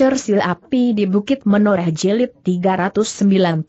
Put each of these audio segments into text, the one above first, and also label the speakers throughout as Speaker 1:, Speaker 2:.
Speaker 1: Sil api di Bukit Menoreh Jelit 390.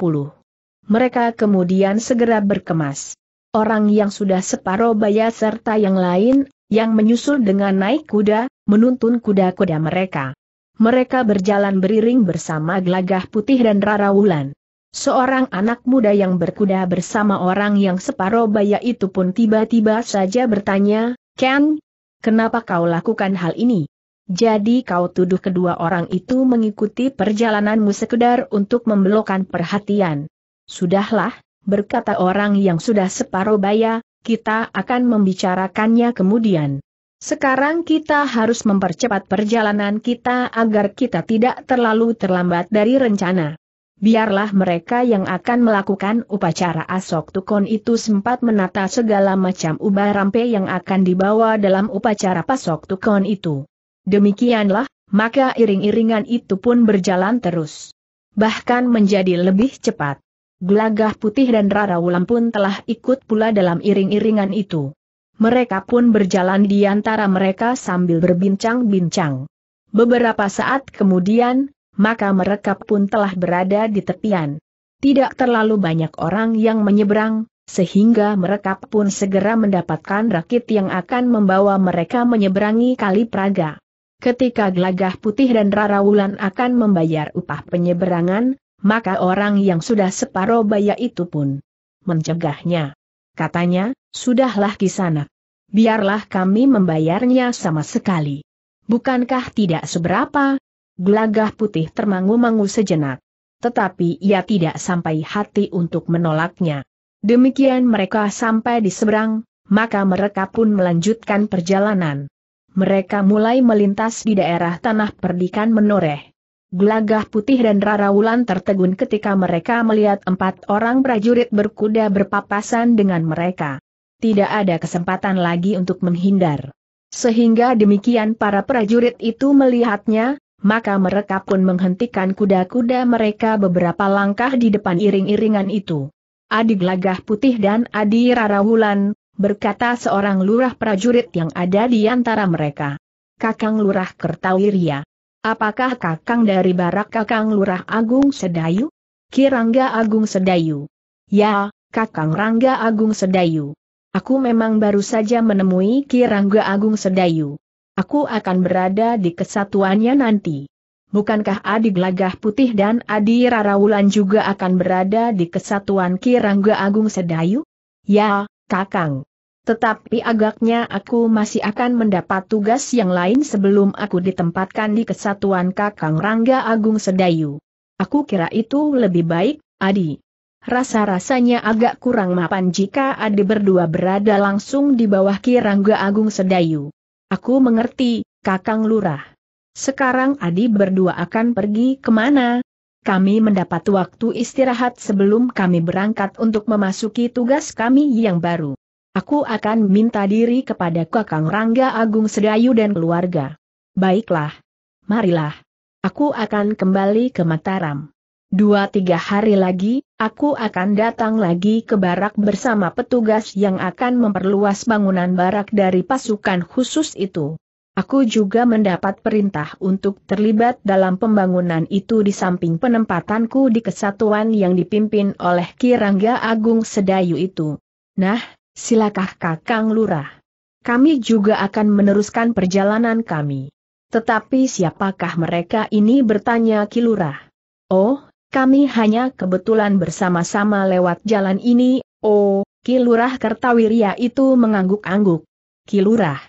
Speaker 1: Mereka kemudian segera berkemas. Orang yang sudah separoh baya serta yang lain, yang menyusul dengan naik kuda, menuntun kuda-kuda mereka. Mereka berjalan beriring bersama gelagah putih dan rara wulan. Seorang anak muda yang berkuda bersama orang yang separoh baya itu pun tiba-tiba saja bertanya, Ken, kenapa kau lakukan hal ini? Jadi kau tuduh kedua orang itu mengikuti perjalananmu sekedar untuk membelokkan perhatian. Sudahlah, berkata orang yang sudah separuh baya, kita akan membicarakannya kemudian. Sekarang kita harus mempercepat perjalanan kita agar kita tidak terlalu terlambat dari rencana. Biarlah mereka yang akan melakukan upacara asok tukon itu sempat menata segala macam ubah rampe yang akan dibawa dalam upacara pasok tukon itu. Demikianlah, maka iring-iringan itu pun berjalan terus. Bahkan menjadi lebih cepat. Gelagah putih dan Rara Wulan pun telah ikut pula dalam iring-iringan itu. Mereka pun berjalan di antara mereka sambil berbincang-bincang. Beberapa saat kemudian, maka mereka pun telah berada di tepian. Tidak terlalu banyak orang yang menyeberang, sehingga mereka pun segera mendapatkan rakit yang akan membawa mereka menyeberangi Kali Praga ketika Gelagah Putih dan Rara Wulan akan membayar upah penyeberangan, maka orang yang sudah separoh baya itu pun mencegahnya. Katanya, sudahlah kisanak. Biarlah kami membayarnya sama sekali. Bukankah tidak seberapa? Gelagah putih termangu-mangu sejenak. Tetapi ia tidak sampai hati untuk menolaknya. Demikian mereka sampai di seberang, maka mereka pun melanjutkan perjalanan mereka mulai melintas di daerah tanah perdikan menoreh. Gelagah putih dan Rara Wulan tertegun ketika mereka melihat empat orang prajurit berkuda berpapasan dengan mereka. Tidak ada kesempatan lagi untuk menghindar. Sehingga demikian para prajurit itu melihatnya, maka mereka pun menghentikan kuda-kuda mereka beberapa langkah di depan iring-iringan itu. Adi Gelagah Putih dan Adi Rara Wulan berkata seorang lurah prajurit yang ada di antara mereka. Kakang Lurah Kertawirya. Apakah kakang dari barak kakang Lurah Agung Sedayu? Kirangga Agung Sedayu. Ya, kakang Rangga Agung Sedayu. Aku memang baru saja menemui Kirangga Agung Sedayu. Aku akan berada di kesatuannya nanti. Bukankah Adi Glagah Putih dan Adi Rarawulan juga akan berada di kesatuan Kirangga Agung Sedayu? Ya, kakang. Tetapi agaknya aku masih akan mendapat tugas yang lain sebelum aku ditempatkan di kesatuan Kakang Rangga Agung Sedayu. Aku kira itu lebih baik, Adi. Rasa-rasanya agak kurang mapan jika Adi berdua berada langsung di bawah Ki Rangga Agung Sedayu. Aku mengerti, Kakang Lurah. Sekarang Adi berdua akan pergi kemana? Kami mendapat waktu istirahat sebelum kami berangkat untuk memasuki tugas kami yang baru. Aku akan minta diri kepada Kakang Rangga Agung Sedayu dan keluarga. Baiklah. Marilah. Aku akan kembali ke Mataram. Dua tiga hari lagi, aku akan datang lagi ke barak bersama petugas yang akan memperluas bangunan barak dari pasukan khusus itu. Aku juga mendapat perintah untuk terlibat dalam pembangunan itu di samping penempatanku di kesatuan yang dipimpin oleh Kirangga Agung Sedayu itu. Nah, silakah Kakang Lurah? Kami juga akan meneruskan perjalanan kami. Tetapi siapakah mereka ini bertanya Kilurah? Oh, kami hanya kebetulan bersama-sama lewat jalan ini, oh, Kilurah Kertawiria itu mengangguk-angguk. Kilurah.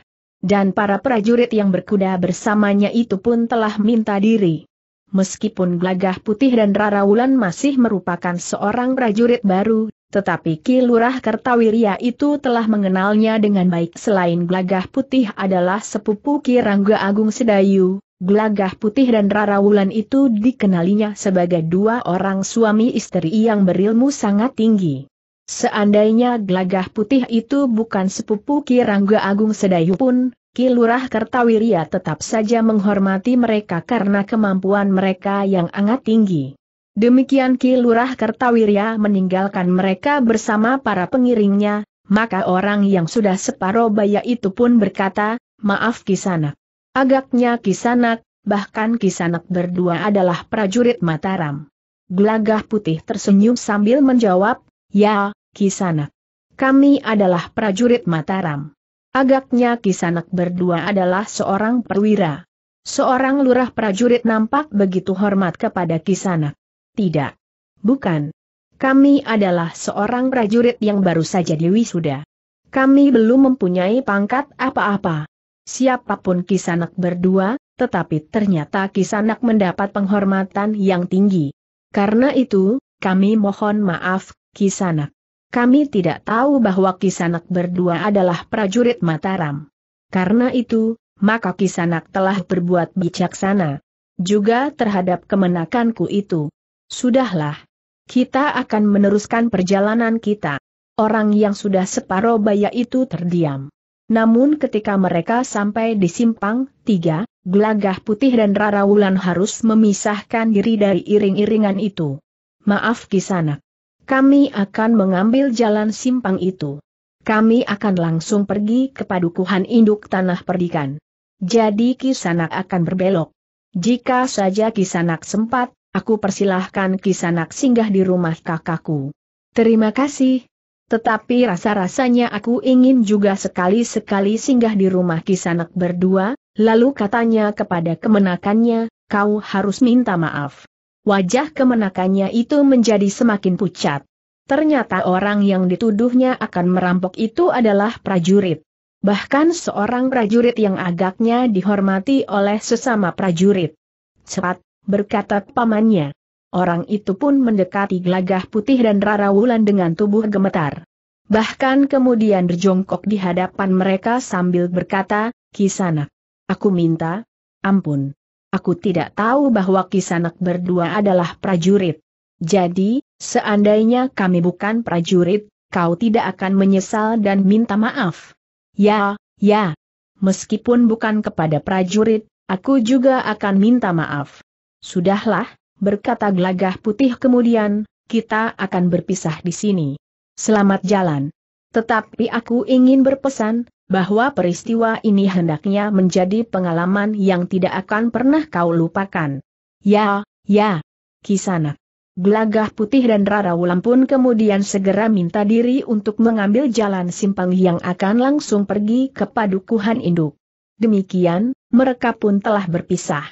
Speaker 1: Dan para prajurit yang berkuda bersamanya itu pun telah minta diri. Meskipun Glagah Putih dan Rara Wulan masih merupakan seorang prajurit baru tetapi Kilurah Lurah Kertawirya itu telah mengenalnya dengan baik selain Glagah Putih adalah sepupu Kirangga Agung Sedayu, Glagah Putih dan Rara Wulan itu dikenalinya sebagai dua orang suami istri yang berilmu sangat tinggi. Seandainya Glagah Putih itu bukan sepupu Kirangga Agung Sedayu pun, Kilurah Lurah Kertawirya tetap saja menghormati mereka karena kemampuan mereka yang sangat tinggi. Demikian Ki Lurah Kertawirya meninggalkan mereka bersama para pengiringnya, maka orang yang sudah separuh baya itu pun berkata, maaf Kisanak. Agaknya Kisanak, bahkan Kisanak berdua adalah prajurit Mataram. Glagah putih tersenyum sambil menjawab, ya, Kisanak. Kami adalah prajurit Mataram. Agaknya Kisanak berdua adalah seorang perwira. Seorang lurah prajurit nampak begitu hormat kepada Kisanak. Tidak. Bukan. Kami adalah seorang prajurit yang baru saja diwisuda. Kami belum mempunyai pangkat apa-apa. Siapapun Kisanak berdua, tetapi ternyata Kisanak mendapat penghormatan yang tinggi. Karena itu, kami mohon maaf, Kisanak. Kami tidak tahu bahwa Kisanak berdua adalah prajurit Mataram. Karena itu, maka Kisanak telah berbuat bijaksana. Juga terhadap kemenakanku itu. Sudahlah. Kita akan meneruskan perjalanan kita. Orang yang sudah separuh baya itu terdiam. Namun ketika mereka sampai di simpang, tiga, gelagah putih dan rarawulan harus memisahkan diri dari iring-iringan itu. Maaf kisanak. Kami akan mengambil jalan simpang itu. Kami akan langsung pergi ke padukuhan induk tanah perdikan. Jadi kisanak akan berbelok. Jika saja kisanak sempat, Aku persilahkan kisanak singgah di rumah kakakku. Terima kasih. Tetapi rasa-rasanya aku ingin juga sekali-sekali singgah di rumah kisanak berdua, lalu katanya kepada kemenakannya, kau harus minta maaf. Wajah kemenakannya itu menjadi semakin pucat. Ternyata orang yang dituduhnya akan merampok itu adalah prajurit. Bahkan seorang prajurit yang agaknya dihormati oleh sesama prajurit. Cepat, berkata pamannya. Orang itu pun mendekati gelagah putih dan Rara Wulan dengan tubuh gemetar. Bahkan kemudian berjongkok di hadapan mereka sambil berkata, Kisanak, aku minta, ampun. Aku tidak tahu bahwa Kisanak berdua adalah prajurit. Jadi, seandainya kami bukan prajurit, kau tidak akan menyesal dan minta maaf. Ya, ya. Meskipun bukan kepada prajurit, aku juga akan minta maaf. Sudahlah, berkata Glagah putih kemudian, kita akan berpisah di sini. Selamat jalan. Tetapi aku ingin berpesan, bahwa peristiwa ini hendaknya menjadi pengalaman yang tidak akan pernah kau lupakan. Ya, ya, Kisana. Glagah putih dan Rara Wulan pun kemudian segera minta diri untuk mengambil jalan simpang yang akan langsung pergi ke padukuhan induk. Demikian, mereka pun telah berpisah.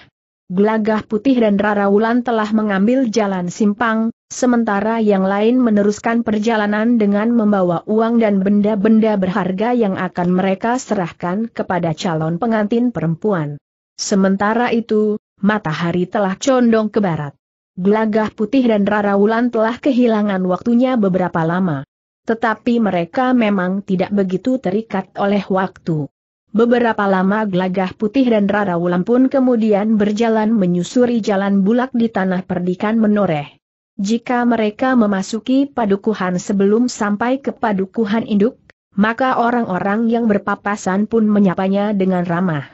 Speaker 1: Gelagah Putih dan Rara Wulan telah mengambil jalan simpang, sementara yang lain meneruskan perjalanan dengan membawa uang dan benda-benda berharga yang akan mereka serahkan kepada calon pengantin perempuan. Sementara itu, matahari telah condong ke barat. Gelagah Putih dan Rara Wulan telah kehilangan waktunya beberapa lama. Tetapi mereka memang tidak begitu terikat oleh waktu. Beberapa lama gelagah putih dan Rara Wulan pun kemudian berjalan menyusuri jalan bulak di tanah perdikan menoreh. Jika mereka memasuki padukuhan sebelum sampai ke padukuhan induk, maka orang-orang yang berpapasan pun menyapanya dengan ramah.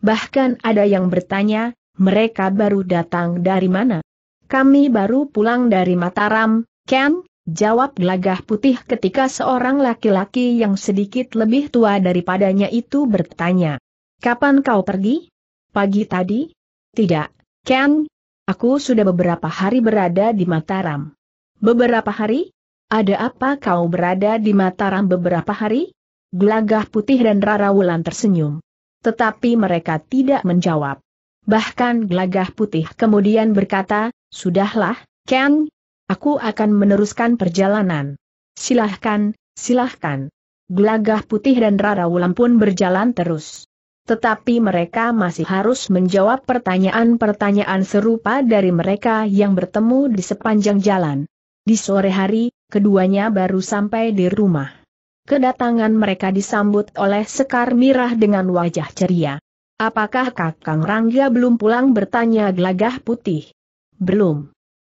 Speaker 1: Bahkan ada yang bertanya, mereka baru datang dari mana? Kami baru pulang dari Mataram, Ken, Jawab gelagah putih ketika seorang laki-laki yang sedikit lebih tua daripadanya itu bertanya. Kapan kau pergi? Pagi tadi? Tidak, Ken. Aku sudah beberapa hari berada di Mataram. Beberapa hari? Ada apa kau berada di Mataram beberapa hari? Gelagah putih dan Rara Wulan tersenyum. Tetapi mereka tidak menjawab. Bahkan gelagah putih kemudian berkata, Sudahlah, Ken, Aku akan meneruskan perjalanan. Silahkan, silahkan. Gelagah putih dan Rara Wulan pun berjalan terus. Tetapi mereka masih harus menjawab pertanyaan-pertanyaan serupa dari mereka yang bertemu di sepanjang jalan. Di sore hari, keduanya baru sampai di rumah. Kedatangan mereka disambut oleh Sekar Mirah dengan wajah ceria. Apakah Kakang Rangga belum pulang bertanya gelagah putih? Belum.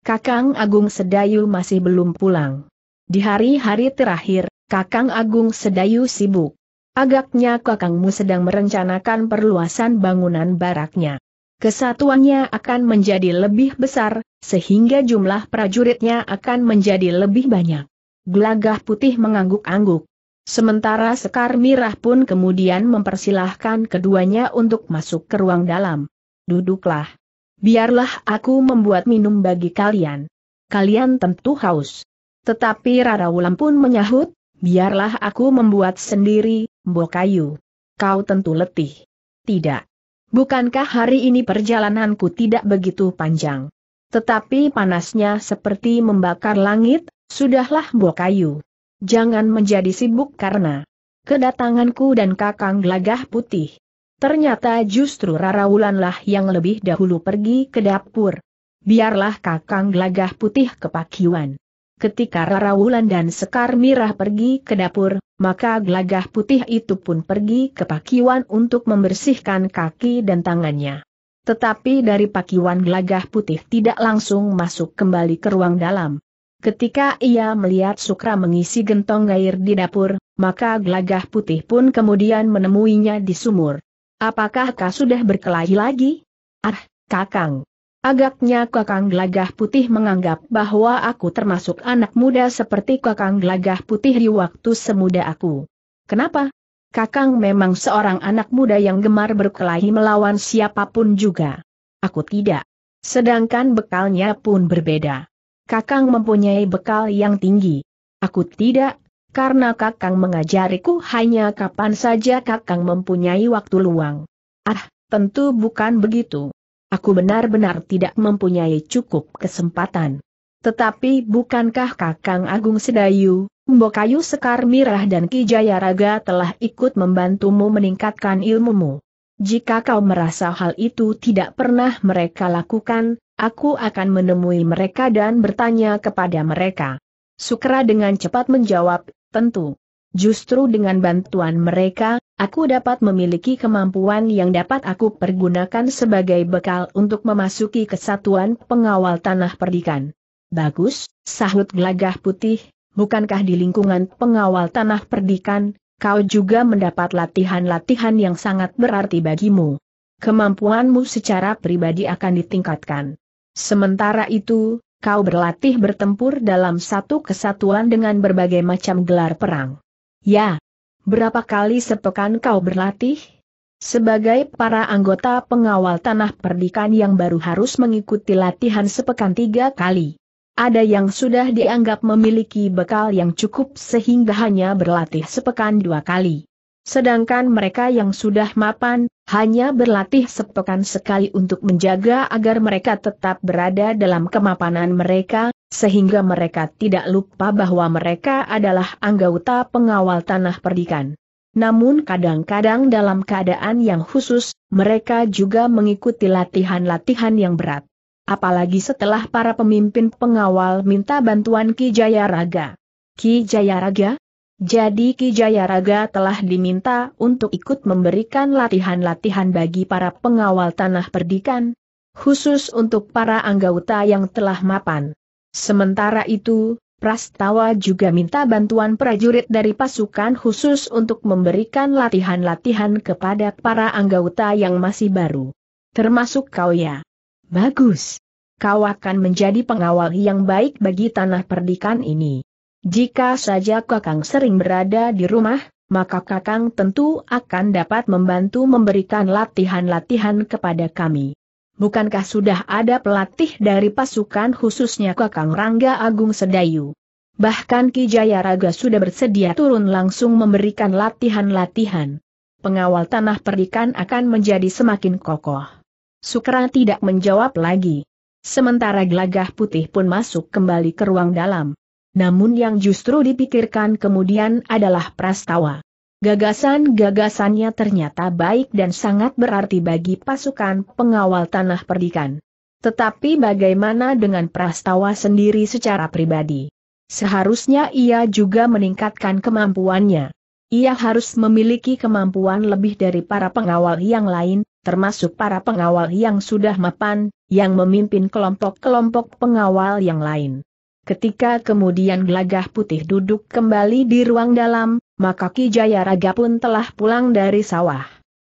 Speaker 1: Kakang Agung Sedayu masih belum pulang. Di hari-hari terakhir, Kakang Agung Sedayu sibuk. Agaknya kakangmu sedang merencanakan perluasan bangunan baraknya. Kesatuannya akan menjadi lebih besar, sehingga jumlah prajuritnya akan menjadi lebih banyak. Gelagah putih mengangguk-angguk. Sementara Sekar Mirah pun kemudian mempersilahkan keduanya untuk masuk ke ruang dalam. Duduklah. Biarlah aku membuat minum bagi kalian. Kalian tentu haus. Tetapi Rara Wulan pun menyahut, biarlah aku membuat sendiri, Kayu. Kau tentu letih. Tidak. Bukankah hari ini perjalananku tidak begitu panjang? Tetapi panasnya seperti membakar langit, sudahlah Kayu. Jangan menjadi sibuk karena kedatanganku dan kakang gelagah putih. Ternyata justru Rara Wulanlah yang lebih dahulu pergi ke dapur. Biarlah kakang gelagah putih kepakiwan. Ketika Rara Wulan dan Sekar Mirah pergi ke dapur, maka gelagah putih itu pun pergi ke pakiwan untuk membersihkan kaki dan tangannya. Tetapi dari pakiwan gelagah putih tidak langsung masuk kembali ke ruang dalam. Ketika ia melihat Sukra mengisi gentong air di dapur, maka gelagah putih pun kemudian menemuinya di sumur. Apakah kau sudah berkelahi lagi? Ah, kakang. Agaknya kakang gelagah putih menganggap bahwa aku termasuk anak muda seperti kakang gelagah putih di waktu semuda aku. Kenapa? Kakang memang seorang anak muda yang gemar berkelahi melawan siapapun juga. Aku tidak. Sedangkan bekalnya pun berbeda. Kakang mempunyai bekal yang tinggi. Aku tidak karena kakang mengajariku hanya kapan saja kakang mempunyai waktu luang. Ah, tentu bukan begitu. Aku benar-benar tidak mempunyai cukup kesempatan. Tetapi bukankah kakang Agung Sedayu, Mbokayu Sekar Mirah dan Ki Jayaraga telah ikut membantumu meningkatkan ilmumu? Jika kau merasa hal itu tidak pernah mereka lakukan, aku akan menemui mereka dan bertanya kepada mereka. Sukra dengan cepat menjawab, Tentu. Justru dengan bantuan mereka, aku dapat memiliki kemampuan yang dapat aku pergunakan sebagai bekal untuk memasuki kesatuan pengawal tanah perdikan. Bagus, sahut gelagah putih, bukankah di lingkungan pengawal tanah perdikan, kau juga mendapat latihan-latihan yang sangat berarti bagimu. Kemampuanmu secara pribadi akan ditingkatkan. Sementara itu, kau berlatih bertempur dalam satu kesatuan dengan berbagai macam gelar perang. Ya. Berapa kali sepekan kau berlatih? Sebagai para anggota pengawal tanah perdikan yang baru harus mengikuti latihan sepekan tiga kali. Ada yang sudah dianggap memiliki bekal yang cukup sehingga hanya berlatih sepekan dua kali. Sedangkan mereka yang sudah mapan, hanya berlatih sepekan sekali untuk menjaga agar mereka tetap berada dalam kemapanan mereka, sehingga mereka tidak lupa bahwa mereka adalah anggota pengawal tanah perdikan. Namun kadang-kadang dalam keadaan yang khusus, mereka juga mengikuti latihan-latihan yang berat. Apalagi setelah para pemimpin pengawal minta bantuan Ki Jayaraga. Ki Jayaraga, jadi Ki Jayaraga telah diminta untuk ikut memberikan latihan-latihan bagi para pengawal tanah perdikan, khusus untuk para anggota yang telah mapan. Sementara itu, Prastawa juga minta bantuan prajurit dari pasukan khusus untuk memberikan latihan-latihan kepada para anggota yang masih baru. Termasuk kau ya. Bagus. Kau akan menjadi pengawal yang baik bagi tanah perdikan ini. Jika saja Kakang sering berada di rumah, maka Kakang tentu akan dapat membantu memberikan latihan-latihan kepada kami. Bukankah sudah ada pelatih dari pasukan khususnya Kakang Rangga Agung Sedayu? Bahkan Ki Jaya Raga sudah bersedia turun langsung memberikan latihan-latihan. Pengawal tanah perikan akan menjadi semakin kokoh. Sukra tidak menjawab lagi. Sementara gelagah putih pun masuk kembali ke ruang dalam namun yang justru dipikirkan kemudian adalah prastawa. Gagasan-gagasannya ternyata baik dan sangat berarti bagi pasukan pengawal tanah perdikan. Tetapi bagaimana dengan prastawa sendiri secara pribadi? Seharusnya ia juga meningkatkan kemampuannya. Ia harus memiliki kemampuan lebih dari para pengawal yang lain, termasuk para pengawal yang sudah mapan, yang memimpin kelompok-kelompok pengawal yang lain. Ketika kemudian gelagah putih duduk kembali di ruang dalam, maka Ki Jayaraga pun telah pulang dari sawah.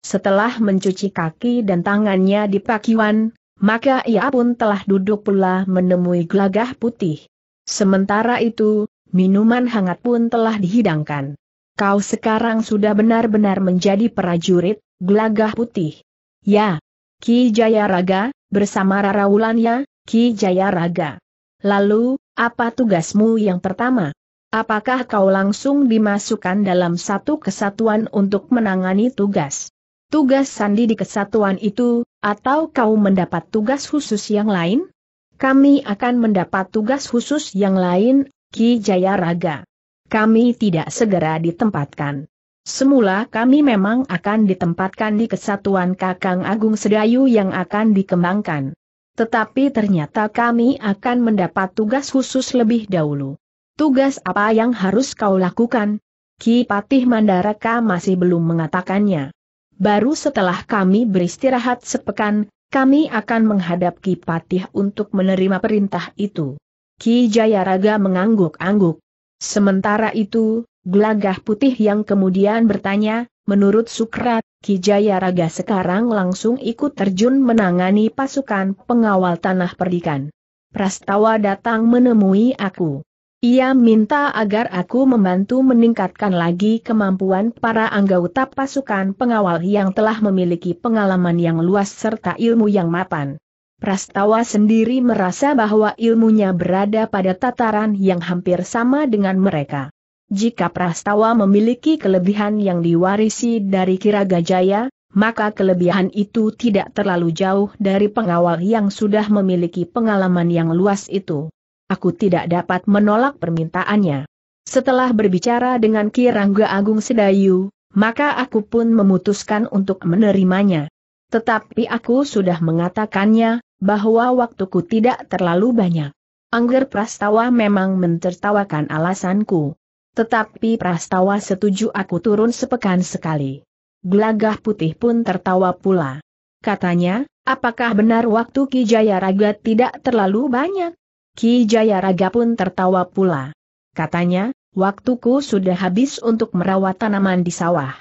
Speaker 1: Setelah mencuci kaki dan tangannya di pakiwan, maka ia pun telah duduk pula menemui gelagah putih. Sementara itu, minuman hangat pun telah dihidangkan. Kau sekarang sudah benar-benar menjadi prajurit, gelagah putih. Ya. Ki Jayaraga, bersama Rara Wulannya, Ki Jayaraga. Lalu, apa tugasmu yang pertama? Apakah kau langsung dimasukkan dalam satu kesatuan untuk menangani tugas? Tugas sandi di kesatuan itu, atau kau mendapat tugas khusus yang lain? Kami akan mendapat tugas khusus yang lain, Ki Jayaraga. Kami tidak segera ditempatkan. Semula kami memang akan ditempatkan di kesatuan Kakang Agung Sedayu yang akan dikembangkan. Tetapi ternyata kami akan mendapat tugas khusus lebih dahulu. Tugas apa yang harus kau lakukan? Ki Patih Mandaraka masih belum mengatakannya. Baru setelah kami beristirahat sepekan, kami akan menghadap Ki Patih untuk menerima perintah itu. Ki Jayaraga mengangguk-angguk. Sementara itu, Gelagah putih yang kemudian bertanya, menurut Sukrat, Kijaya Raga sekarang langsung ikut terjun menangani pasukan pengawal tanah perdikan. Prastawa datang menemui aku. Ia minta agar aku membantu meningkatkan lagi kemampuan para anggota pasukan pengawal yang telah memiliki pengalaman yang luas serta ilmu yang mapan. Prastawa sendiri merasa bahwa ilmunya berada pada tataran yang hampir sama dengan mereka. Jika Prastawa memiliki kelebihan yang diwarisi dari Kiraga Jaya, maka kelebihan itu tidak terlalu jauh dari pengawal yang sudah memiliki pengalaman yang luas itu. Aku tidak dapat menolak permintaannya. Setelah berbicara dengan Kirangga Agung Sedayu, maka aku pun memutuskan untuk menerimanya. Tetapi aku sudah mengatakannya, bahwa waktuku tidak terlalu banyak. Angger Prastawa memang mentertawakan alasanku. Tetapi Prastawa setuju aku turun sepekan sekali. Gelagah putih pun tertawa pula. Katanya, apakah benar waktu Ki Jaya Raga tidak terlalu banyak? Ki Jaya Raga pun tertawa pula. Katanya, waktuku sudah habis untuk merawat tanaman di sawah.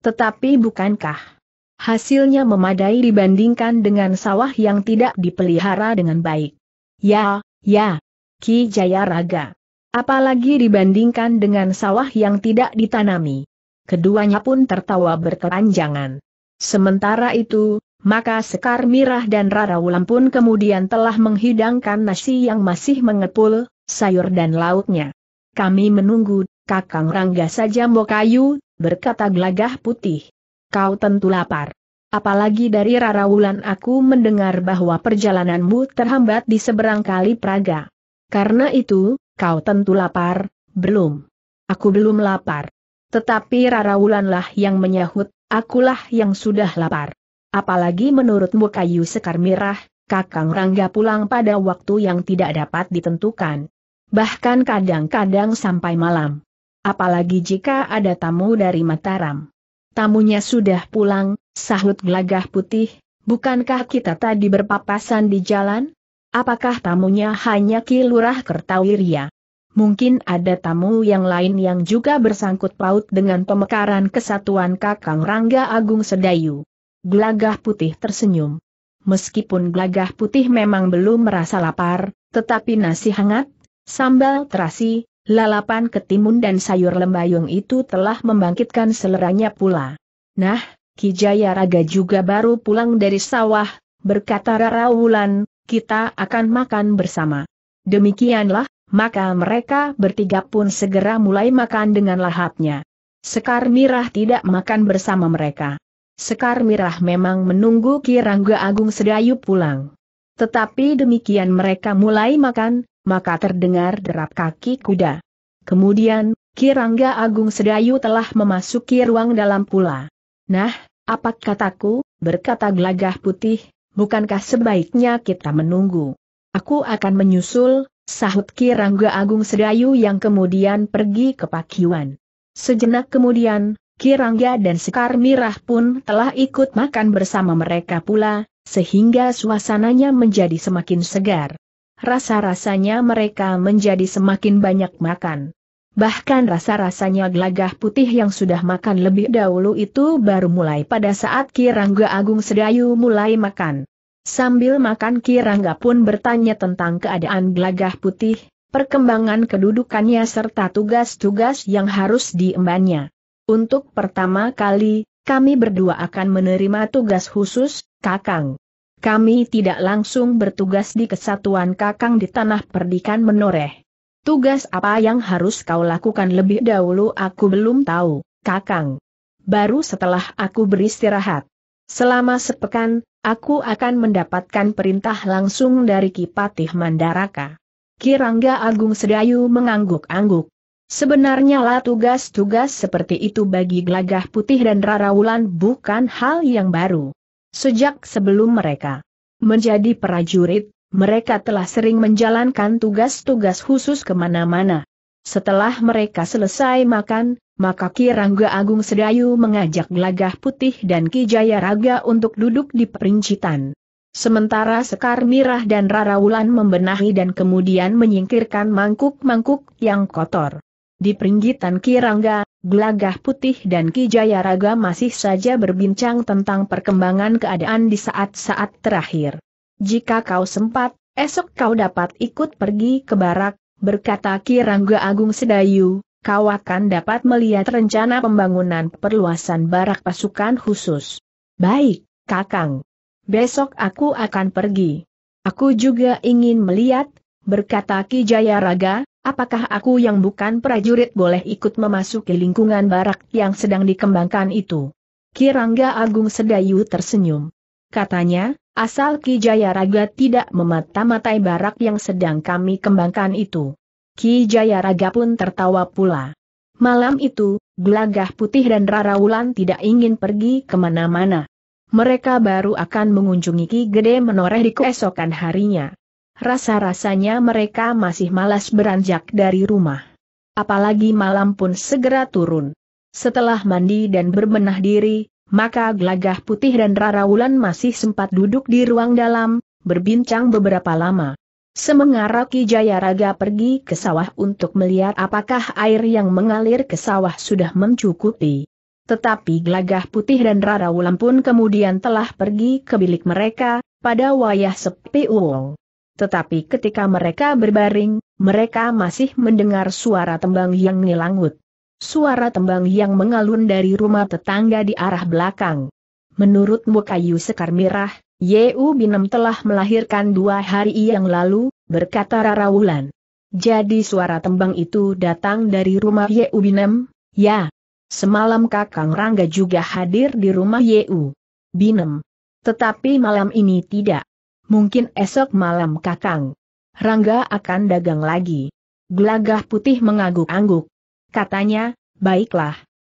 Speaker 1: Tetapi bukankah hasilnya memadai dibandingkan dengan sawah yang tidak dipelihara dengan baik. Ya, ya, Ki Jaya Raga. Apalagi dibandingkan dengan sawah yang tidak ditanami. Keduanya pun tertawa berkepanjangan. Sementara itu, maka Sekar Mirah dan Rara Wulan pun kemudian telah menghidangkan nasi yang masih mengepul, sayur dan lauknya. Kami menunggu, Kakang Rangga saja Kayu, berkata gelagah putih. Kau tentu lapar. Apalagi dari Rara Wulan aku mendengar bahwa perjalananmu terhambat di seberang kali Praga. Karena itu, kau tentu lapar, belum. Aku belum lapar. Tetapi Raraulanlah yang menyahut, akulah yang sudah lapar. Apalagi menurutmu kayu sekar mirah, Kakang Rangga pulang pada waktu yang tidak dapat ditentukan. Bahkan kadang-kadang sampai malam. Apalagi jika ada tamu dari Mataram. Tamunya sudah pulang, sahut gelagah putih, bukankah kita tadi berpapasan di jalan? Apakah tamunya hanya Ki Lurah Kertawiria? Mungkin ada tamu yang lain yang juga bersangkut paut dengan pemekaran kesatuan Kakang Rangga Agung Sedayu. Gelagah putih tersenyum. Meskipun gelagah putih memang belum merasa lapar, tetapi nasi hangat, sambal terasi, lalapan ketimun dan sayur lembayung itu telah membangkitkan seleranya pula. Nah, Kijaya Raga juga baru pulang dari sawah, berkata Rara Wulan, kita akan makan bersama. Demikianlah, maka mereka bertiga pun segera mulai makan dengan lahapnya. Sekar Mirah tidak makan bersama mereka. Sekar Mirah memang menunggu Kirangga Agung Sedayu pulang. Tetapi demikian mereka mulai makan, maka terdengar derap kaki kuda. Kemudian, Kirangga Agung Sedayu telah memasuki ruang dalam pula. Nah, apa kataku, berkata gelagah putih, bukankah sebaiknya kita menunggu? Aku akan menyusul, sahut Kirangga Agung Sedayu yang kemudian pergi ke Pakiwan. Sejenak kemudian, Kirangga dan Sekar Mirah pun telah ikut makan bersama mereka pula, sehingga suasananya menjadi semakin segar. Rasa-rasanya mereka menjadi semakin banyak makan. Bahkan rasa-rasanya gelagah putih yang sudah makan lebih dahulu itu baru mulai pada saat Kirangga Agung Sedayu mulai makan. Sambil makan Kirangga pun bertanya tentang keadaan gelagah putih, perkembangan kedudukannya serta tugas-tugas yang harus diembannya. Untuk pertama kali, kami berdua akan menerima tugas khusus, Kakang. Kami tidak langsung bertugas di kesatuan Kakang di tanah perdikan menoreh. Tugas apa yang harus kau lakukan lebih dahulu aku belum tahu, Kakang. Baru setelah aku beristirahat. Selama sepekan, aku akan mendapatkan perintah langsung dari Kipatih Mandaraka. Kirangga Agung Sedayu mengangguk-angguk. Sebenarnya lah tugas-tugas seperti itu bagi Gelagah Putih dan Rarawulan bukan hal yang baru. Sejak sebelum mereka menjadi prajurit, mereka telah sering menjalankan tugas-tugas khusus kemana-mana. Setelah mereka selesai makan, maka Kirangga Agung Sedayu mengajak Glagah Putih dan Ki Jaya Raga untuk duduk di perincitan. Sementara Sekar Mirah dan Rara Wulan membenahi dan kemudian menyingkirkan mangkuk-mangkuk yang kotor. Di peringgitan Kirangga, Rangga, Gelagah Putih dan Ki Jaya Raga masih saja berbincang tentang perkembangan keadaan di saat-saat terakhir. Jika kau sempat, esok kau dapat ikut pergi ke barak, berkata Kirangga Agung Sedayu, kau akan dapat melihat rencana pembangunan perluasan barak pasukan khusus. Baik, Kakang. Besok aku akan pergi. Aku juga ingin melihat, berkata Ki Jayaraga, apakah aku yang bukan prajurit boleh ikut memasuki lingkungan barak yang sedang dikembangkan itu? Kirangga Agung Sedayu tersenyum katanya, asal Ki Jayaraga tidak memata-matai barak yang sedang kami kembangkan itu. Ki Jayaraga pun tertawa pula. Malam itu, Gelagah Putih dan Rara Wulan tidak ingin pergi kemana-mana. Mereka baru akan mengunjungi Ki Gede menoreh di keesokan harinya. Rasa-rasanya mereka masih malas beranjak dari rumah. Apalagi malam pun segera turun. Setelah mandi dan berbenah diri, maka Glagah Putih dan Rara Wulan masih sempat duduk di ruang dalam, berbincang beberapa lama. Semengara Ki Jayaraga pergi ke sawah untuk melihat apakah air yang mengalir ke sawah sudah mencukupi. Tetapi Glagah Putih dan Rara Wulan pun kemudian telah pergi ke bilik mereka, pada wayah sepi uang. Tetapi ketika mereka berbaring, mereka masih mendengar suara tembang yang nilangut. Suara tembang yang mengalun dari rumah tetangga di arah belakang. Menurut Mukayu Sekar Mirah, Yeu Binem telah melahirkan dua hari yang lalu, berkata Rara Wulan. Jadi suara tembang itu datang dari rumah Yeu Binem? Ya. Semalam Kakang Rangga juga hadir di rumah Yeu. Binem. Tetapi malam ini tidak. Mungkin esok malam Kakang. Rangga akan dagang lagi. Gelagah putih mengangguk-angguk. Katanya, baiklah.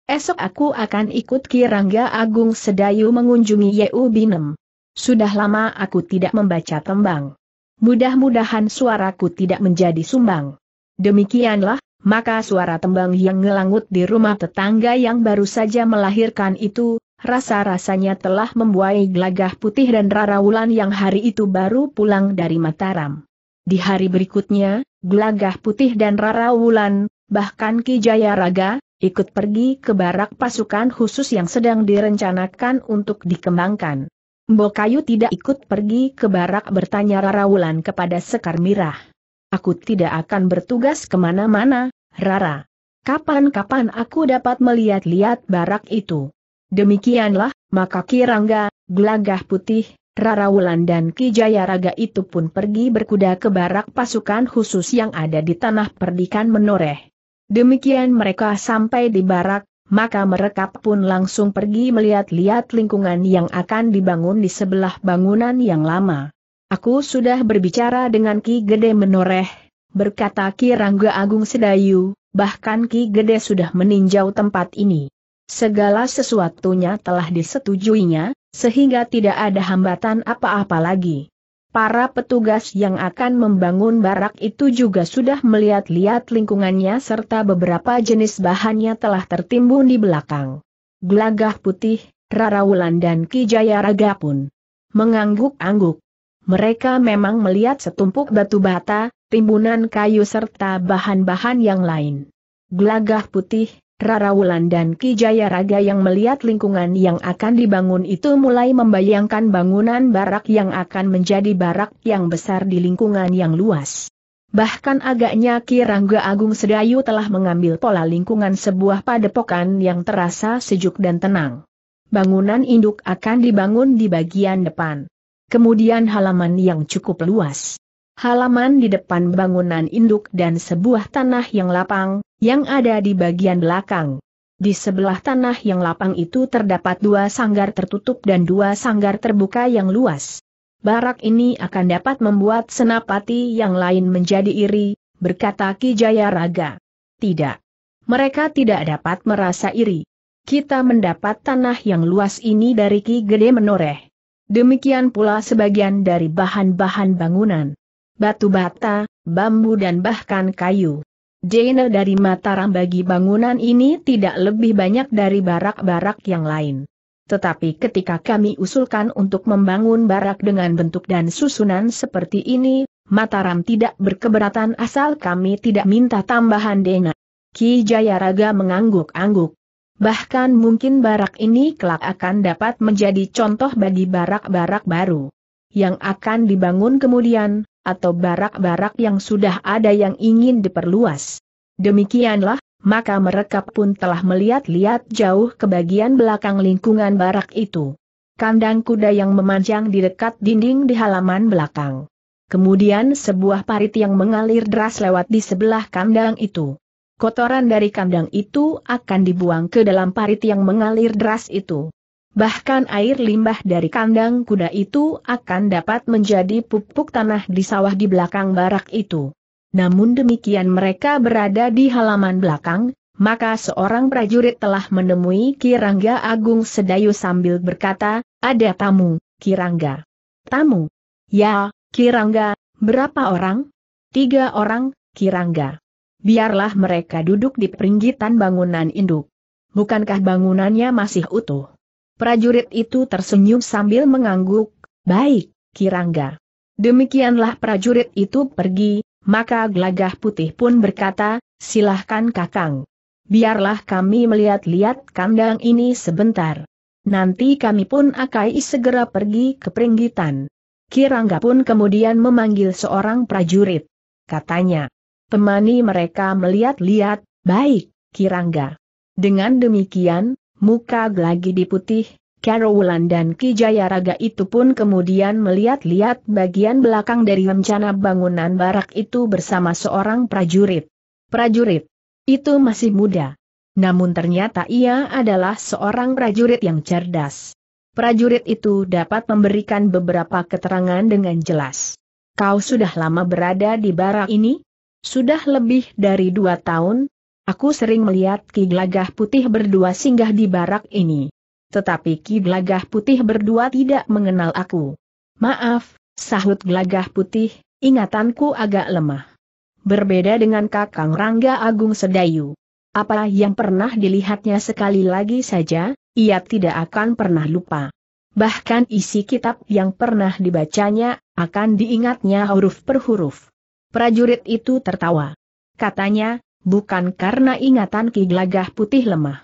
Speaker 1: Esok aku akan ikut Kirangga Agung Sedayu mengunjungi Yeu Binem. Sudah lama aku tidak membaca tembang. Mudah-mudahan suaraku tidak menjadi sumbang. Demikianlah, maka suara tembang yang ngelangut di rumah tetangga yang baru saja melahirkan itu, rasa-rasanya telah membuai gelagah putih dan Rara Wulan yang hari itu baru pulang dari Mataram. Di hari berikutnya, gelagah putih dan Rara Wulan bahkan Ki Jayaraga, ikut pergi ke barak pasukan khusus yang sedang direncanakan untuk dikembangkan. Mbokayu tidak ikut pergi ke barak bertanya Rara Wulan kepada Sekar Mirah. Aku tidak akan bertugas kemana-mana, Rara. Kapan-kapan aku dapat melihat-lihat barak itu. Demikianlah, maka Kirangga, Gelagah Putih, Rara Wulan dan Ki Jayaraga itu pun pergi berkuda ke barak pasukan khusus yang ada di tanah perdikan menoreh. Demikian mereka sampai di barak, maka mereka pun langsung pergi melihat-lihat lingkungan yang akan dibangun di sebelah bangunan yang lama. Aku sudah berbicara dengan Ki Gede Menoreh, berkata Ki Rangga Agung Sedayu, bahkan Ki Gede sudah meninjau tempat ini. Segala sesuatunya telah disetujuinya, sehingga tidak ada hambatan apa-apa lagi. Para petugas yang akan membangun barak itu juga sudah melihat-lihat lingkungannya serta beberapa jenis bahannya telah tertimbun di belakang. Glagah putih, Wulan dan Kijaya Raga pun mengangguk-angguk. Mereka memang melihat setumpuk batu bata, timbunan kayu serta bahan-bahan yang lain. Glagah putih, Rara Wulan dan Ki Raga yang melihat lingkungan yang akan dibangun itu mulai membayangkan bangunan barak yang akan menjadi barak yang besar di lingkungan yang luas. Bahkan agaknya Ki Rangga Agung Sedayu telah mengambil pola lingkungan sebuah padepokan yang terasa sejuk dan tenang. Bangunan induk akan dibangun di bagian depan. Kemudian halaman yang cukup luas halaman di depan bangunan induk dan sebuah tanah yang lapang, yang ada di bagian belakang. Di sebelah tanah yang lapang itu terdapat dua sanggar tertutup dan dua sanggar terbuka yang luas. Barak ini akan dapat membuat senapati yang lain menjadi iri, berkata Ki Jayaraga. Tidak. Mereka tidak dapat merasa iri. Kita mendapat tanah yang luas ini dari Ki Gede Menoreh. Demikian pula sebagian dari bahan-bahan bangunan batu bata, bambu dan bahkan kayu. Jaina dari Mataram bagi bangunan ini tidak lebih banyak dari barak-barak yang lain. Tetapi ketika kami usulkan untuk membangun barak dengan bentuk dan susunan seperti ini, Mataram tidak berkeberatan asal kami tidak minta tambahan dana. Ki Jayaraga mengangguk-angguk. Bahkan mungkin barak ini kelak akan dapat menjadi contoh bagi barak-barak baru yang akan dibangun kemudian, atau barak-barak yang sudah ada yang ingin diperluas. Demikianlah, maka mereka pun telah melihat-lihat jauh ke bagian belakang lingkungan barak itu. Kandang kuda yang memanjang di dekat dinding di halaman belakang. Kemudian sebuah parit yang mengalir deras lewat di sebelah kandang itu. Kotoran dari kandang itu akan dibuang ke dalam parit yang mengalir deras itu. Bahkan air limbah dari kandang kuda itu akan dapat menjadi pupuk tanah di sawah di belakang barak itu. Namun demikian mereka berada di halaman belakang, maka seorang prajurit telah menemui Kirangga Agung Sedayu sambil berkata, ada tamu, Kirangga. Tamu? Ya, Kirangga, berapa orang? Tiga orang, Kirangga. Biarlah mereka duduk di peringgitan bangunan induk. Bukankah bangunannya masih utuh? Prajurit itu tersenyum sambil mengangguk, baik, Kirangga. Demikianlah prajurit itu pergi, maka gelagah putih pun berkata, silahkan kakang. Biarlah kami melihat-lihat kandang ini sebentar. Nanti kami pun akan segera pergi ke peringgitan. Kirangga pun kemudian memanggil seorang prajurit. Katanya, temani mereka melihat-lihat, baik, Kirangga. Dengan demikian, Muka lagi diputih, Carolan dan Kijaya Raga itu pun kemudian melihat-lihat bagian belakang dari rencana bangunan barak itu bersama seorang prajurit. Prajurit itu masih muda. Namun ternyata ia adalah seorang prajurit yang cerdas. Prajurit itu dapat memberikan beberapa keterangan dengan jelas. Kau sudah lama berada di barak ini? Sudah lebih dari dua tahun, Aku sering melihat Ki Glagah Putih berdua singgah di barak ini. Tetapi Ki Glagah Putih berdua tidak mengenal aku. Maaf, sahut Glagah Putih, ingatanku agak lemah. Berbeda dengan Kakang Rangga Agung Sedayu. Apa yang pernah dilihatnya sekali lagi saja, ia tidak akan pernah lupa. Bahkan isi kitab yang pernah dibacanya, akan diingatnya huruf per huruf. Prajurit itu tertawa. Katanya, bukan karena ingatan Ki Glagah Putih lemah.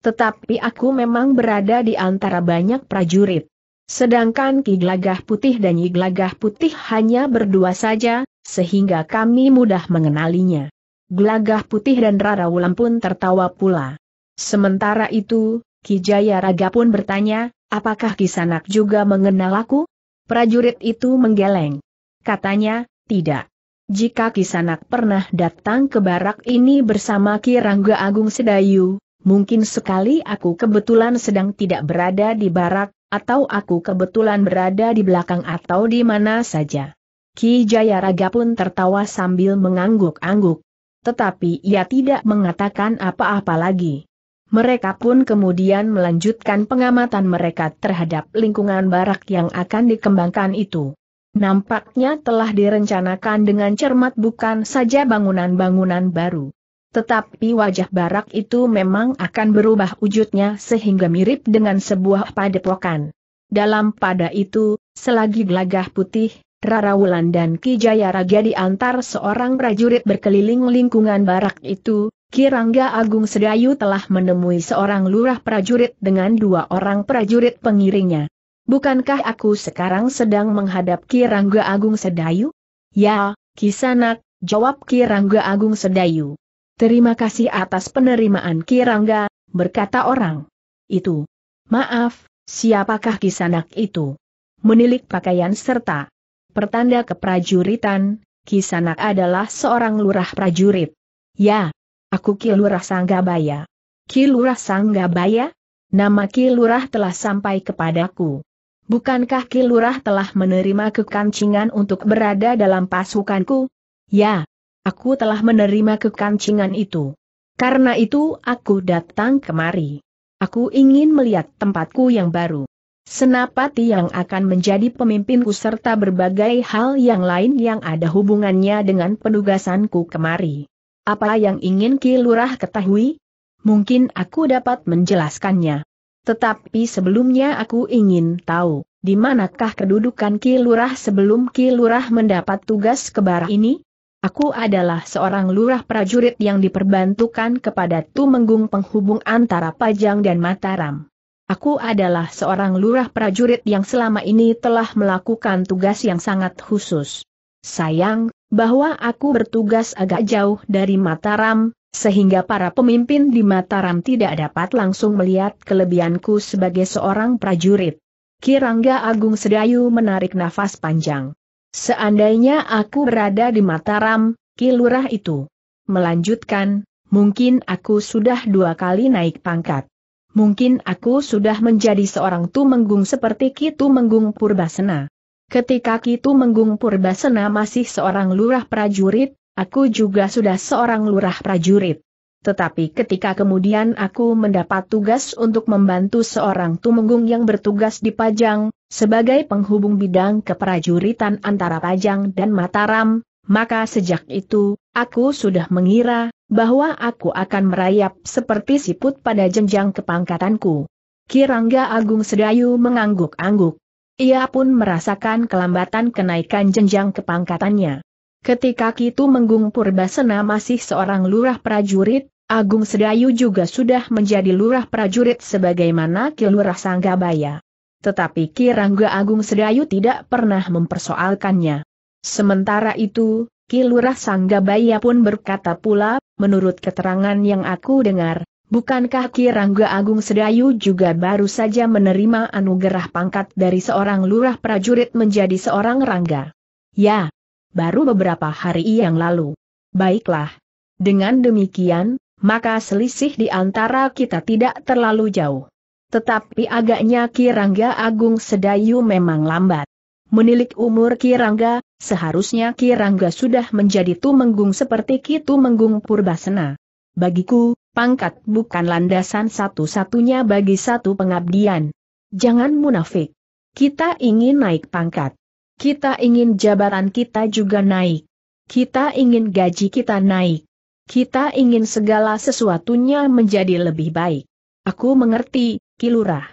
Speaker 1: Tetapi aku memang berada di antara banyak prajurit. Sedangkan Ki Glagah Putih dan Nyi Glagah Putih hanya berdua saja, sehingga kami mudah mengenalinya. Glagah Putih dan Rara Wulan pun tertawa pula. Sementara itu, Ki Jaya Raga pun bertanya, apakah Ki Sanak juga mengenal aku? Prajurit itu menggeleng. Katanya, tidak jika Kisanak pernah datang ke barak ini bersama Ki Rangga Agung Sedayu, mungkin sekali aku kebetulan sedang tidak berada di barak, atau aku kebetulan berada di belakang atau di mana saja. Ki Jayaraga pun tertawa sambil mengangguk-angguk. Tetapi ia tidak mengatakan apa-apa lagi. Mereka pun kemudian melanjutkan pengamatan mereka terhadap lingkungan barak yang akan dikembangkan itu. Nampaknya telah direncanakan dengan cermat bukan saja bangunan-bangunan baru. Tetapi wajah barak itu memang akan berubah wujudnya sehingga mirip dengan sebuah padepokan. Dalam pada itu, selagi gelagah putih, Rara Wulan dan Ki Jaya Raja diantar seorang prajurit berkeliling lingkungan barak itu, Kirangga Agung Sedayu telah menemui seorang lurah prajurit dengan dua orang prajurit pengiringnya bukankah aku sekarang sedang menghadap Rangga Agung Sedayu? Ya, Kisanak, jawab Kirangga Agung Sedayu. Terima kasih atas penerimaan Kirangga, berkata orang. Itu. Maaf, siapakah Kisanak itu? Menilik pakaian serta pertanda keprajuritan, Kisanak adalah seorang lurah prajurit. Ya, aku Ki Lurah Sanggabaya. Ki Lurah Sanggabaya? Nama Ki Lurah telah sampai kepadaku. Bukankah Kilurah telah menerima kekancingan untuk berada dalam pasukanku? Ya, aku telah menerima kekancingan itu. Karena itu aku datang kemari. Aku ingin melihat tempatku yang baru. Senapati yang akan menjadi pemimpinku serta berbagai hal yang lain yang ada hubungannya dengan penugasanku kemari. Apa yang ingin Kilurah ketahui? Mungkin aku dapat menjelaskannya. Tetapi sebelumnya aku ingin tahu, di manakah kedudukan Ki Lurah sebelum Ki Lurah mendapat tugas ke kebara ini? Aku adalah seorang lurah prajurit yang diperbantukan kepada Tumenggung penghubung antara Pajang dan Mataram. Aku adalah seorang lurah prajurit yang selama ini telah melakukan tugas yang sangat khusus. Sayang, bahwa aku bertugas agak jauh dari Mataram, sehingga para pemimpin di Mataram tidak dapat langsung melihat kelebihanku sebagai seorang prajurit. Kirangga Agung Sedayu menarik nafas panjang. Seandainya aku berada di Mataram, Kilurah itu. Melanjutkan, mungkin aku sudah dua kali naik pangkat. Mungkin aku sudah menjadi seorang tumenggung seperti Kitu Menggung Purbasena. Ketika Kitu Menggung Purbasena masih seorang lurah prajurit, Aku juga sudah seorang lurah prajurit. Tetapi ketika kemudian aku mendapat tugas untuk membantu seorang tumenggung yang bertugas di Pajang, sebagai penghubung bidang keprajuritan antara Pajang dan Mataram, maka sejak itu, aku sudah mengira, bahwa aku akan merayap seperti siput pada jenjang kepangkatanku. Kirangga Agung Sedayu mengangguk-angguk. Ia pun merasakan kelambatan kenaikan jenjang kepangkatannya. Ketika Kitu Menggung Purbasena masih seorang lurah prajurit, Agung Sedayu juga sudah menjadi lurah prajurit sebagaimana Kilurah Sanggabaya. Tetapi rangga Agung Sedayu tidak pernah mempersoalkannya. Sementara itu, Kilurah Sanggabaya pun berkata pula, menurut keterangan yang aku dengar, Bukankah Ki Rangga Agung Sedayu juga baru saja menerima anugerah pangkat dari seorang lurah prajurit menjadi seorang rangga? Ya, baru beberapa hari yang lalu. Baiklah. Dengan demikian, maka selisih di antara kita tidak terlalu jauh. Tetapi agaknya Kirangga Agung Sedayu memang lambat. Menilik umur Kirangga, seharusnya Kirangga sudah menjadi tumenggung seperti tumenggung Purbasena. Bagiku, pangkat bukan landasan satu-satunya bagi satu pengabdian. Jangan munafik. Kita ingin naik pangkat. Kita ingin jabatan kita juga naik. Kita ingin gaji kita naik. Kita ingin segala sesuatunya menjadi lebih baik. Aku mengerti, Kilurah.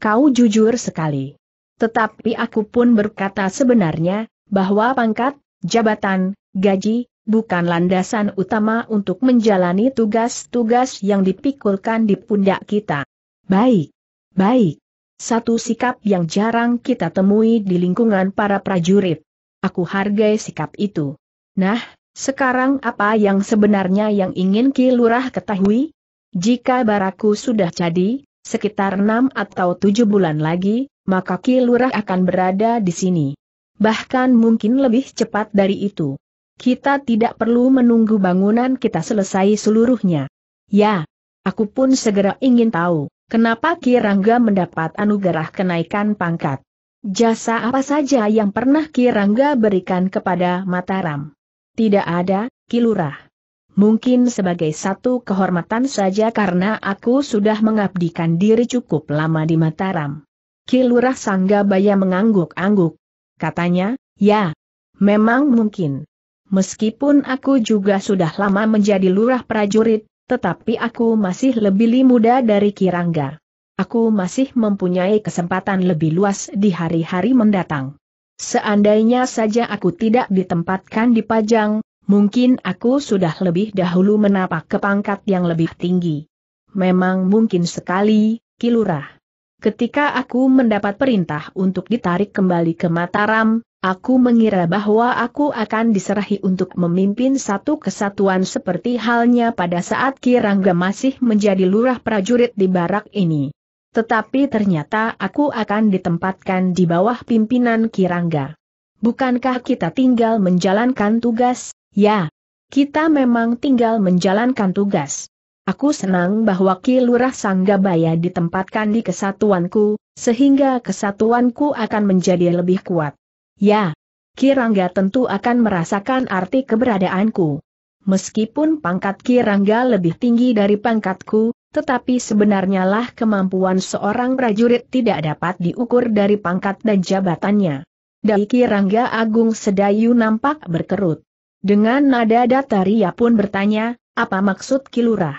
Speaker 1: Kau jujur sekali. Tetapi aku pun berkata sebenarnya, bahwa pangkat, jabatan, gaji, bukan landasan utama untuk menjalani tugas-tugas yang dipikulkan di pundak kita. Baik. Baik. Satu sikap yang jarang kita temui di lingkungan para prajurit. Aku hargai sikap itu. Nah, sekarang apa yang sebenarnya yang ingin Ki Lurah ketahui? Jika baraku sudah jadi, sekitar enam atau tujuh bulan lagi, maka Ki Lurah akan berada di sini. Bahkan mungkin lebih cepat dari itu. Kita tidak perlu menunggu bangunan kita selesai seluruhnya. Ya, aku pun segera ingin tahu. Kenapa Kirangga mendapat anugerah kenaikan pangkat? Jasa apa saja yang pernah Kirangga berikan kepada Mataram? Tidak ada, Kilurah. Mungkin sebagai satu kehormatan saja karena aku sudah mengabdikan diri cukup lama di Mataram. Kilurah Sanggabaya mengangguk-angguk. Katanya, ya, memang mungkin. Meskipun aku juga sudah lama menjadi lurah prajurit, tetapi aku masih lebih muda dari Kirangga. Aku masih mempunyai kesempatan lebih luas di hari-hari mendatang. Seandainya saja aku tidak ditempatkan di Pajang, mungkin aku sudah lebih dahulu menapak ke pangkat yang lebih tinggi. Memang mungkin sekali, Kilurah. Ketika aku mendapat perintah untuk ditarik kembali ke Mataram, Aku mengira bahwa aku akan diserahi untuk memimpin satu kesatuan seperti halnya pada saat Kirangga masih menjadi lurah prajurit di barak ini. Tetapi ternyata aku akan ditempatkan di bawah pimpinan Kirangga. Bukankah kita tinggal menjalankan tugas? Ya, kita memang tinggal menjalankan tugas. Aku senang bahwa Ki Lurah Sanggabaya ditempatkan di kesatuanku, sehingga kesatuanku akan menjadi lebih kuat. Ya, Kirangga tentu akan merasakan arti keberadaanku. Meskipun pangkat Kirangga lebih tinggi dari pangkatku, tetapi sebenarnya lah kemampuan seorang prajurit tidak dapat diukur dari pangkat dan jabatannya. Dai Kirangga Agung Sedayu nampak berkerut. Dengan nada datar ia pun bertanya, apa maksud Kilurah?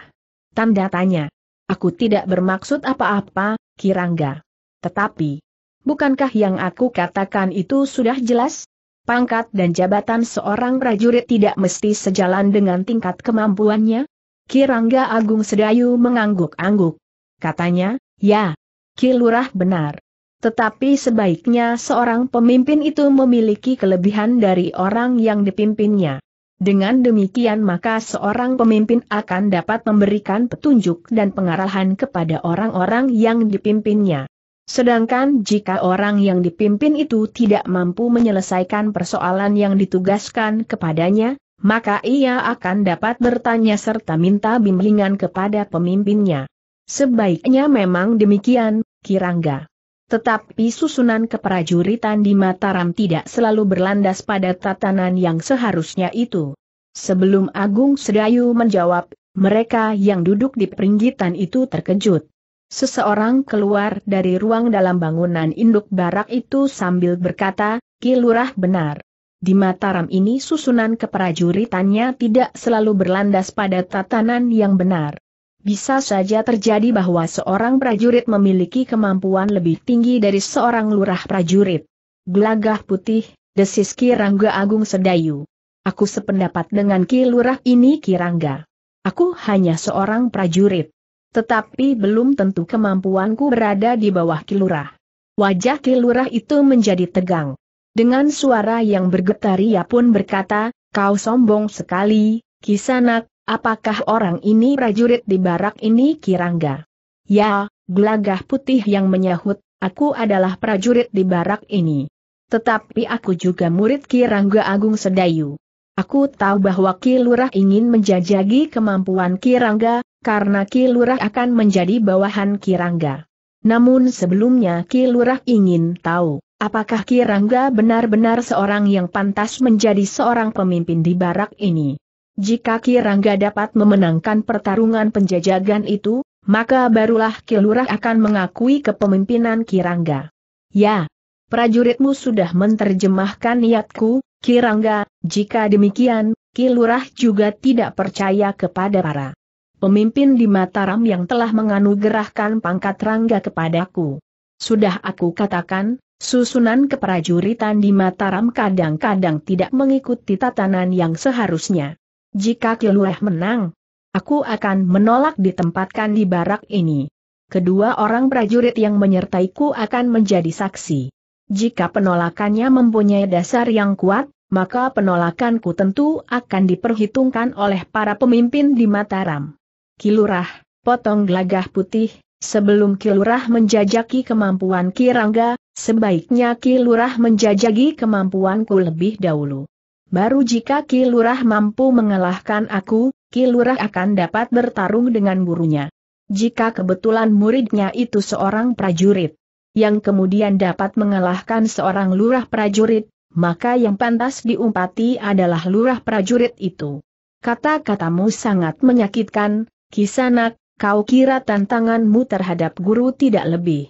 Speaker 1: Tanda tanya. Aku tidak bermaksud apa-apa, Kirangga. Tetapi, Bukankah yang aku katakan itu sudah jelas? Pangkat dan jabatan seorang prajurit tidak mesti sejalan dengan tingkat kemampuannya? Kirangga Agung Sedayu mengangguk-angguk. Katanya, ya, Kilurah benar. Tetapi sebaiknya seorang pemimpin itu memiliki kelebihan dari orang yang dipimpinnya. Dengan demikian maka seorang pemimpin akan dapat memberikan petunjuk dan pengarahan kepada orang-orang yang dipimpinnya. Sedangkan jika orang yang dipimpin itu tidak mampu menyelesaikan persoalan yang ditugaskan kepadanya, maka ia akan dapat bertanya serta minta bimbingan kepada pemimpinnya. Sebaiknya memang demikian, Kirangga. Tetapi susunan keprajuritan di Mataram tidak selalu berlandas pada tatanan yang seharusnya itu. Sebelum Agung Sedayu menjawab, mereka yang duduk di peringgitan itu terkejut. Seseorang keluar dari ruang dalam bangunan induk barak itu sambil berkata, Ki Lurah benar. Di Mataram ini susunan keprajuritannya tidak selalu berlandas pada tatanan yang benar. Bisa saja terjadi bahwa seorang prajurit memiliki kemampuan lebih tinggi dari seorang lurah prajurit. Gelagah putih, desis Kirangga Agung Sedayu. Aku sependapat dengan Ki Lurah ini Kirangga. Aku hanya seorang prajurit. Tetapi belum tentu kemampuanku berada di bawah kilurah. Wajah kilurah itu menjadi tegang. Dengan suara yang bergetar ia pun berkata, kau sombong sekali, kisanak, apakah orang ini prajurit di barak ini kirangga? Ya, gelagah putih yang menyahut, aku adalah prajurit di barak ini. Tetapi aku juga murid Kirangga Agung Sedayu. Aku tahu bahwa Ki ingin menjajagi kemampuan Kirangga, karena Ki akan menjadi bawahan Kirangga. Namun sebelumnya Ki ingin tahu, apakah Kirangga benar-benar seorang yang pantas menjadi seorang pemimpin di barak ini. Jika Kirangga dapat memenangkan pertarungan penjajagan itu, maka barulah Ki akan mengakui kepemimpinan Kirangga. Ya, prajuritmu sudah menerjemahkan niatku, Kirangga, jika demikian, Kilurah juga tidak percaya kepada para pemimpin di Mataram yang telah menganugerahkan pangkat Rangga kepadaku. Sudah aku katakan, susunan keprajuritan di Mataram kadang-kadang tidak mengikuti tatanan yang seharusnya. Jika Kilurah menang, aku akan menolak ditempatkan di barak ini. Kedua orang prajurit yang menyertaiku akan menjadi saksi. Jika penolakannya mempunyai dasar yang kuat, maka penolakanku tentu akan diperhitungkan oleh para pemimpin di Mataram. Kilurah, potong gelagah putih, sebelum Kilurah menjajaki kemampuan Kirangga, sebaiknya Kilurah menjajaki kemampuanku lebih dahulu. Baru jika Kilurah mampu mengalahkan aku, Kilurah akan dapat bertarung dengan gurunya. Jika kebetulan muridnya itu seorang prajurit, yang kemudian dapat mengalahkan seorang lurah prajurit, maka yang pantas diumpati adalah lurah prajurit itu. Kata-katamu sangat menyakitkan, kisanak, kau kira tantanganmu terhadap guru tidak lebih.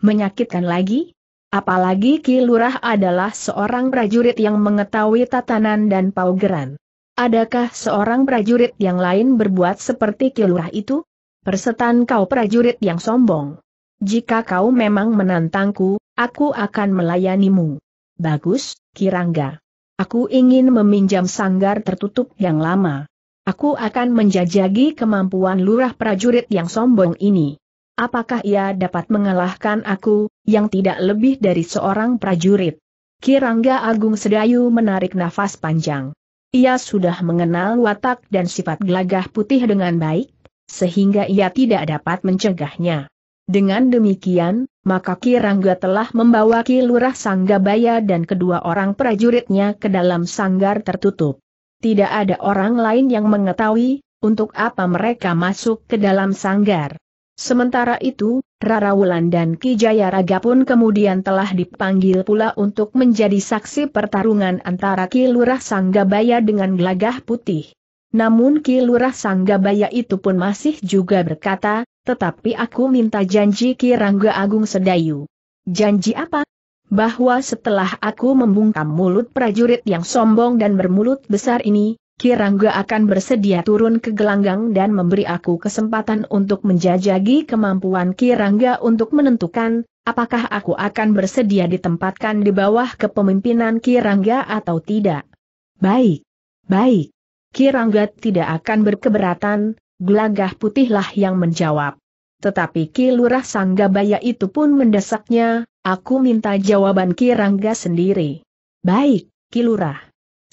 Speaker 1: Menyakitkan lagi? Apalagi Ki Lurah adalah seorang prajurit yang mengetahui tatanan dan paugeran. Adakah seorang prajurit yang lain berbuat seperti Ki Lurah itu? Persetan kau prajurit yang sombong. Jika kau memang menantangku, aku akan melayanimu. Bagus, Kirangga. Aku ingin meminjam sanggar tertutup yang lama. Aku akan menjajagi kemampuan lurah prajurit yang sombong ini. Apakah ia dapat mengalahkan aku, yang tidak lebih dari seorang prajurit? Kirangga Agung Sedayu menarik nafas panjang. Ia sudah mengenal watak dan sifat gelagah putih dengan baik, sehingga ia tidak dapat mencegahnya. Dengan demikian, maka Kirangga telah membawa Ki Lurah Sanggabaya dan kedua orang prajuritnya ke dalam sanggar tertutup. Tidak ada orang lain yang mengetahui, untuk apa mereka masuk ke dalam sanggar. Sementara itu, Rara Wulan dan Ki Jayaraga pun kemudian telah dipanggil pula untuk menjadi saksi pertarungan antara Ki Lurah Sanggabaya dengan Gelagah Putih. Namun Ki Lurah Sanggabaya itu pun masih juga berkata, tetapi aku minta janji Ki Rangga Agung Sedayu. Janji apa? Bahwa setelah aku membungkam mulut prajurit yang sombong dan bermulut besar ini, Ki Rangga akan bersedia turun ke gelanggang dan memberi aku kesempatan untuk menjajagi kemampuan Ki Rangga untuk menentukan, apakah aku akan bersedia ditempatkan di bawah kepemimpinan Ki Rangga atau tidak. Baik. Baik. Ki Rangga tidak akan berkeberatan, Gelagah putihlah yang menjawab. Tetapi Ki Lurah Sanggabaya itu pun mendesaknya, aku minta jawaban Ki sendiri. Baik, Ki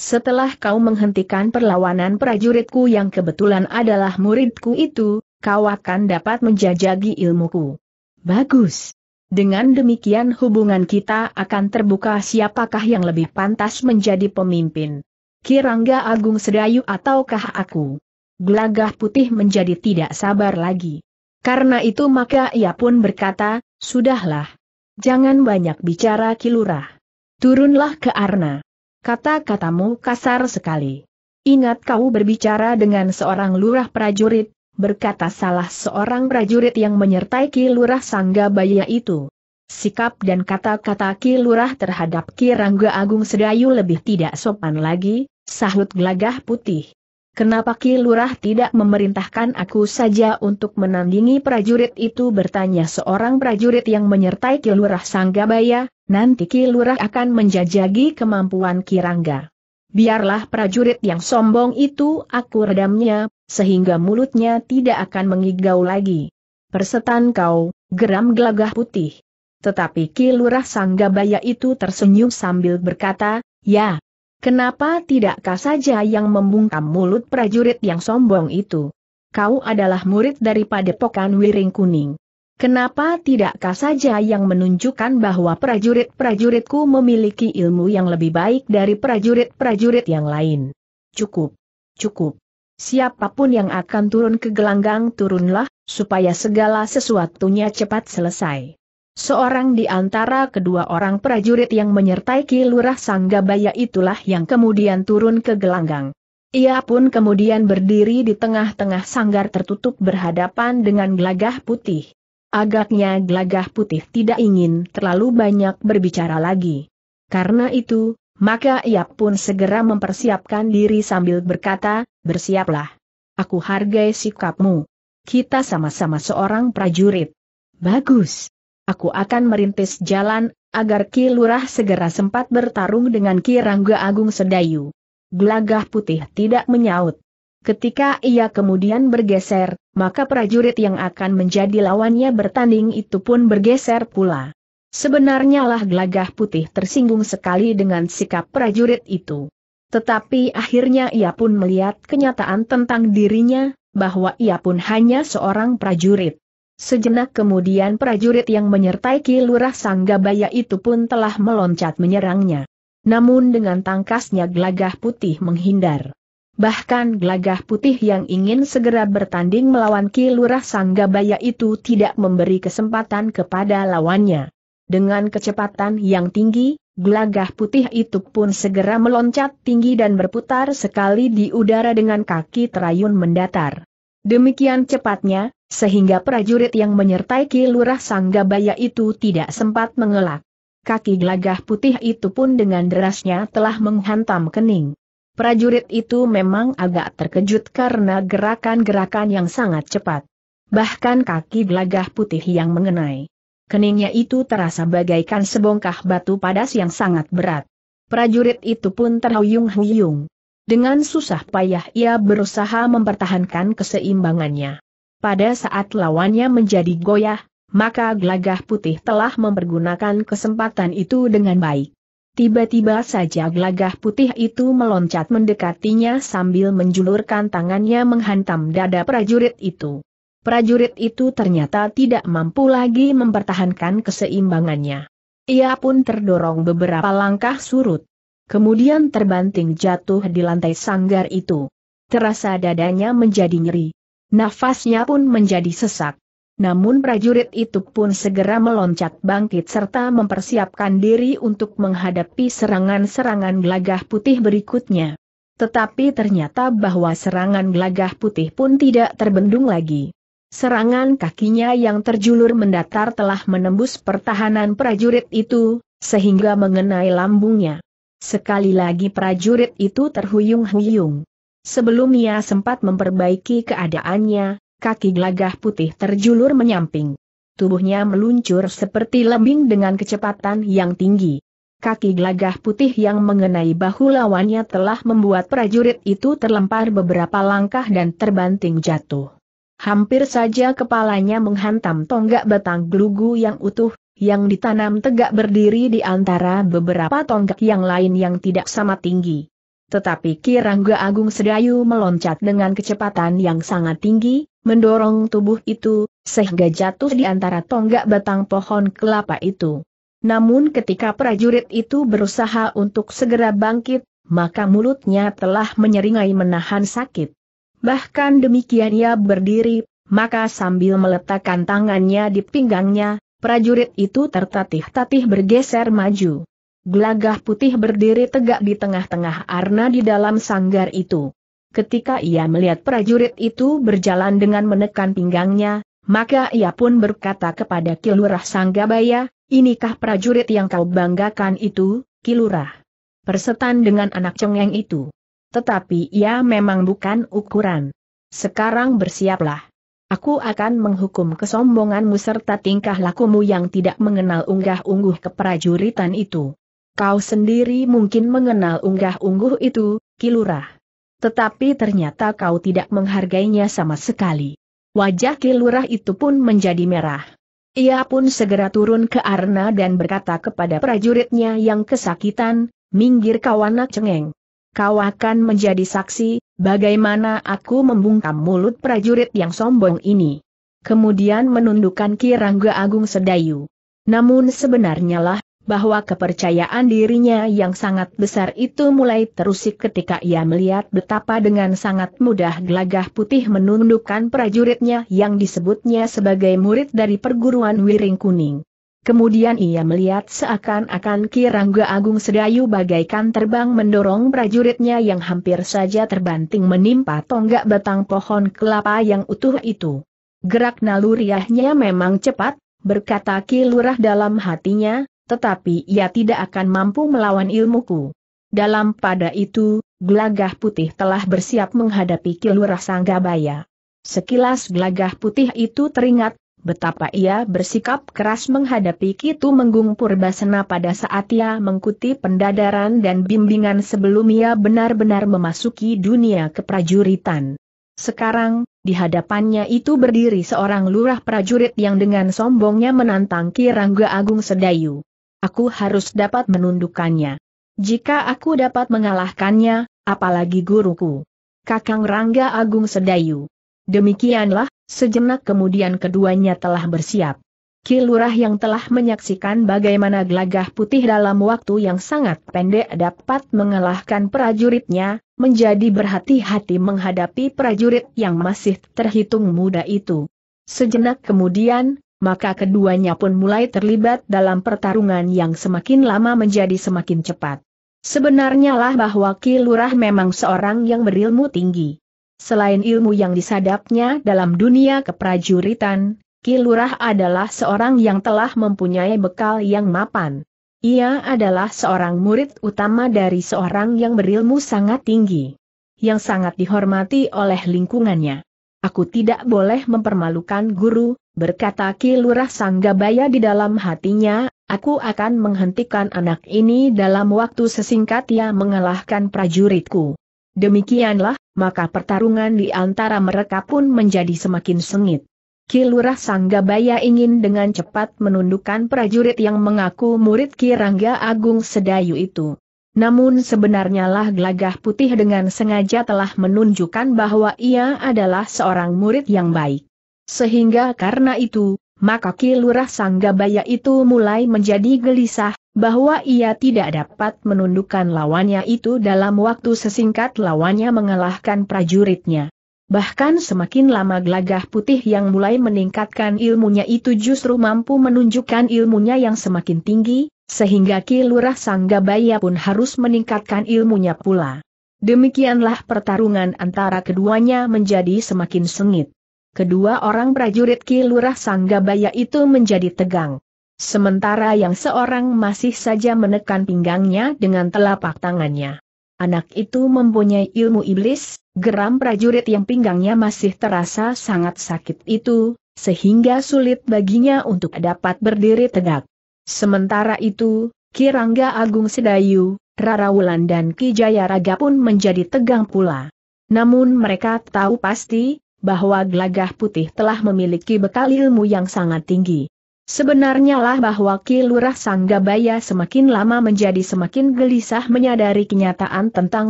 Speaker 1: Setelah kau menghentikan perlawanan prajuritku yang kebetulan adalah muridku itu, kau akan dapat menjajagi ilmuku. Bagus. Dengan demikian hubungan kita akan terbuka siapakah yang lebih pantas menjadi pemimpin. Kirangga Agung Sedayu ataukah aku? Gelagah putih menjadi tidak sabar lagi. Karena itu maka ia pun berkata, Sudahlah. Jangan banyak bicara kilurah. Turunlah ke Arna. Kata-katamu kasar sekali. Ingat kau berbicara dengan seorang lurah prajurit, berkata salah seorang prajurit yang menyertai kilurah Sanggabaya itu. Sikap dan kata-kata kilurah terhadap Kirangga Agung Sedayu lebih tidak sopan lagi, sahut gelagah putih. Kenapa Ki Lurah tidak memerintahkan aku saja untuk menandingi prajurit itu bertanya seorang prajurit yang menyertai Ki Lurah Sanggabaya, nanti Ki Lurah akan menjajagi kemampuan Kirangga. Biarlah prajurit yang sombong itu aku redamnya, sehingga mulutnya tidak akan mengigau lagi. Persetan kau, geram gelagah putih. Tetapi Ki Lurah Sanggabaya itu tersenyum sambil berkata, Ya, Kenapa tidakkah saja yang membungkam mulut prajurit yang sombong itu? Kau adalah murid daripada Pokan Wiring Kuning. Kenapa tidakkah saja yang menunjukkan bahwa prajurit-prajuritku memiliki ilmu yang lebih baik dari prajurit-prajurit yang lain? Cukup. Cukup. Siapapun yang akan turun ke gelanggang turunlah, supaya segala sesuatunya cepat selesai. Seorang di antara kedua orang prajurit yang menyertai Ki Lurah Sanggabaya itulah yang kemudian turun ke gelanggang. Ia pun kemudian berdiri di tengah-tengah sanggar tertutup berhadapan dengan gelagah putih. Agaknya gelagah putih tidak ingin terlalu banyak berbicara lagi. Karena itu, maka ia pun segera mempersiapkan diri sambil berkata, bersiaplah. Aku hargai sikapmu. Kita sama-sama seorang prajurit. Bagus aku akan merintis jalan, agar Ki Lurah segera sempat bertarung dengan Ki Rangga Agung Sedayu. Gelagah putih tidak menyaut. Ketika ia kemudian bergeser, maka prajurit yang akan menjadi lawannya bertanding itu pun bergeser pula. Sebenarnya lah gelagah putih tersinggung sekali dengan sikap prajurit itu. Tetapi akhirnya ia pun melihat kenyataan tentang dirinya, bahwa ia pun hanya seorang prajurit. Sejenak kemudian prajurit yang menyertai Ki Lurah Sanggabaya itu pun telah meloncat menyerangnya. Namun dengan tangkasnya Glagah putih menghindar. Bahkan Glagah putih yang ingin segera bertanding melawan Ki Lurah Sanggabaya itu tidak memberi kesempatan kepada lawannya. Dengan kecepatan yang tinggi, Glagah putih itu pun segera meloncat tinggi dan berputar sekali di udara dengan kaki terayun mendatar. Demikian cepatnya, sehingga prajurit yang menyertai Ki Lurah Sanggabaya itu tidak sempat mengelak. Kaki gelagah putih itu pun dengan derasnya telah menghantam kening. Prajurit itu memang agak terkejut karena gerakan-gerakan yang sangat cepat. Bahkan kaki gelagah putih yang mengenai keningnya itu terasa bagaikan sebongkah batu padas yang sangat berat. Prajurit itu pun terhuyung-huyung. Dengan susah payah ia berusaha mempertahankan keseimbangannya. Pada saat lawannya menjadi goyah, maka gelagah putih telah mempergunakan kesempatan itu dengan baik. Tiba-tiba saja gelagah putih itu meloncat mendekatinya sambil menjulurkan tangannya menghantam dada prajurit itu. Prajurit itu ternyata tidak mampu lagi mempertahankan keseimbangannya. Ia pun terdorong beberapa langkah surut kemudian terbanting jatuh di lantai sanggar itu. Terasa dadanya menjadi nyeri. Nafasnya pun menjadi sesak. Namun prajurit itu pun segera meloncat bangkit serta mempersiapkan diri untuk menghadapi serangan-serangan gelagah putih berikutnya. Tetapi ternyata bahwa serangan gelagah putih pun tidak terbendung lagi. Serangan kakinya yang terjulur mendatar telah menembus pertahanan prajurit itu, sehingga mengenai lambungnya. Sekali lagi prajurit itu terhuyung-huyung. Sebelum ia sempat memperbaiki keadaannya, kaki gelagah putih terjulur menyamping. Tubuhnya meluncur seperti lembing dengan kecepatan yang tinggi. Kaki gelagah putih yang mengenai bahu lawannya telah membuat prajurit itu terlempar beberapa langkah dan terbanting jatuh. Hampir saja kepalanya menghantam tonggak batang glugu yang utuh, yang ditanam tegak berdiri di antara beberapa tonggak yang lain yang tidak sama tinggi. Tetapi Kirangga Agung Sedayu meloncat dengan kecepatan yang sangat tinggi, mendorong tubuh itu, sehingga jatuh di antara tonggak batang pohon kelapa itu. Namun ketika prajurit itu berusaha untuk segera bangkit, maka mulutnya telah menyeringai menahan sakit. Bahkan demikian ia berdiri, maka sambil meletakkan tangannya di pinggangnya, prajurit itu tertatih-tatih bergeser maju. Gelagah putih berdiri tegak di tengah-tengah Arna di dalam sanggar itu. Ketika ia melihat prajurit itu berjalan dengan menekan pinggangnya, maka ia pun berkata kepada Kilurah Sanggabaya, inikah prajurit yang kau banggakan itu, Kilurah? Persetan dengan anak cengeng itu. Tetapi ia memang bukan ukuran. Sekarang bersiaplah. Aku akan menghukum kesombonganmu serta tingkah lakumu yang tidak mengenal unggah-ungguh keprajuritan itu. Kau sendiri mungkin mengenal unggah-ungguh itu, Kilurah. Tetapi ternyata kau tidak menghargainya sama sekali. Wajah Kilurah itu pun menjadi merah. Ia pun segera turun ke Arna dan berkata kepada prajuritnya yang kesakitan, minggir kawanak cengeng kau akan menjadi saksi, bagaimana aku membungkam mulut prajurit yang sombong ini. Kemudian menundukkan Kirangga Agung Sedayu. Namun sebenarnya lah, bahwa kepercayaan dirinya yang sangat besar itu mulai terusik ketika ia melihat betapa dengan sangat mudah gelagah putih menundukkan prajuritnya yang disebutnya sebagai murid dari perguruan Wiring Kuning. Kemudian ia melihat seakan-akan Kirangga Agung Sedayu bagaikan terbang mendorong prajuritnya yang hampir saja terbanting menimpa tonggak batang pohon kelapa yang utuh itu. Gerak naluriahnya memang cepat, berkata Ki Lurah dalam hatinya, tetapi ia tidak akan mampu melawan ilmuku. Dalam pada itu, gelagah putih telah bersiap menghadapi Ki Lurah Sanggabaya. Sekilas gelagah putih itu teringat, betapa ia bersikap keras menghadapi Kitu Menggung Purbasena pada saat ia mengikuti pendadaran dan bimbingan sebelum ia benar-benar memasuki dunia keprajuritan. Sekarang, di hadapannya itu berdiri seorang lurah prajurit yang dengan sombongnya menantang Kirangga Agung Sedayu. Aku harus dapat menundukkannya. Jika aku dapat mengalahkannya, apalagi guruku. Kakang Rangga Agung Sedayu. Demikianlah, Sejenak kemudian keduanya telah bersiap. Kilurah yang telah menyaksikan bagaimana gelagah putih dalam waktu yang sangat pendek dapat mengalahkan prajuritnya, menjadi berhati-hati menghadapi prajurit yang masih terhitung muda itu. Sejenak kemudian, maka keduanya pun mulai terlibat dalam pertarungan yang semakin lama menjadi semakin cepat. Sebenarnya lah bahwa Kilurah memang seorang yang berilmu tinggi. Selain ilmu yang disadapnya dalam dunia keprajuritan, Kilurah adalah seorang yang telah mempunyai bekal yang mapan. Ia adalah seorang murid utama dari seorang yang berilmu sangat tinggi. Yang sangat dihormati oleh lingkungannya. Aku tidak boleh mempermalukan guru, berkata Kilurah Sanggabaya di dalam hatinya, aku akan menghentikan anak ini dalam waktu sesingkat ia mengalahkan prajuritku. Demikianlah, maka pertarungan di antara mereka pun menjadi semakin sengit. Kilurah Sanggabaya ingin dengan cepat menundukkan prajurit yang mengaku murid Kirangga Agung Sedayu itu. Namun sebenarnya lah Gelagah Putih dengan sengaja telah menunjukkan bahwa ia adalah seorang murid yang baik. Sehingga karena itu, maka Kilurah Sanggabaya itu mulai menjadi gelisah, bahwa ia tidak dapat menundukkan lawannya itu dalam waktu sesingkat lawannya mengalahkan prajuritnya. Bahkan semakin lama gelagah putih yang mulai meningkatkan ilmunya itu justru mampu menunjukkan ilmunya yang semakin tinggi, sehingga Ki Lurah Sanggabaya pun harus meningkatkan ilmunya pula. Demikianlah pertarungan antara keduanya menjadi semakin sengit. Kedua orang prajurit Ki Lurah Sanggabaya itu menjadi tegang. Sementara yang seorang masih saja menekan pinggangnya dengan telapak tangannya. Anak itu mempunyai ilmu iblis, geram prajurit yang pinggangnya masih terasa sangat sakit itu, sehingga sulit baginya untuk dapat berdiri tegak. Sementara itu, Kirangga Agung Sedayu, Rara Wulan dan Kijaya Raga pun menjadi tegang pula. Namun mereka tahu pasti, bahwa gelagah putih telah memiliki bekal ilmu yang sangat tinggi. Sebenarnya lah bahwa Ki Lurah Sanggabaya semakin lama menjadi semakin gelisah menyadari kenyataan tentang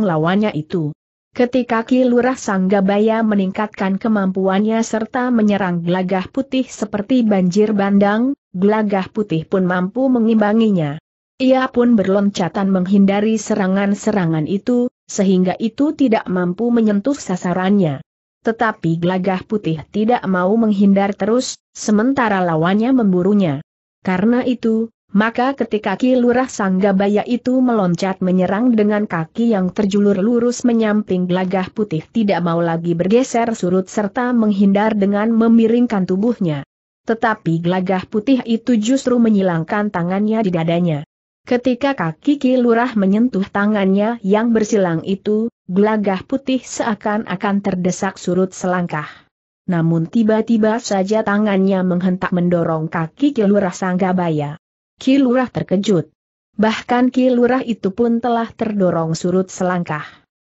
Speaker 1: lawannya itu. Ketika Ki Lurah Sanggabaya meningkatkan kemampuannya serta menyerang glagah putih seperti banjir bandang, glagah putih pun mampu mengimbanginya. Ia pun berloncatan menghindari serangan-serangan itu, sehingga itu tidak mampu menyentuh sasarannya. Tetapi glagah putih tidak mau menghindar terus, sementara lawannya memburunya. Karena itu, maka ketika Ki Lurah Sanggabaya itu meloncat menyerang dengan kaki yang terjulur lurus menyamping glagah putih tidak mau lagi bergeser surut serta menghindar dengan memiringkan tubuhnya. Tetapi glagah putih itu justru menyilangkan tangannya di dadanya. Ketika kaki Ki Lurah menyentuh tangannya yang bersilang itu, Gelagah putih seakan-akan terdesak surut selangkah. Namun tiba-tiba saja tangannya menghentak mendorong kaki Kilurah Sanggabaya. Kilurah terkejut. Bahkan Kilurah itu pun telah terdorong surut selangkah.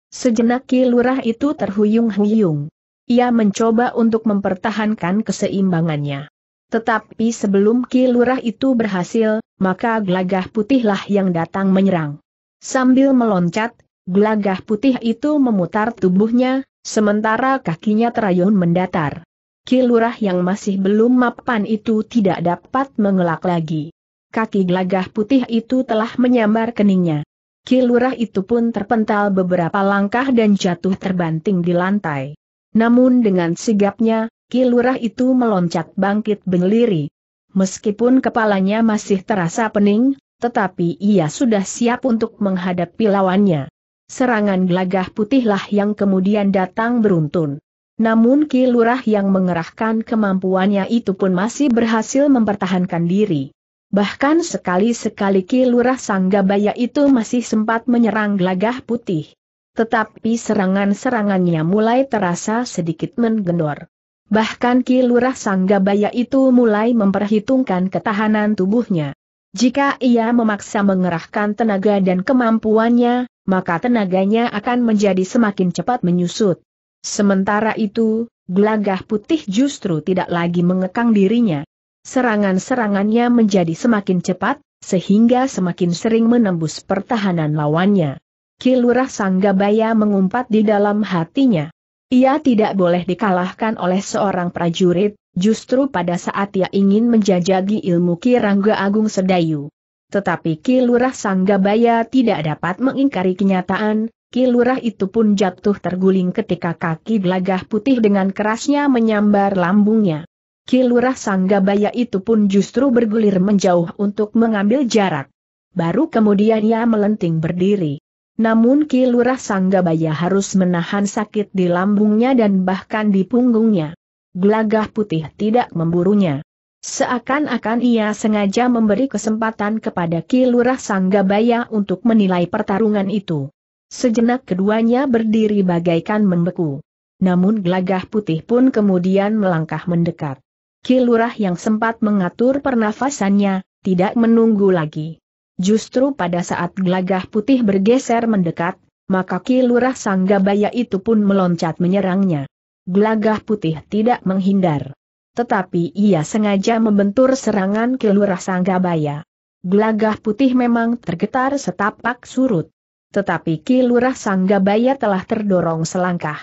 Speaker 1: Sejenak Kilurah itu terhuyung-huyung. Ia mencoba untuk mempertahankan keseimbangannya. Tetapi sebelum Kilurah itu berhasil, maka gelagah putihlah yang datang menyerang. Sambil meloncat, Gelagah putih itu memutar tubuhnya, sementara kakinya terayun mendatar. Kilurah yang masih belum mapan itu tidak dapat mengelak lagi. Kaki gelagah putih itu telah menyambar keningnya. Kilurah itu pun terpental beberapa langkah dan jatuh terbanting di lantai. Namun dengan sigapnya, Kilurah itu meloncat bangkit berdiri. Meskipun kepalanya masih terasa pening, tetapi ia sudah siap untuk menghadapi lawannya serangan gelagah putihlah yang kemudian datang beruntun. Namun Ki Lurah yang mengerahkan kemampuannya itu pun masih berhasil mempertahankan diri. Bahkan sekali-sekali Ki Lurah Sanggabaya itu masih sempat menyerang gelagah putih. Tetapi serangan-serangannya mulai terasa sedikit menggendor. Bahkan Ki Lurah Sanggabaya itu mulai memperhitungkan ketahanan tubuhnya. Jika ia memaksa mengerahkan tenaga dan kemampuannya, maka tenaganya akan menjadi semakin cepat menyusut. Sementara itu, gelagah putih justru tidak lagi mengekang dirinya. Serangan-serangannya menjadi semakin cepat, sehingga semakin sering menembus pertahanan lawannya. Kilurah Sanggabaya mengumpat di dalam hatinya. Ia tidak boleh dikalahkan oleh seorang prajurit, justru pada saat ia ingin menjajagi ilmu Kirangga Agung Sedayu. Tetapi Kilurah Sanggabaya tidak dapat mengingkari kenyataan, Kilurah itu pun jatuh terguling ketika kaki gelagah putih dengan kerasnya menyambar lambungnya. Kilurah Sanggabaya itu pun justru bergulir menjauh untuk mengambil jarak. Baru kemudian ia melenting berdiri. Namun Kilurah Sanggabaya harus menahan sakit di lambungnya dan bahkan di punggungnya. Gelagah putih tidak memburunya. Seakan-akan ia sengaja memberi kesempatan kepada Kilurah Lurah Sanggabaya untuk menilai pertarungan itu. Sejenak keduanya berdiri bagaikan membeku. Namun Glagah putih pun kemudian melangkah mendekat. Kilurah yang sempat mengatur pernafasannya, tidak menunggu lagi. Justru pada saat Glagah putih bergeser mendekat, maka Kilurah Lurah Sanggabaya itu pun meloncat menyerangnya. Glagah putih tidak menghindar tetapi ia sengaja membentur serangan ke lurah Sanggabaya. Gelagah putih memang tergetar setapak surut. Tetapi Ki Lurah Sanggabaya telah terdorong selangkah.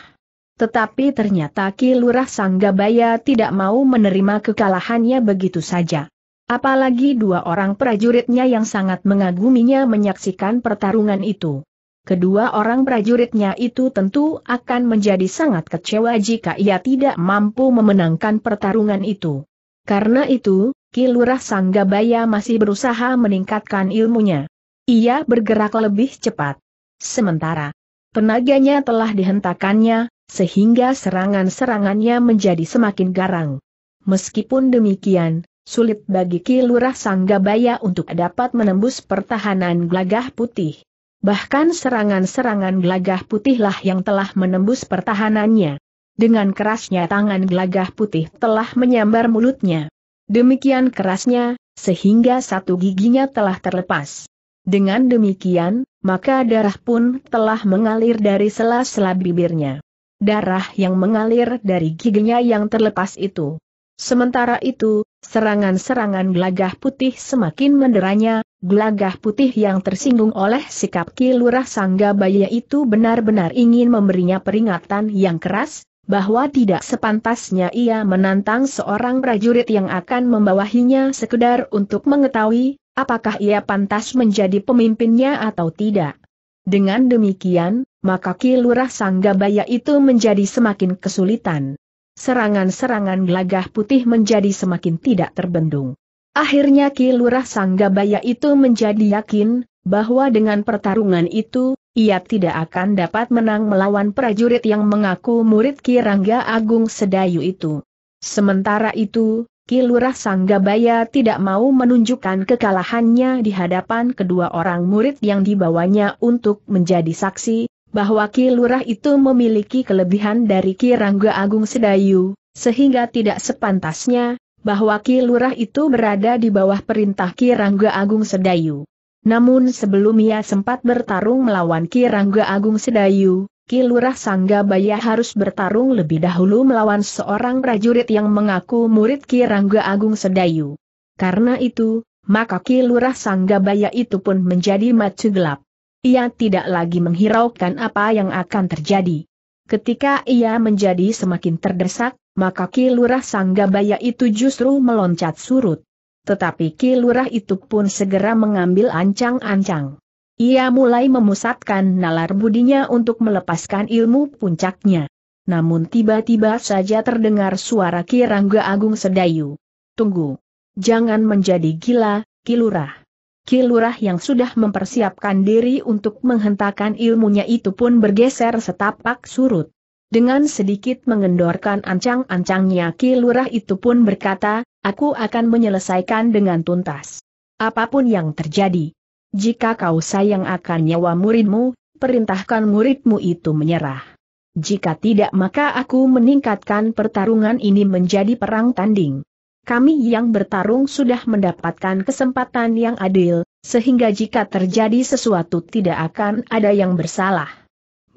Speaker 1: Tetapi ternyata Ki Lurah Sanggabaya tidak mau menerima kekalahannya begitu saja. Apalagi dua orang prajuritnya yang sangat mengaguminya menyaksikan pertarungan itu kedua orang prajuritnya itu tentu akan menjadi sangat kecewa jika ia tidak mampu memenangkan pertarungan itu. Karena itu, Kilurah Sanggabaya masih berusaha meningkatkan ilmunya. Ia bergerak lebih cepat. Sementara tenaganya telah dihentakannya, sehingga serangan-serangannya menjadi semakin garang. Meskipun demikian, sulit bagi Kilurah Sanggabaya untuk dapat menembus pertahanan gelagah putih. Bahkan serangan-serangan gelagah putihlah yang telah menembus pertahanannya. Dengan kerasnya tangan gelagah putih telah menyambar mulutnya. Demikian kerasnya, sehingga satu giginya telah terlepas. Dengan demikian, maka darah pun telah mengalir dari sela-sela bibirnya. Darah yang mengalir dari giginya yang terlepas itu Sementara itu, serangan-serangan gelagah putih semakin menderanya, gelagah putih yang tersinggung oleh sikap Kilurah Baya itu benar-benar ingin memberinya peringatan yang keras, bahwa tidak sepantasnya ia menantang seorang prajurit yang akan membawahinya sekedar untuk mengetahui, apakah ia pantas menjadi pemimpinnya atau tidak. Dengan demikian, maka Kilurah Sanggabaya itu menjadi semakin kesulitan serangan-serangan gelagah putih menjadi semakin tidak terbendung. Akhirnya Ki Lurah Sanggabaya itu menjadi yakin, bahwa dengan pertarungan itu, ia tidak akan dapat menang melawan prajurit yang mengaku murid Ki Rangga Agung Sedayu itu. Sementara itu, Ki Lurah Sanggabaya tidak mau menunjukkan kekalahannya di hadapan kedua orang murid yang dibawanya untuk menjadi saksi, bahwa Ki Lurah itu memiliki kelebihan dari Ki Rangga Agung Sedayu, sehingga tidak sepantasnya, bahwa Ki Lurah itu berada di bawah perintah Ki Rangga Agung Sedayu. Namun sebelum ia sempat bertarung melawan Ki Rangga Agung Sedayu, Ki Lurah Sanggabaya harus bertarung lebih dahulu melawan seorang prajurit yang mengaku murid Ki Rangga Agung Sedayu. Karena itu, maka Ki Lurah Sanggabaya itu pun menjadi macu gelap. Ia tidak lagi menghiraukan apa yang akan terjadi. Ketika ia menjadi semakin terdesak, maka Ki Lurah Sanggabaya itu justru meloncat surut. Tetapi Ki itu pun segera mengambil ancang-ancang. Ia mulai memusatkan nalar budinya untuk melepaskan ilmu puncaknya. Namun tiba-tiba saja terdengar suara Ki Rangga Agung Sedayu. Tunggu. Jangan menjadi gila, Ki Kilurah yang sudah mempersiapkan diri untuk menghentakkan ilmunya itu pun bergeser setapak surut. Dengan sedikit mengendorkan ancang-ancangnya Kilurah itu pun berkata, aku akan menyelesaikan dengan tuntas. Apapun yang terjadi. Jika kau sayang akan nyawa muridmu, perintahkan muridmu itu menyerah. Jika tidak maka aku meningkatkan pertarungan ini menjadi perang tanding kami yang bertarung sudah mendapatkan kesempatan yang adil, sehingga jika terjadi sesuatu tidak akan ada yang bersalah.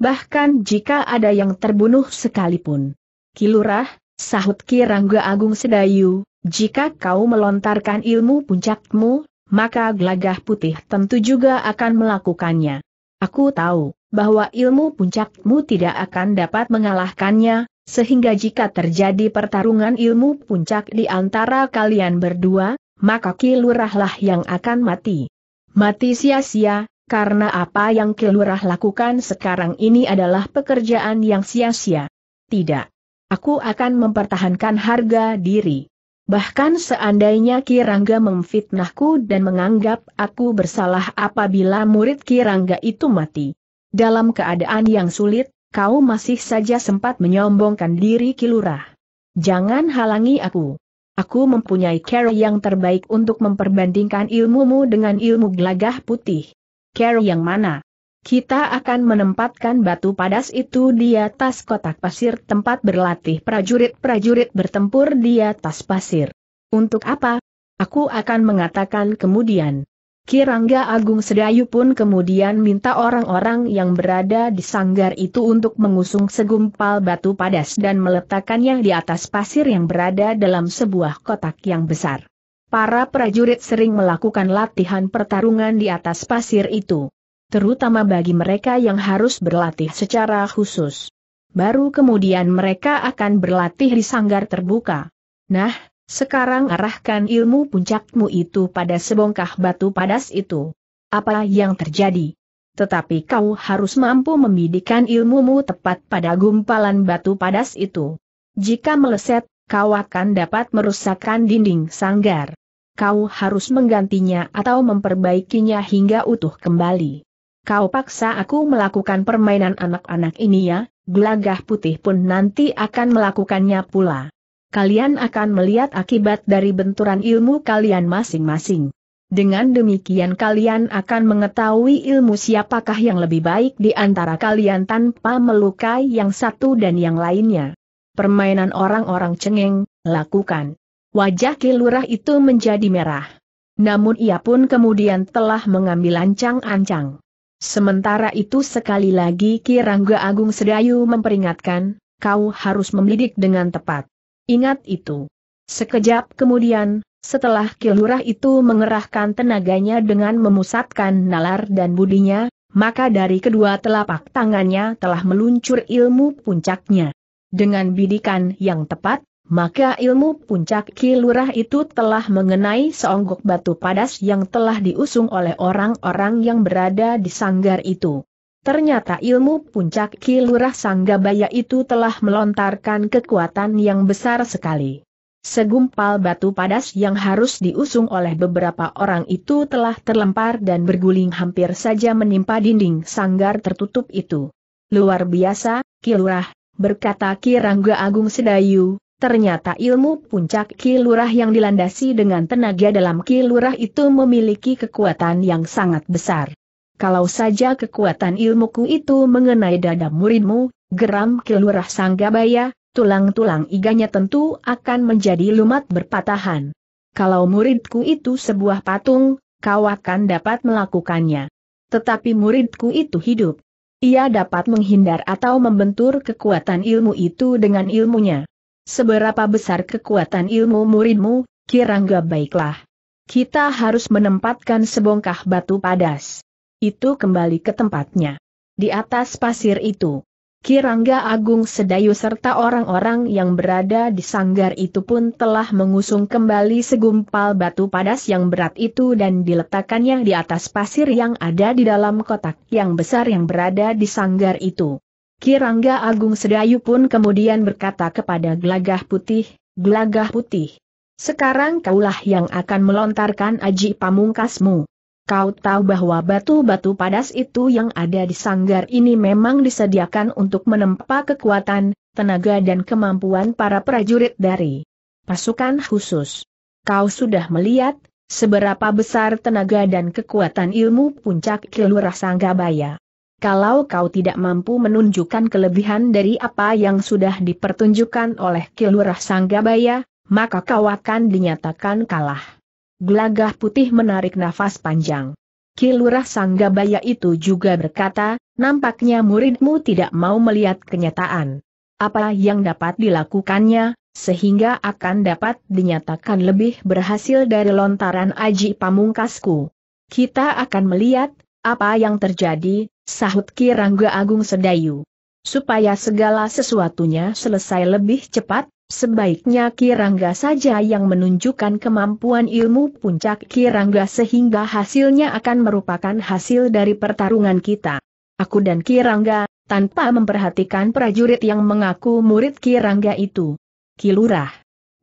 Speaker 1: Bahkan jika ada yang terbunuh sekalipun. Kilurah, sahut Kirangga Agung Sedayu, jika kau melontarkan ilmu puncakmu, maka gelagah putih tentu juga akan melakukannya. Aku tahu bahwa ilmu puncakmu tidak akan dapat mengalahkannya, sehingga jika terjadi pertarungan ilmu puncak di antara kalian berdua, maka kilurahlah yang akan mati. Mati sia-sia, karena apa yang kilurah lakukan sekarang ini adalah pekerjaan yang sia-sia. Tidak. Aku akan mempertahankan harga diri. Bahkan seandainya Kirangga memfitnahku dan menganggap aku bersalah apabila murid Kirangga itu mati. Dalam keadaan yang sulit, kau masih saja sempat menyombongkan diri kilurah. Jangan halangi aku. Aku mempunyai cara yang terbaik untuk memperbandingkan ilmumu dengan ilmu gelagah putih. Cara yang mana? Kita akan menempatkan batu padas itu di atas kotak pasir tempat berlatih prajurit-prajurit bertempur di atas pasir. Untuk apa? Aku akan mengatakan kemudian. Kirangga Agung Sedayu pun kemudian minta orang-orang yang berada di sanggar itu untuk mengusung segumpal batu padas dan meletakkannya di atas pasir yang berada dalam sebuah kotak yang besar. Para prajurit sering melakukan latihan pertarungan di atas pasir itu, terutama bagi mereka yang harus berlatih secara khusus. Baru kemudian mereka akan berlatih di sanggar terbuka. Nah, sekarang arahkan ilmu puncakmu itu pada sebongkah batu padas itu. Apa yang terjadi? Tetapi kau harus mampu membidikan ilmumu tepat pada gumpalan batu padas itu. Jika meleset, kau akan dapat merusakkan dinding sanggar. Kau harus menggantinya atau memperbaikinya hingga utuh kembali. Kau paksa aku melakukan permainan anak-anak ini ya, gelagah putih pun nanti akan melakukannya pula kalian akan melihat akibat dari benturan ilmu kalian masing-masing. Dengan demikian kalian akan mengetahui ilmu siapakah yang lebih baik di antara kalian tanpa melukai yang satu dan yang lainnya. Permainan orang-orang cengeng, lakukan. Wajah kilurah itu menjadi merah. Namun ia pun kemudian telah mengambil ancang-ancang. Sementara itu sekali lagi Kirangga Agung Sedayu memperingatkan, kau harus membidik dengan tepat. Ingat itu. Sekejap kemudian, setelah kilurah itu mengerahkan tenaganya dengan memusatkan nalar dan budinya, maka dari kedua telapak tangannya telah meluncur ilmu puncaknya. Dengan bidikan yang tepat, maka ilmu puncak kilurah itu telah mengenai seonggok batu padas yang telah diusung oleh orang-orang yang berada di sanggar itu. Ternyata ilmu puncak kilurah Sanggabaya itu telah melontarkan kekuatan yang besar sekali. Segumpal batu padas yang harus diusung oleh beberapa orang itu telah terlempar dan berguling hampir saja menimpa dinding sanggar tertutup itu. Luar biasa, kilurah, berkata Kirangga Agung Sedayu, ternyata ilmu puncak kilurah yang dilandasi dengan tenaga dalam kilurah itu memiliki kekuatan yang sangat besar kalau saja kekuatan ilmuku itu mengenai dada muridmu, geram kelurah Sanggabaya, tulang-tulang iganya tentu akan menjadi lumat berpatahan. Kalau muridku itu sebuah patung, kau akan dapat melakukannya. Tetapi muridku itu hidup. Ia dapat menghindar atau membentur kekuatan ilmu itu dengan ilmunya. Seberapa besar kekuatan ilmu muridmu, kirangga baiklah. Kita harus menempatkan sebongkah batu padas itu kembali ke tempatnya. Di atas pasir itu, Kirangga Agung Sedayu serta orang-orang yang berada di sanggar itu pun telah mengusung kembali segumpal batu padas yang berat itu dan diletakkannya di atas pasir yang ada di dalam kotak yang besar yang berada di sanggar itu. Kirangga Agung Sedayu pun kemudian berkata kepada Glagah Putih, Glagah Putih, sekarang kaulah yang akan melontarkan aji pamungkasmu. Kau tahu bahwa batu-batu padas itu yang ada di sanggar ini memang disediakan untuk menempa kekuatan, tenaga dan kemampuan para prajurit dari pasukan khusus. Kau sudah melihat, seberapa besar tenaga dan kekuatan ilmu puncak kelurah Sanggabaya. Kalau kau tidak mampu menunjukkan kelebihan dari apa yang sudah dipertunjukkan oleh kelurah Sanggabaya, maka kau akan dinyatakan kalah. Gelagah putih menarik nafas panjang. Kilurah Sanggabaya itu juga berkata, nampaknya muridmu tidak mau melihat kenyataan. Apa yang dapat dilakukannya, sehingga akan dapat dinyatakan lebih berhasil dari lontaran aji pamungkasku. Kita akan melihat, apa yang terjadi, sahut Kirangga Agung Sedayu. Supaya segala sesuatunya selesai lebih cepat, Sebaiknya Kirangga saja yang menunjukkan kemampuan ilmu puncak Kirangga sehingga hasilnya akan merupakan hasil dari pertarungan kita. Aku dan Kirangga, tanpa memperhatikan prajurit yang mengaku murid Kirangga itu. Kilurah.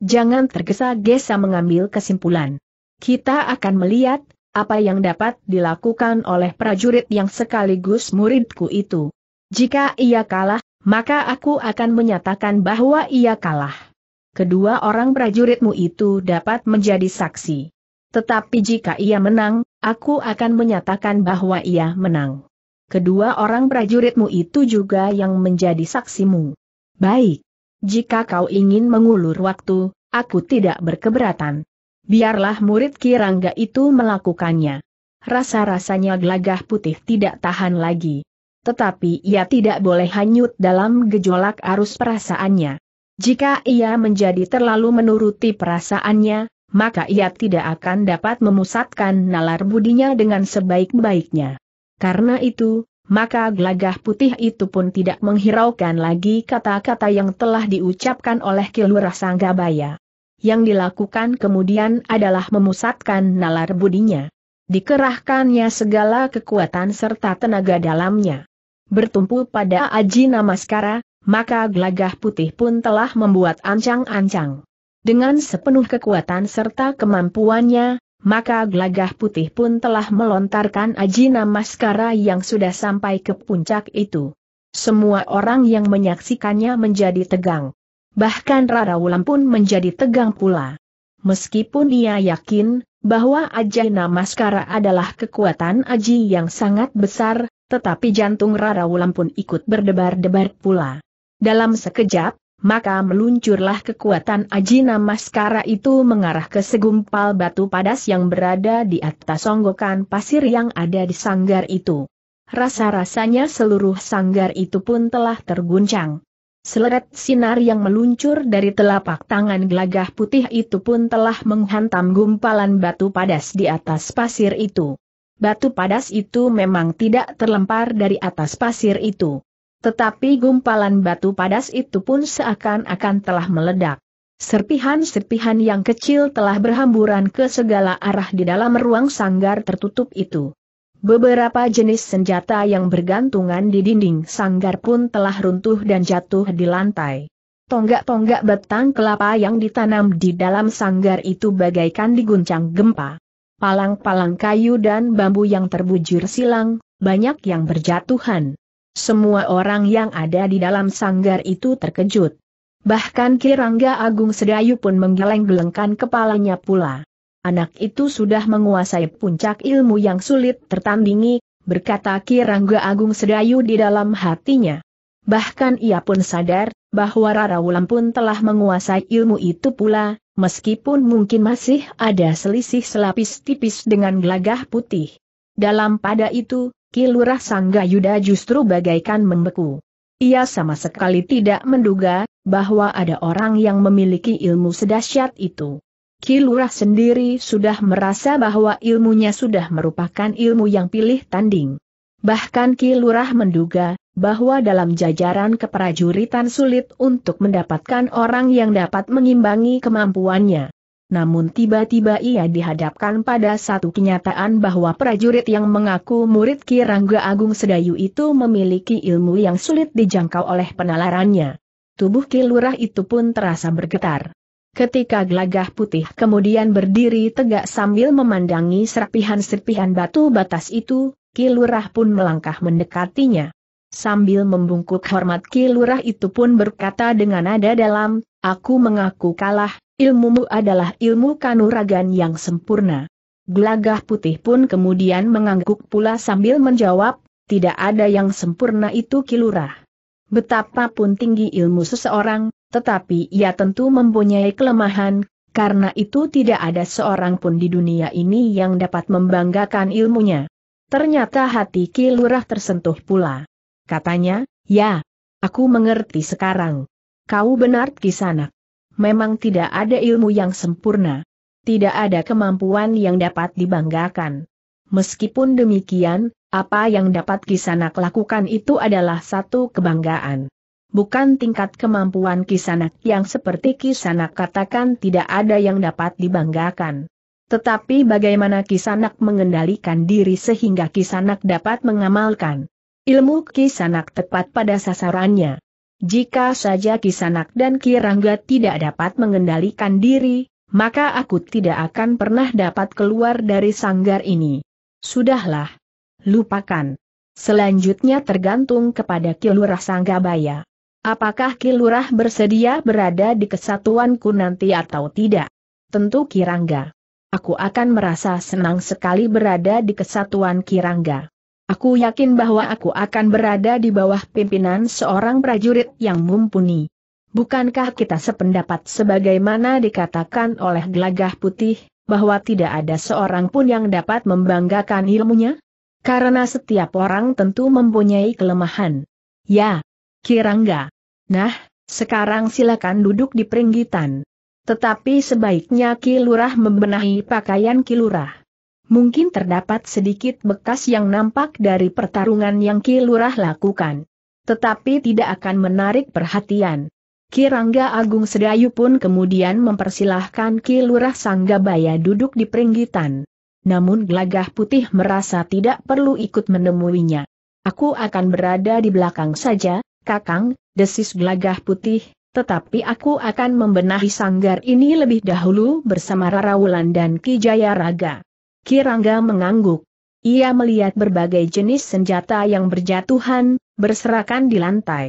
Speaker 1: Jangan tergesa-gesa mengambil kesimpulan. Kita akan melihat, apa yang dapat dilakukan oleh prajurit yang sekaligus muridku itu. Jika ia kalah, maka aku akan menyatakan bahwa ia kalah. Kedua orang prajuritmu itu dapat menjadi saksi. Tetapi jika ia menang, aku akan menyatakan bahwa ia menang. Kedua orang prajuritmu itu juga yang menjadi saksimu. Baik. Jika kau ingin mengulur waktu, aku tidak berkeberatan. Biarlah murid Kirangga itu melakukannya. Rasa-rasanya gelagah putih tidak tahan lagi. Tetapi ia tidak boleh hanyut dalam gejolak arus perasaannya. Jika ia menjadi terlalu menuruti perasaannya, maka ia tidak akan dapat memusatkan nalar budinya dengan sebaik-baiknya. Karena itu, maka gelagah putih itu pun tidak menghiraukan lagi kata-kata yang telah diucapkan oleh Kilurah Sanggabaya. Yang dilakukan kemudian adalah memusatkan nalar budinya. Dikerahkannya segala kekuatan serta tenaga dalamnya bertumpu pada Aji Namaskara, maka glagah putih pun telah membuat ancang-ancang. Dengan sepenuh kekuatan serta kemampuannya, maka glagah putih pun telah melontarkan Aji Namaskara yang sudah sampai ke puncak itu. Semua orang yang menyaksikannya menjadi tegang. Bahkan Rara Wulan pun menjadi tegang pula. Meskipun ia yakin bahwa Aji Namaskara adalah kekuatan Aji yang sangat besar, tetapi jantung Rara Wulan pun ikut berdebar-debar pula. Dalam sekejap, maka meluncurlah kekuatan Ajina Maskara itu mengarah ke segumpal batu padas yang berada di atas songgokan pasir yang ada di sanggar itu. Rasa-rasanya seluruh sanggar itu pun telah terguncang. Seleret sinar yang meluncur dari telapak tangan gelagah putih itu pun telah menghantam gumpalan batu padas di atas pasir itu. Batu padas itu memang tidak terlempar dari atas pasir itu. Tetapi gumpalan batu padas itu pun seakan-akan telah meledak. Serpihan-serpihan yang kecil telah berhamburan ke segala arah di dalam ruang sanggar tertutup itu. Beberapa jenis senjata yang bergantungan di dinding sanggar pun telah runtuh dan jatuh di lantai. Tonggak-tonggak betang kelapa yang ditanam di dalam sanggar itu bagaikan diguncang gempa palang-palang kayu dan bambu yang terbujur silang, banyak yang berjatuhan. Semua orang yang ada di dalam sanggar itu terkejut. Bahkan Kirangga Agung Sedayu pun menggeleng-gelengkan kepalanya pula. Anak itu sudah menguasai puncak ilmu yang sulit tertandingi, berkata Kirangga Agung Sedayu di dalam hatinya. Bahkan ia pun sadar, bahwa Rara Wulan pun telah menguasai ilmu itu pula, meskipun mungkin masih ada selisih selapis tipis dengan gelagah putih. Dalam pada itu, Kilurah Sanggayuda justru bagaikan membeku. Ia sama sekali tidak menduga bahwa ada orang yang memiliki ilmu sedahsyat itu. Kilurah sendiri sudah merasa bahwa ilmunya sudah merupakan ilmu yang pilih tanding. Bahkan Ki Lurah menduga, bahwa dalam jajaran keprajuritan sulit untuk mendapatkan orang yang dapat mengimbangi kemampuannya. Namun tiba-tiba ia dihadapkan pada satu kenyataan bahwa prajurit yang mengaku murid Ki Rangga Agung Sedayu itu memiliki ilmu yang sulit dijangkau oleh penalarannya. Tubuh Ki Lurah itu pun terasa bergetar. Ketika gelagah putih kemudian berdiri tegak sambil memandangi serpihan-serpihan batu batas itu, Kilurah pun melangkah mendekatinya. Sambil membungkuk hormat Kilurah itu pun berkata dengan nada dalam, Aku mengaku kalah, ilmumu adalah ilmu kanuragan yang sempurna. Gelagah putih pun kemudian mengangguk pula sambil menjawab, tidak ada yang sempurna itu Kilurah. Betapapun tinggi ilmu seseorang, tetapi ia tentu mempunyai kelemahan, karena itu tidak ada seorang pun di dunia ini yang dapat membanggakan ilmunya. Ternyata hati Ki Lurah tersentuh pula. Katanya, ya, aku mengerti sekarang. Kau benar kisanak. Memang tidak ada ilmu yang sempurna. Tidak ada kemampuan yang dapat dibanggakan. Meskipun demikian, apa yang dapat kisanak lakukan itu adalah satu kebanggaan. Bukan tingkat kemampuan kisanak yang seperti kisanak katakan tidak ada yang dapat dibanggakan. Tetapi bagaimana Kisanak mengendalikan diri sehingga Kisanak dapat mengamalkan ilmu Kisanak tepat pada sasarannya? Jika saja Kisanak dan Kirangga tidak dapat mengendalikan diri, maka aku tidak akan pernah dapat keluar dari sanggar ini. Sudahlah. Lupakan. Selanjutnya tergantung kepada Kilurah Sanggabaya. Apakah Kilurah bersedia berada di kesatuanku nanti atau tidak? Tentu Kirangga aku akan merasa senang sekali berada di kesatuan Kirangga. Aku yakin bahwa aku akan berada di bawah pimpinan seorang prajurit yang mumpuni. Bukankah kita sependapat sebagaimana dikatakan oleh gelagah putih, bahwa tidak ada seorang pun yang dapat membanggakan ilmunya? Karena setiap orang tentu mempunyai kelemahan. Ya, Kirangga. Nah, sekarang silakan duduk di peringgitan. Tetapi sebaiknya Kilurah membenahi pakaian Kilurah. Mungkin terdapat sedikit bekas yang nampak dari pertarungan yang Kilurah lakukan. Tetapi tidak akan menarik perhatian. Kirangga Agung Sedayu pun kemudian mempersilahkan Kilurah Sanggabaya duduk di peringgitan. Namun Glagah putih merasa tidak perlu ikut menemuinya. Aku akan berada di belakang saja, Kakang, desis Glagah putih, tetapi aku akan membenahi sanggar ini lebih dahulu bersama Rara Wulan dan Kijaya Raga. Kirangga mengangguk. Ia melihat berbagai jenis senjata yang berjatuhan, berserakan di lantai.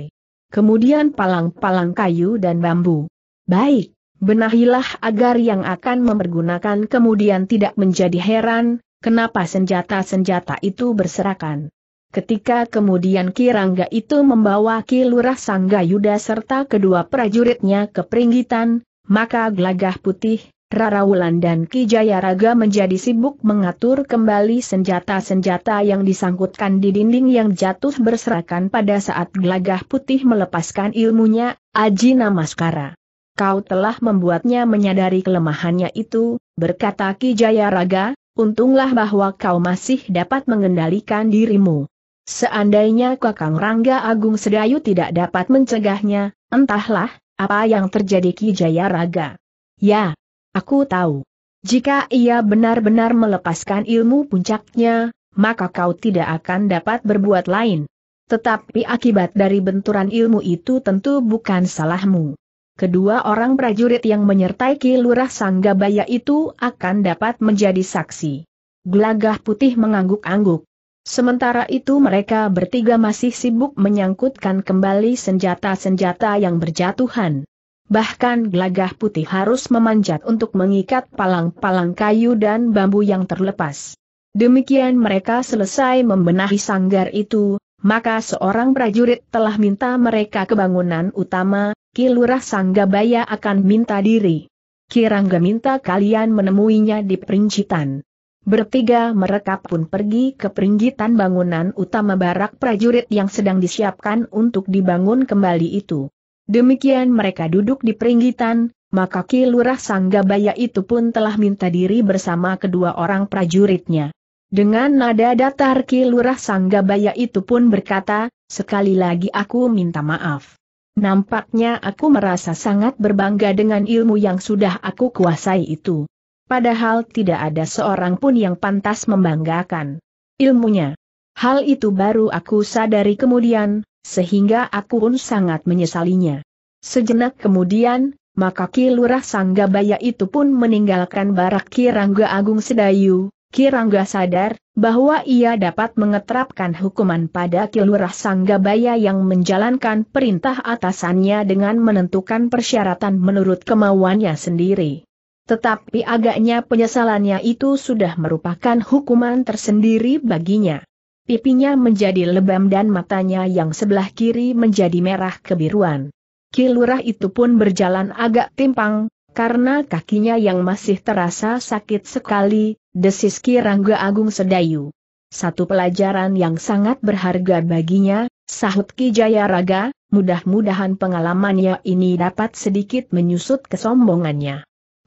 Speaker 1: Kemudian palang-palang kayu dan bambu. Baik, benahilah agar yang akan mempergunakan kemudian tidak menjadi heran, kenapa senjata-senjata itu berserakan. Ketika kemudian Kirangga itu membawa Kilurah Yuda serta kedua prajuritnya ke peringgitan, maka Glagah Putih, Rarawulan dan Kijayaraga menjadi sibuk mengatur kembali senjata-senjata yang disangkutkan di dinding yang jatuh berserakan pada saat Glagah Putih melepaskan ilmunya, Aji Namaskara. Kau telah membuatnya menyadari kelemahannya itu, berkata Kijayaraga, untunglah bahwa kau masih dapat mengendalikan dirimu. Seandainya Kakang Rangga Agung Sedayu tidak dapat mencegahnya, entahlah, apa yang terjadi Ki Jaya Raga. Ya, aku tahu. Jika ia benar-benar melepaskan ilmu puncaknya, maka kau tidak akan dapat berbuat lain. Tetapi akibat dari benturan ilmu itu tentu bukan salahmu. Kedua orang prajurit yang menyertai Ki Lurah Sanggabaya itu akan dapat menjadi saksi. Gelagah putih mengangguk-angguk. Sementara itu mereka bertiga masih sibuk menyangkutkan kembali senjata-senjata yang berjatuhan. Bahkan gelagah putih harus memanjat untuk mengikat palang-palang kayu dan bambu yang terlepas. Demikian mereka selesai membenahi sanggar itu, maka seorang prajurit telah minta mereka ke bangunan utama, Kilurah Sanggabaya akan minta diri. Kirangga minta kalian menemuinya di perincitan. Bertiga mereka pun pergi ke peringgitan bangunan utama barak prajurit yang sedang disiapkan untuk dibangun kembali itu. Demikian mereka duduk di peringgitan, maka Ki Lurah Sanggabaya itu pun telah minta diri bersama kedua orang prajuritnya. Dengan nada datar Ki Lurah Sanggabaya itu pun berkata, sekali lagi aku minta maaf. Nampaknya aku merasa sangat berbangga dengan ilmu yang sudah aku kuasai itu padahal tidak ada seorang pun yang pantas membanggakan ilmunya. Hal itu baru aku sadari kemudian, sehingga aku pun sangat menyesalinya. Sejenak kemudian, maka Ki Lurah Sanggabaya itu pun meninggalkan barak Kirangga Agung Sedayu, Kirangga sadar, bahwa ia dapat mengeterapkan hukuman pada Kilurah Sanggabaya yang menjalankan perintah atasannya dengan menentukan persyaratan menurut kemauannya sendiri. Tetapi agaknya penyesalannya itu sudah merupakan hukuman tersendiri baginya. Pipinya menjadi lebam dan matanya yang sebelah kiri menjadi merah kebiruan. Kilurah itu pun berjalan agak timpang, karena kakinya yang masih terasa sakit sekali, desis Kirangga Agung Sedayu. Satu pelajaran yang sangat berharga baginya, sahut Ki Jayaraga, mudah-mudahan pengalamannya ini dapat sedikit menyusut kesombongannya.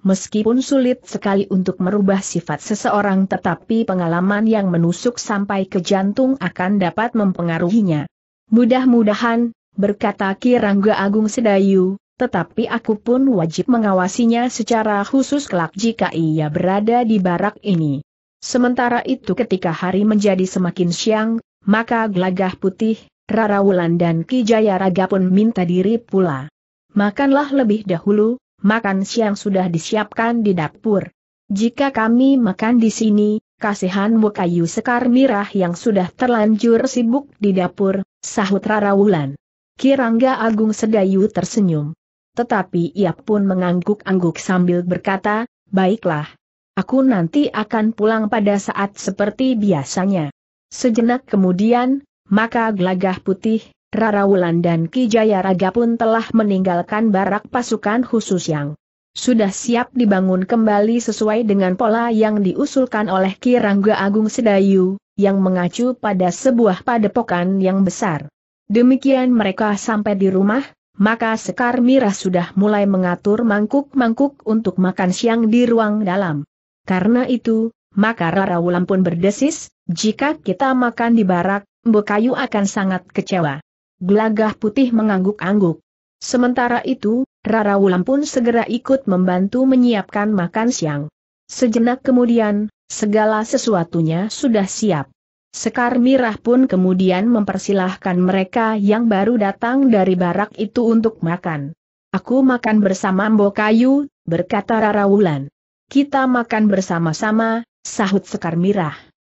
Speaker 1: Meskipun sulit sekali untuk merubah sifat seseorang tetapi pengalaman yang menusuk sampai ke jantung akan dapat mempengaruhinya. Mudah-mudahan, berkata Ki Rangga Agung Sedayu, tetapi aku pun wajib mengawasinya secara khusus kelak jika ia berada di barak ini. Sementara itu ketika hari menjadi semakin siang, maka Glagah Putih, Rara Wulan dan Ki Jayaraga pun minta diri pula. Makanlah lebih dahulu, makan siang sudah disiapkan di dapur. Jika kami makan di sini, kasihanmu kayu sekar mirah yang sudah terlanjur sibuk di dapur, sahut Rara Wulan. Kirangga Agung Sedayu tersenyum. Tetapi ia pun mengangguk-angguk sambil berkata, baiklah. Aku nanti akan pulang pada saat seperti biasanya. Sejenak kemudian, maka gelagah putih, Rara Wulan dan Ki Jayaraga pun telah meninggalkan barak pasukan khusus yang sudah siap dibangun kembali sesuai dengan pola yang diusulkan oleh Ki Rangga Agung Sedayu, yang mengacu pada sebuah padepokan yang besar. Demikian mereka sampai di rumah, maka Sekar Mira sudah mulai mengatur mangkuk-mangkuk untuk makan siang di ruang dalam. Karena itu, maka Rara Wulan pun berdesis, jika kita makan di barak, Bokayu akan sangat kecewa. Gelagah putih mengangguk-angguk. Sementara itu, Rara Wulan pun segera ikut membantu menyiapkan makan siang. Sejenak kemudian, segala sesuatunya sudah siap. Sekar Mirah pun kemudian mempersilahkan mereka yang baru datang dari barak itu untuk makan. Aku makan bersama Mbok Kayu, berkata Rara Wulan. Kita makan bersama-sama, sahut Sekar Mirah.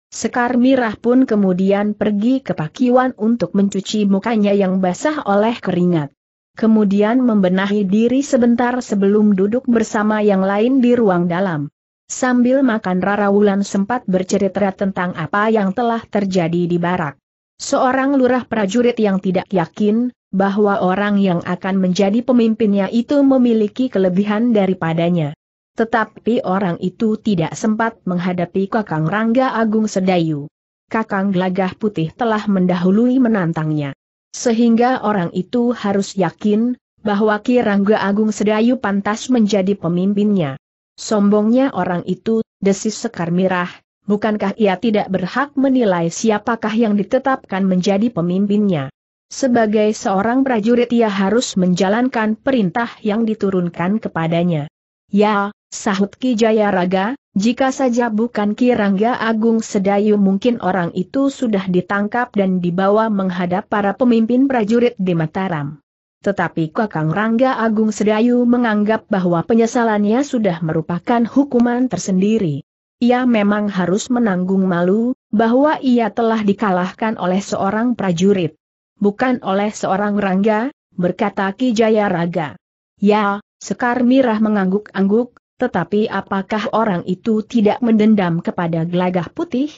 Speaker 1: Sekar Mirah pun kemudian pergi ke pakiwan untuk mencuci mukanya yang basah oleh keringat. Kemudian membenahi diri sebentar sebelum duduk bersama yang lain di ruang dalam. Sambil makan Rara Wulan sempat bercerita tentang apa yang telah terjadi di barak. Seorang lurah prajurit yang tidak yakin, bahwa orang yang akan menjadi pemimpinnya itu memiliki kelebihan daripadanya. Tetapi orang itu tidak sempat menghadapi Kakang Rangga Agung Sedayu. Kakang Gelagah Putih telah mendahului menantangnya. Sehingga orang itu harus yakin, bahwa Ki Rangga Agung Sedayu pantas menjadi pemimpinnya. Sombongnya orang itu, desis Sekar Mirah, bukankah ia tidak berhak menilai siapakah yang ditetapkan menjadi pemimpinnya? Sebagai seorang prajurit ia harus menjalankan perintah yang diturunkan kepadanya. Ya, sahut Ki Jayaraga, jika saja bukan Ki Rangga Agung Sedayu mungkin orang itu sudah ditangkap dan dibawa menghadap para pemimpin prajurit di Mataram. Tetapi Kakang Rangga Agung Sedayu menganggap bahwa penyesalannya sudah merupakan hukuman tersendiri. Ia memang harus menanggung malu, bahwa ia telah dikalahkan oleh seorang prajurit. Bukan oleh seorang Rangga, berkata Ki Jayaraga. Ya, Sekar Mirah mengangguk-angguk, tetapi apakah orang itu tidak mendendam kepada gelagah putih?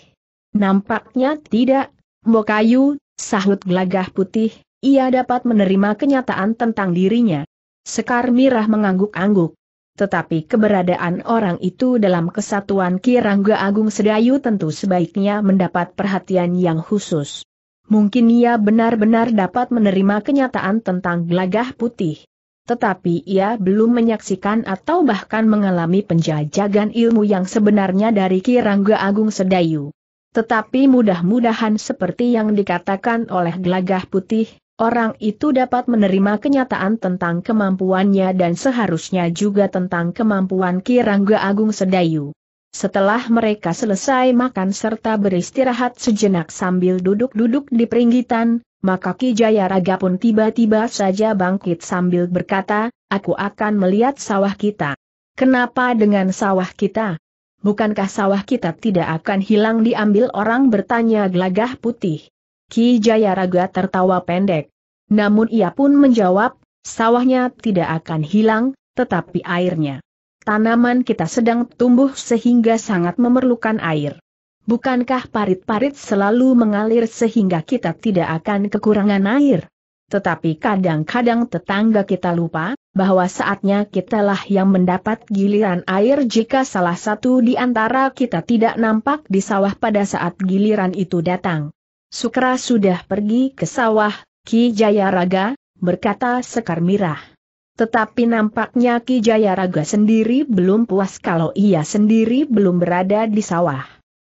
Speaker 1: Nampaknya tidak, Mokayu, sahut gelagah putih, ia dapat menerima kenyataan tentang dirinya. Sekar Mirah mengangguk-angguk. Tetapi keberadaan orang itu dalam kesatuan Kirangga Agung Sedayu tentu sebaiknya mendapat perhatian yang khusus. Mungkin ia benar-benar dapat menerima kenyataan tentang gelagah putih tetapi ia belum menyaksikan atau bahkan mengalami penjajagan ilmu yang sebenarnya dari Ki Rangga Agung Sedayu. Tetapi mudah-mudahan seperti yang dikatakan oleh Gelagah Putih, orang itu dapat menerima kenyataan tentang kemampuannya dan seharusnya juga tentang kemampuan Ki Rangga Agung Sedayu. Setelah mereka selesai makan serta beristirahat sejenak sambil duduk-duduk di peringgitan, maka Ki Jayaraga pun tiba-tiba saja bangkit sambil berkata, aku akan melihat sawah kita. Kenapa dengan sawah kita? Bukankah sawah kita tidak akan hilang diambil orang bertanya gelagah putih? Ki Jayaraga tertawa pendek. Namun ia pun menjawab, sawahnya tidak akan hilang, tetapi airnya. Tanaman kita sedang tumbuh sehingga sangat memerlukan air. Bukankah parit-parit selalu mengalir sehingga kita tidak akan kekurangan air? Tetapi kadang-kadang tetangga kita lupa, bahwa saatnya kitalah yang mendapat giliran air jika salah satu di antara kita tidak nampak di sawah pada saat giliran itu datang. Sukra sudah pergi ke sawah, Ki Jayaraga, berkata Sekar Mirah. Tetapi nampaknya Ki Jayaraga sendiri belum puas kalau ia sendiri belum berada di sawah.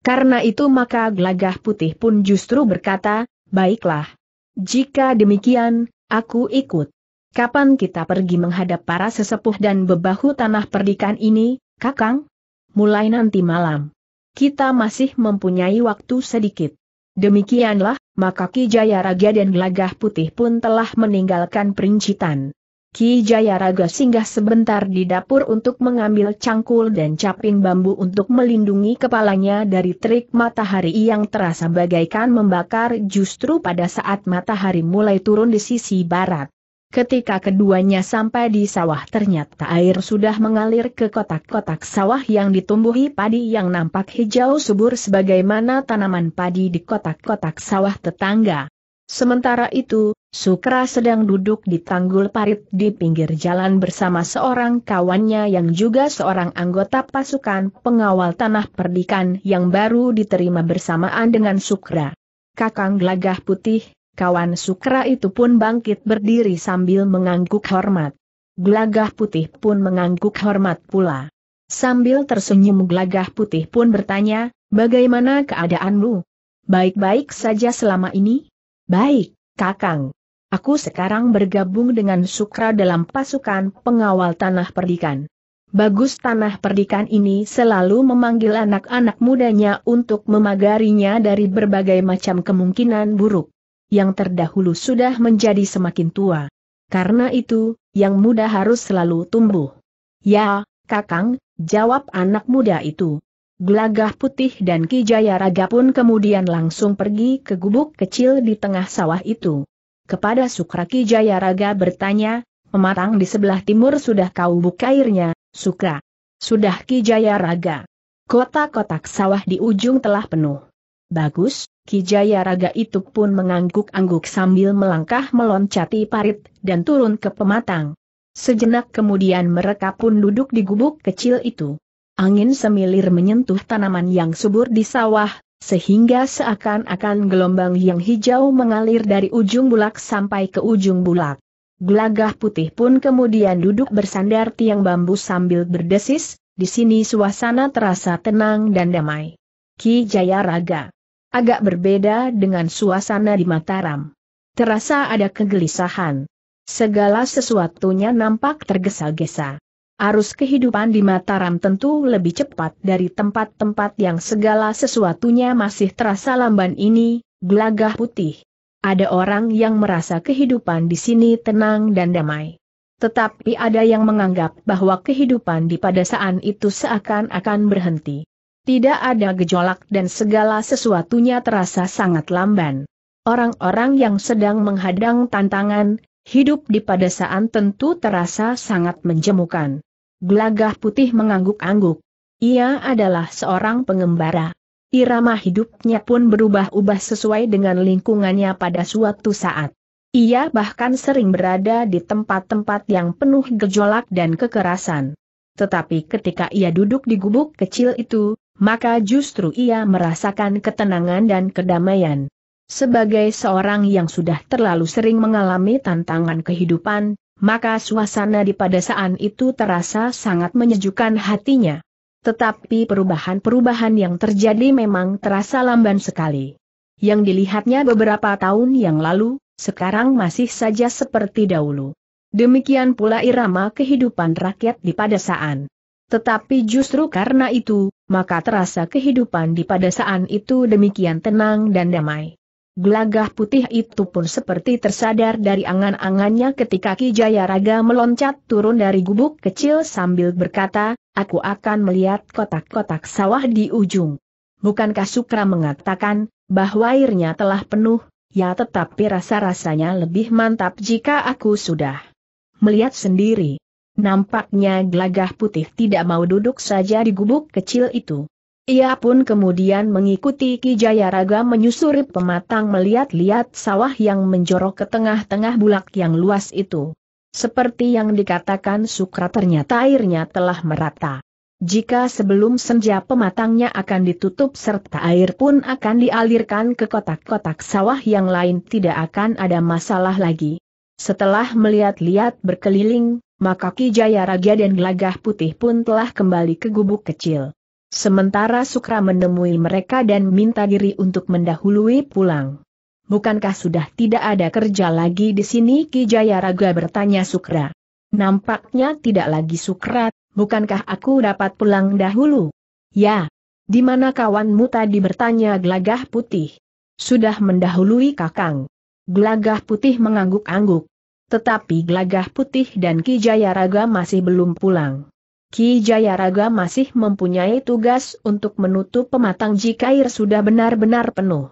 Speaker 1: Karena itu maka gelagah putih pun justru berkata, baiklah. Jika demikian, aku ikut. Kapan kita pergi menghadap para sesepuh dan bebahu tanah perdikan ini, kakang? Mulai nanti malam. Kita masih mempunyai waktu sedikit. Demikianlah, maka Ki Jayaraga dan gelagah putih pun telah meninggalkan perincitan. Ki Jayaraga singgah sebentar di dapur untuk mengambil cangkul dan caping bambu untuk melindungi kepalanya dari terik matahari yang terasa bagaikan membakar justru pada saat matahari mulai turun di sisi barat. Ketika keduanya sampai di sawah ternyata air sudah mengalir ke kotak-kotak sawah yang ditumbuhi padi yang nampak hijau subur sebagaimana tanaman padi di kotak-kotak sawah tetangga. Sementara itu, Sukra sedang duduk di tanggul parit di pinggir jalan bersama seorang kawannya yang juga seorang anggota pasukan pengawal tanah perdikan yang baru diterima bersamaan dengan Sukra. Kakang Glagah Putih, kawan Sukra itu pun bangkit berdiri sambil mengangguk hormat. Glagah Putih pun mengangguk hormat pula. Sambil tersenyum Glagah Putih pun bertanya, bagaimana keadaanmu? Baik-baik saja selama ini? Baik, Kakang. Aku sekarang bergabung dengan Sukra dalam pasukan pengawal tanah perdikan. Bagus tanah perdikan ini selalu memanggil anak-anak mudanya untuk memagarinya dari berbagai macam kemungkinan buruk. Yang terdahulu sudah menjadi semakin tua. Karena itu, yang muda harus selalu tumbuh. Ya, Kakang, jawab anak muda itu. Gelagah putih dan Kijaya Raga pun kemudian langsung pergi ke gubuk kecil di tengah sawah itu. Kepada Sukraki Jayaraga bertanya, pematang di sebelah timur sudah kau buka airnya, Sukra. Sudah Ki Jayaraga. kota kotak sawah di ujung telah penuh. Bagus, Ki Jayaraga itu pun mengangguk-angguk sambil melangkah meloncati parit dan turun ke pematang. Sejenak kemudian mereka pun duduk di gubuk kecil itu. Angin semilir menyentuh tanaman yang subur di sawah, sehingga seakan-akan gelombang yang hijau mengalir dari ujung bulak sampai ke ujung bulak. Gelagah putih pun kemudian duduk bersandar tiang bambu sambil berdesis, di sini suasana terasa tenang dan damai. Ki Jaya Raga. Agak berbeda dengan suasana di Mataram. Terasa ada kegelisahan. Segala sesuatunya nampak tergesa-gesa. Arus kehidupan di Mataram tentu lebih cepat dari tempat-tempat yang segala sesuatunya masih terasa lamban ini, gelagah putih. Ada orang yang merasa kehidupan di sini tenang dan damai. Tetapi ada yang menganggap bahwa kehidupan di padasaan itu seakan-akan berhenti. Tidak ada gejolak dan segala sesuatunya terasa sangat lamban. Orang-orang yang sedang menghadang tantangan, hidup di padasaan tentu terasa sangat menjemukan. Gelagah putih mengangguk-angguk. Ia adalah seorang pengembara. Irama hidupnya pun berubah-ubah sesuai dengan lingkungannya pada suatu saat. Ia bahkan sering berada di tempat-tempat yang penuh gejolak dan kekerasan. Tetapi ketika ia duduk di gubuk kecil itu, maka justru ia merasakan ketenangan dan kedamaian. Sebagai seorang yang sudah terlalu sering mengalami tantangan kehidupan, maka suasana di padesaan itu terasa sangat menyejukkan hatinya. Tetapi perubahan-perubahan yang terjadi memang terasa lamban sekali. Yang dilihatnya beberapa tahun yang lalu, sekarang masih saja seperti dahulu. Demikian pula irama kehidupan rakyat di padesaan. Tetapi justru karena itu, maka terasa kehidupan di padesaan itu demikian tenang dan damai. Gelagah putih itu pun seperti tersadar dari angan-angannya ketika Ki Jayaraga meloncat turun dari gubuk kecil sambil berkata, aku akan melihat kotak-kotak sawah di ujung. Bukankah Sukra mengatakan, bahwa airnya telah penuh, ya tetapi rasa-rasanya lebih mantap jika aku sudah melihat sendiri. Nampaknya gelagah putih tidak mau duduk saja di gubuk kecil itu. Ia pun kemudian mengikuti Kijayaraga Jayaraga menyusuri pematang melihat-lihat sawah yang menjorok ke tengah-tengah bulak yang luas itu. Seperti yang dikatakan Sukra ternyata airnya telah merata. Jika sebelum senja pematangnya akan ditutup serta air pun akan dialirkan ke kotak-kotak sawah yang lain tidak akan ada masalah lagi. Setelah melihat-lihat berkeliling, maka Kijayaraga Jayaraga dan Gelagah Putih pun telah kembali ke gubuk kecil. Sementara Sukra menemui mereka dan minta diri untuk mendahului pulang. Bukankah sudah tidak ada kerja lagi di sini? Ki Jayaraga bertanya Sukra. Nampaknya tidak lagi Sukra, bukankah aku dapat pulang dahulu? Ya. Di mana kawanmu tadi bertanya gelagah putih? Sudah mendahului kakang. Gelagah putih mengangguk-angguk. Tetapi gelagah putih dan Ki Jayaraga masih belum pulang. Ki Jayaraga masih mempunyai tugas untuk menutup pematang jika air sudah benar-benar penuh.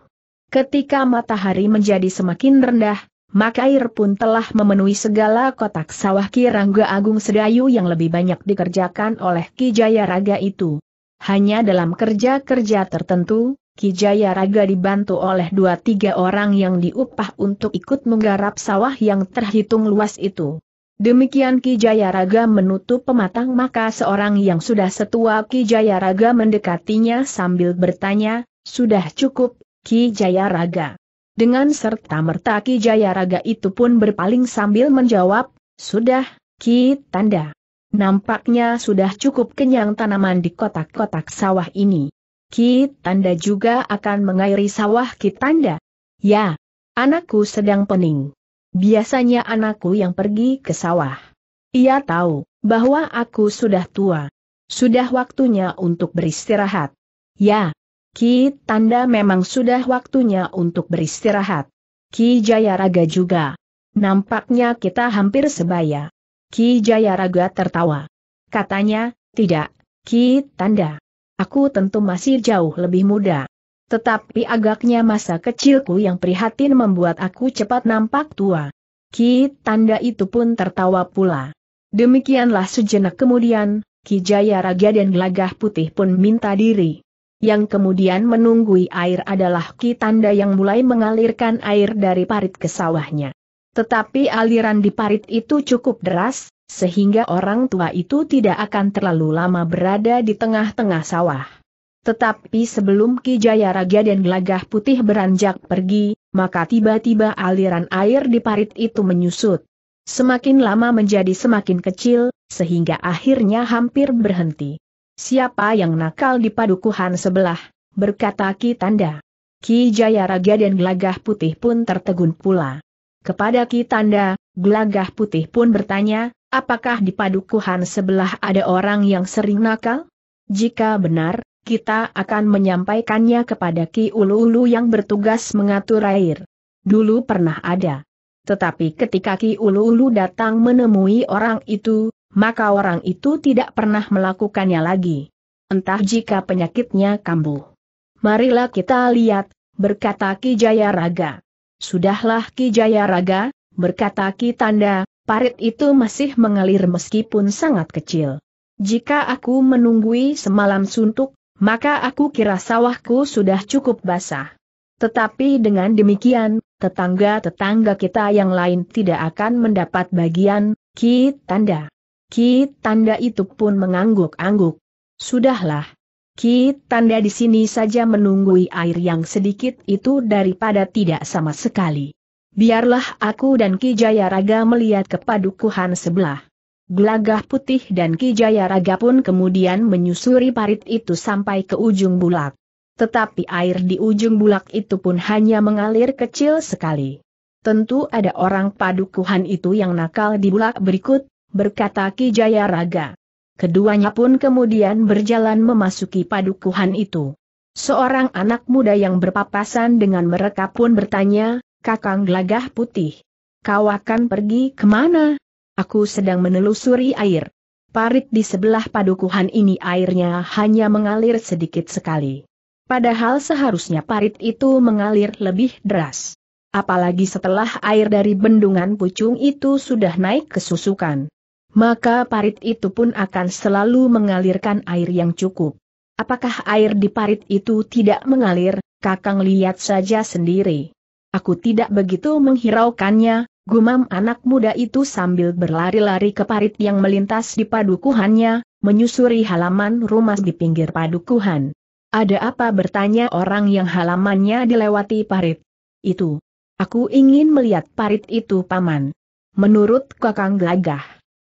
Speaker 1: Ketika matahari menjadi semakin rendah, maka air pun telah memenuhi segala kotak sawah Ki Rangga Agung Sedayu yang lebih banyak dikerjakan oleh Ki Jayaraga itu. Hanya dalam kerja-kerja tertentu, Ki Jayaraga dibantu oleh dua tiga orang yang diupah untuk ikut menggarap sawah yang terhitung luas itu. Demikian Ki Jayaraga menutup pematang maka seorang yang sudah setua Ki Jayaraga mendekatinya sambil bertanya, sudah cukup, Ki Jayaraga. Dengan serta-merta Ki Jayaraga itu pun berpaling sambil menjawab, sudah, Ki Tanda. Nampaknya sudah cukup kenyang tanaman di kotak-kotak sawah ini. Ki Tanda juga akan mengairi sawah Ki Tanda. Ya, anakku sedang pening. Biasanya anakku yang pergi ke sawah. Ia tahu bahwa aku sudah tua. Sudah waktunya untuk beristirahat. Ya, Ki Tanda memang sudah waktunya untuk beristirahat. Ki Jayaraga juga. Nampaknya kita hampir sebaya. Ki Jayaraga tertawa. Katanya, tidak, Ki Tanda. Aku tentu masih jauh lebih muda. Tetapi agaknya masa kecilku yang prihatin membuat aku cepat nampak tua. Ki tanda itu pun tertawa pula. Demikianlah sejenak kemudian, Ki Jaya Raja dan Gelagah Putih pun minta diri. Yang kemudian menunggui air adalah Ki Tanda yang mulai mengalirkan air dari parit ke sawahnya. Tetapi aliran di parit itu cukup deras, sehingga orang tua itu tidak akan terlalu lama berada di tengah-tengah sawah. Tetapi sebelum Ki Jaya Raja dan Gelagah Putih beranjak pergi, maka tiba-tiba aliran air di parit itu menyusut. Semakin lama menjadi semakin kecil, sehingga akhirnya hampir berhenti. Siapa yang nakal di padukuhan sebelah, berkata Ki Tanda. Ki Jaya Raga dan Gelagah Putih pun tertegun pula. Kepada Ki Tanda, Gelagah Putih pun bertanya, apakah di padukuhan sebelah ada orang yang sering nakal? Jika benar, kita akan menyampaikannya kepada Ki Ulu-Ulu yang bertugas mengatur air. Dulu pernah ada. Tetapi ketika Ki Ulu-Ulu datang menemui orang itu, maka orang itu tidak pernah melakukannya lagi. Entah jika penyakitnya kambuh. Marilah kita lihat, berkata Ki Jaya Raga. Sudahlah Ki Jaya Raga, berkata Ki Tanda, parit itu masih mengalir meskipun sangat kecil. Jika aku menunggui semalam suntuk, maka aku kira sawahku sudah cukup basah. Tetapi dengan demikian, tetangga-tetangga kita yang lain tidak akan mendapat bagian, ki tanda. Ki tanda itu pun mengangguk-angguk. Sudahlah. Ki tanda di sini saja menunggui air yang sedikit itu daripada tidak sama sekali. Biarlah aku dan Ki Jayaraga melihat kepadukuhan sebelah. Gelagah putih dan Kijaya Raga pun kemudian menyusuri parit itu sampai ke ujung bulak. Tetapi air di ujung bulak itu pun hanya mengalir kecil sekali. Tentu ada orang padukuhan itu yang nakal di bulak berikut, berkata Kijaya Raga. Keduanya pun kemudian berjalan memasuki padukuhan itu. Seorang anak muda yang berpapasan dengan mereka pun bertanya, Kakang Gelagah Putih, kau akan pergi kemana? Aku sedang menelusuri air. Parit di sebelah padukuhan ini airnya hanya mengalir sedikit sekali. Padahal seharusnya parit itu mengalir lebih deras. Apalagi setelah air dari bendungan pucung itu sudah naik ke susukan. Maka parit itu pun akan selalu mengalirkan air yang cukup. Apakah air di parit itu tidak mengalir, Kakang lihat saja sendiri. Aku tidak begitu menghiraukannya, Gumam anak muda itu sambil berlari-lari ke parit yang melintas di padukuhannya, menyusuri halaman rumah di pinggir padukuhan. Ada apa bertanya orang yang halamannya dilewati parit? Itu. Aku ingin melihat parit itu paman. Menurut kakang gelagah.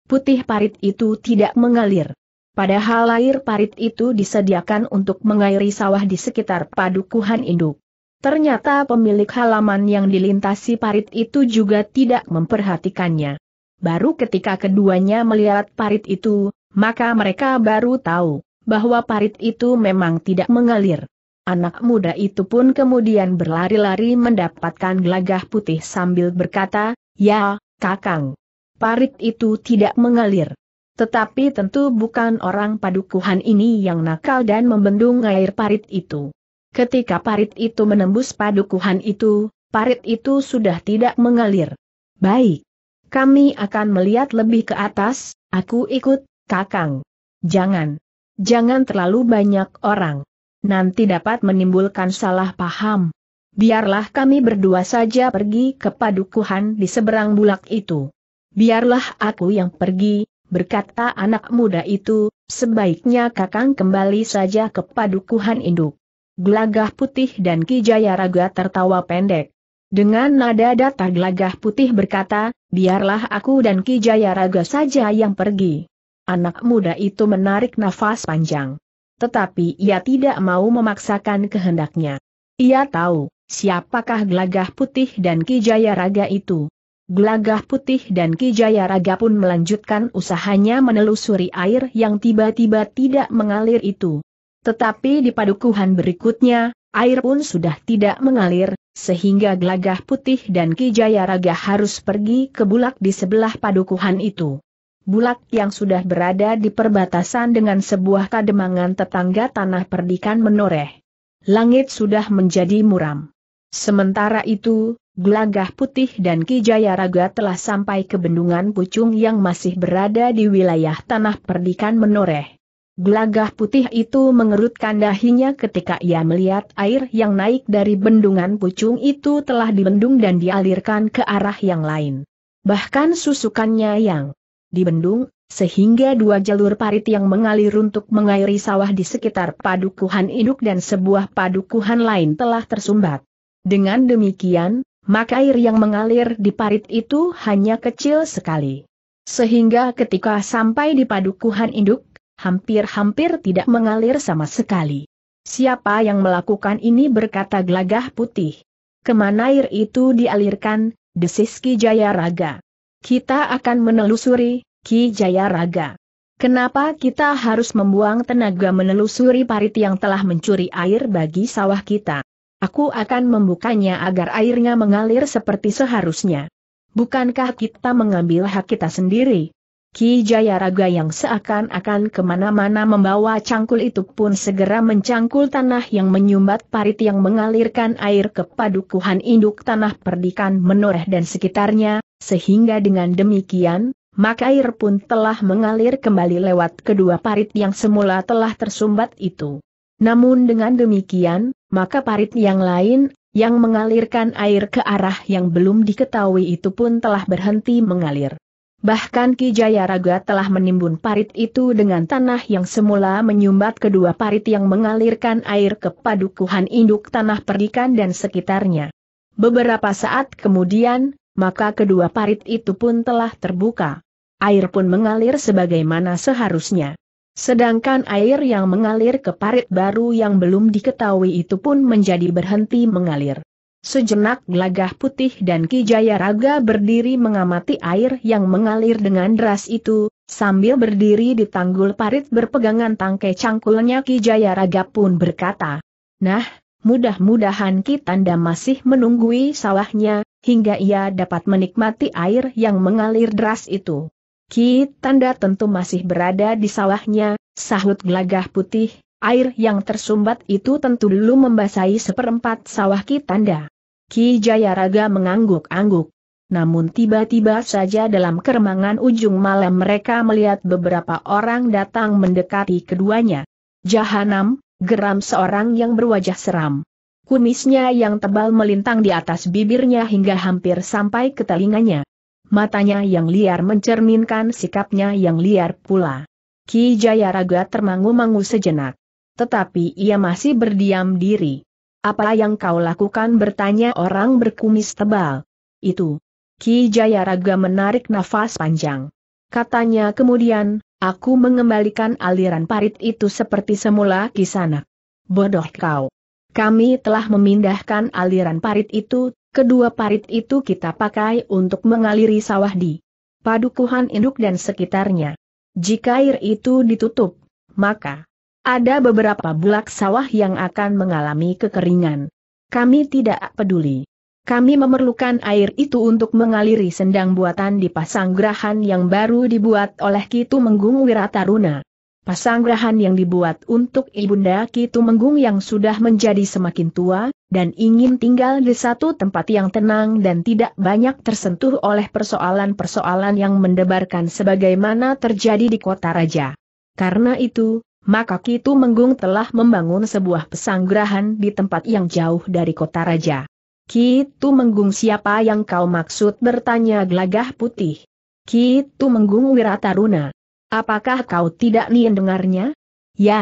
Speaker 1: Putih parit itu tidak mengalir. Padahal air parit itu disediakan untuk mengairi sawah di sekitar padukuhan induk. Ternyata pemilik halaman yang dilintasi parit itu juga tidak memperhatikannya. Baru ketika keduanya melihat parit itu, maka mereka baru tahu bahwa parit itu memang tidak mengalir. Anak muda itu pun kemudian berlari-lari mendapatkan gelagah putih sambil berkata, Ya, kakang. Parit itu tidak mengalir. Tetapi tentu bukan orang padukuhan ini yang nakal dan membendung air parit itu. Ketika parit itu menembus padukuhan itu, parit itu sudah tidak mengalir. Baik. Kami akan melihat lebih ke atas, aku ikut, kakang. Jangan. Jangan terlalu banyak orang. Nanti dapat menimbulkan salah paham. Biarlah kami berdua saja pergi ke padukuhan di seberang bulak itu. Biarlah aku yang pergi, berkata anak muda itu, sebaiknya kakang kembali saja ke padukuhan induk. Gelagah putih dan Kijaya Raga tertawa pendek. Dengan nada datar gelagah putih berkata, biarlah aku dan Kijaya Raga saja yang pergi. Anak muda itu menarik nafas panjang. Tetapi ia tidak mau memaksakan kehendaknya. Ia tahu, siapakah gelagah putih dan Kijaya Raga itu. Gelagah putih dan Kijaya Raga pun melanjutkan usahanya menelusuri air yang tiba-tiba tidak mengalir itu. Tetapi di padukuhan berikutnya, air pun sudah tidak mengalir, sehingga Gelagah Putih dan Kijaya Raga harus pergi ke bulak di sebelah padukuhan itu. Bulak yang sudah berada di perbatasan dengan sebuah kademangan tetangga tanah perdikan menoreh. Langit sudah menjadi muram. Sementara itu, Gelagah Putih dan Kijaya Raga telah sampai ke bendungan pucung yang masih berada di wilayah tanah perdikan menoreh. Gelagah putih itu mengerutkan dahinya ketika ia melihat air yang naik dari bendungan pucung itu telah dibendung dan dialirkan ke arah yang lain. Bahkan susukannya yang dibendung, sehingga dua jalur parit yang mengalir untuk mengairi sawah di sekitar padukuhan induk dan sebuah padukuhan lain telah tersumbat. Dengan demikian, maka air yang mengalir di parit itu hanya kecil sekali. Sehingga ketika sampai di padukuhan induk, hampir-hampir tidak mengalir sama sekali. Siapa yang melakukan ini berkata gelagah putih. Kemana air itu dialirkan, desis Ki Jaya Raga. Kita akan menelusuri, Ki Jaya Raga. Kenapa kita harus membuang tenaga menelusuri parit yang telah mencuri air bagi sawah kita? Aku akan membukanya agar airnya mengalir seperti seharusnya. Bukankah kita mengambil hak kita sendiri? Ki Raga yang seakan-akan kemana-mana membawa cangkul itu pun segera mencangkul tanah yang menyumbat parit yang mengalirkan air ke padukuhan induk tanah perdikan menoreh dan sekitarnya, sehingga dengan demikian, maka air pun telah mengalir kembali lewat kedua parit yang semula telah tersumbat itu. Namun dengan demikian, maka parit yang lain, yang mengalirkan air ke arah yang belum diketahui itu pun telah berhenti mengalir. Bahkan Ki Jayaraga telah menimbun parit itu dengan tanah yang semula menyumbat kedua parit yang mengalirkan air ke padukuhan induk tanah perikan dan sekitarnya. Beberapa saat kemudian, maka kedua parit itu pun telah terbuka. Air pun mengalir sebagaimana seharusnya. Sedangkan air yang mengalir ke parit baru yang belum diketahui itu pun menjadi berhenti mengalir. Sejenak gelagah putih dan Kijaya Raga berdiri mengamati air yang mengalir dengan deras itu, sambil berdiri di tanggul parit berpegangan tangkai cangkulnya Kijaya Raga pun berkata, Nah, mudah-mudahan Kitanda masih menunggui sawahnya, hingga ia dapat menikmati air yang mengalir deras itu. Ki Tanda tentu masih berada di sawahnya, sahut gelagah putih, Air yang tersumbat itu tentu dulu membasahi seperempat sawah Kitanda. Ki Jayaraga mengangguk-angguk. Namun tiba-tiba saja dalam keremangan ujung malam mereka melihat beberapa orang datang mendekati keduanya. Jahanam, geram seorang yang berwajah seram. Kumisnya yang tebal melintang di atas bibirnya hingga hampir sampai ke telinganya. Matanya yang liar mencerminkan sikapnya yang liar pula. Ki Jayaraga termangu-mangu sejenak tetapi ia masih berdiam diri. Apa yang kau lakukan bertanya orang berkumis tebal. Itu. Ki Jayaraga menarik nafas panjang. Katanya kemudian, aku mengembalikan aliran parit itu seperti semula kisana. Bodoh kau. Kami telah memindahkan aliran parit itu, kedua parit itu kita pakai untuk mengaliri sawah di padukuhan induk dan sekitarnya. Jika air itu ditutup, maka ada beberapa bulak sawah yang akan mengalami kekeringan. Kami tidak peduli. Kami memerlukan air itu untuk mengaliri sendang buatan di pasanggrahan yang baru dibuat oleh Kitu Menggung Wirataruna. Pasanggrahan yang dibuat untuk Ibunda Kitu Menggung yang sudah menjadi semakin tua, dan ingin tinggal di satu tempat yang tenang dan tidak banyak tersentuh oleh persoalan-persoalan yang mendebarkan sebagaimana terjadi di kota raja. Karena itu, maka Kitu Menggung telah membangun sebuah pesanggrahan di tempat yang jauh dari kota raja. Kitu Menggung siapa yang kau maksud bertanya gelagah putih. Kitu Menggung Wirataruna. Apakah kau tidak mendengarnya? dengarnya? Ya,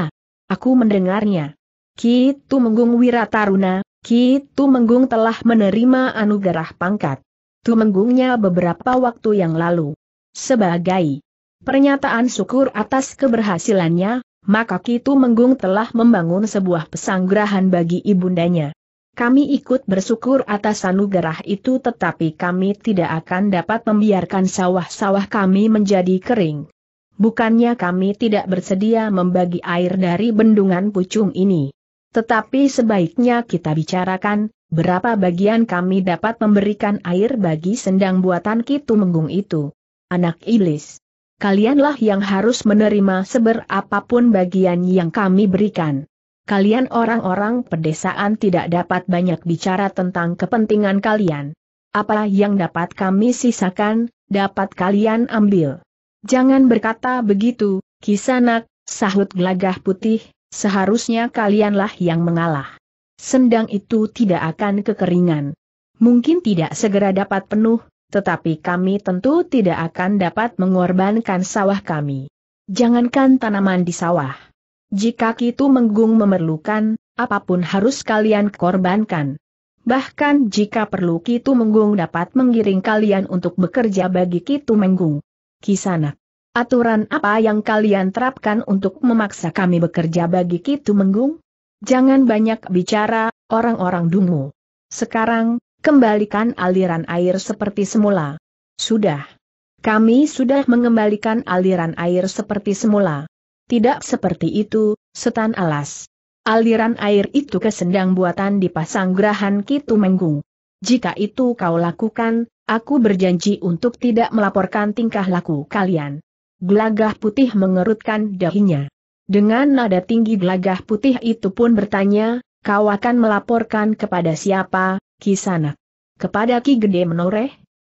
Speaker 1: aku mendengarnya. Kitu Menggung Wirataruna, Kitu Menggung telah menerima anugerah pangkat. Tumenggungnya beberapa waktu yang lalu. Sebagai pernyataan syukur atas keberhasilannya, maka Kitu Menggung telah membangun sebuah pesanggrahan bagi ibundanya. Kami ikut bersyukur atas anugerah itu tetapi kami tidak akan dapat membiarkan sawah-sawah kami menjadi kering. Bukannya kami tidak bersedia membagi air dari bendungan pucung ini. Tetapi sebaiknya kita bicarakan, berapa bagian kami dapat memberikan air bagi sendang buatan Kitu Menggung itu. Anak iblis kalianlah yang harus menerima seberapapun bagian yang kami berikan. Kalian orang-orang pedesaan tidak dapat banyak bicara tentang kepentingan kalian. Apa yang dapat kami sisakan, dapat kalian ambil. Jangan berkata begitu, kisanak, sahut gelagah putih, seharusnya kalianlah yang mengalah. Sendang itu tidak akan kekeringan. Mungkin tidak segera dapat penuh, tetapi kami tentu tidak akan dapat mengorbankan sawah kami. Jangankan tanaman di sawah. Jika kita Menggung memerlukan, apapun harus kalian korbankan. Bahkan jika perlu kita Menggung dapat menggiring kalian untuk bekerja bagi kita Menggung. Kisanak. Aturan apa yang kalian terapkan untuk memaksa kami bekerja bagi kita Menggung? Jangan banyak bicara, orang-orang dungu. Sekarang, Kembalikan aliran air seperti semula. Sudah. Kami sudah mengembalikan aliran air seperti semula. Tidak seperti itu, setan alas. Aliran air itu kesendang buatan di pasang gerahan Kitu Menggung. Jika itu kau lakukan, aku berjanji untuk tidak melaporkan tingkah laku kalian. Gelagah putih mengerutkan dahinya. Dengan nada tinggi gelagah putih itu pun bertanya, kau akan melaporkan kepada siapa, Kisanak. Kepada Ki Gede Menoreh?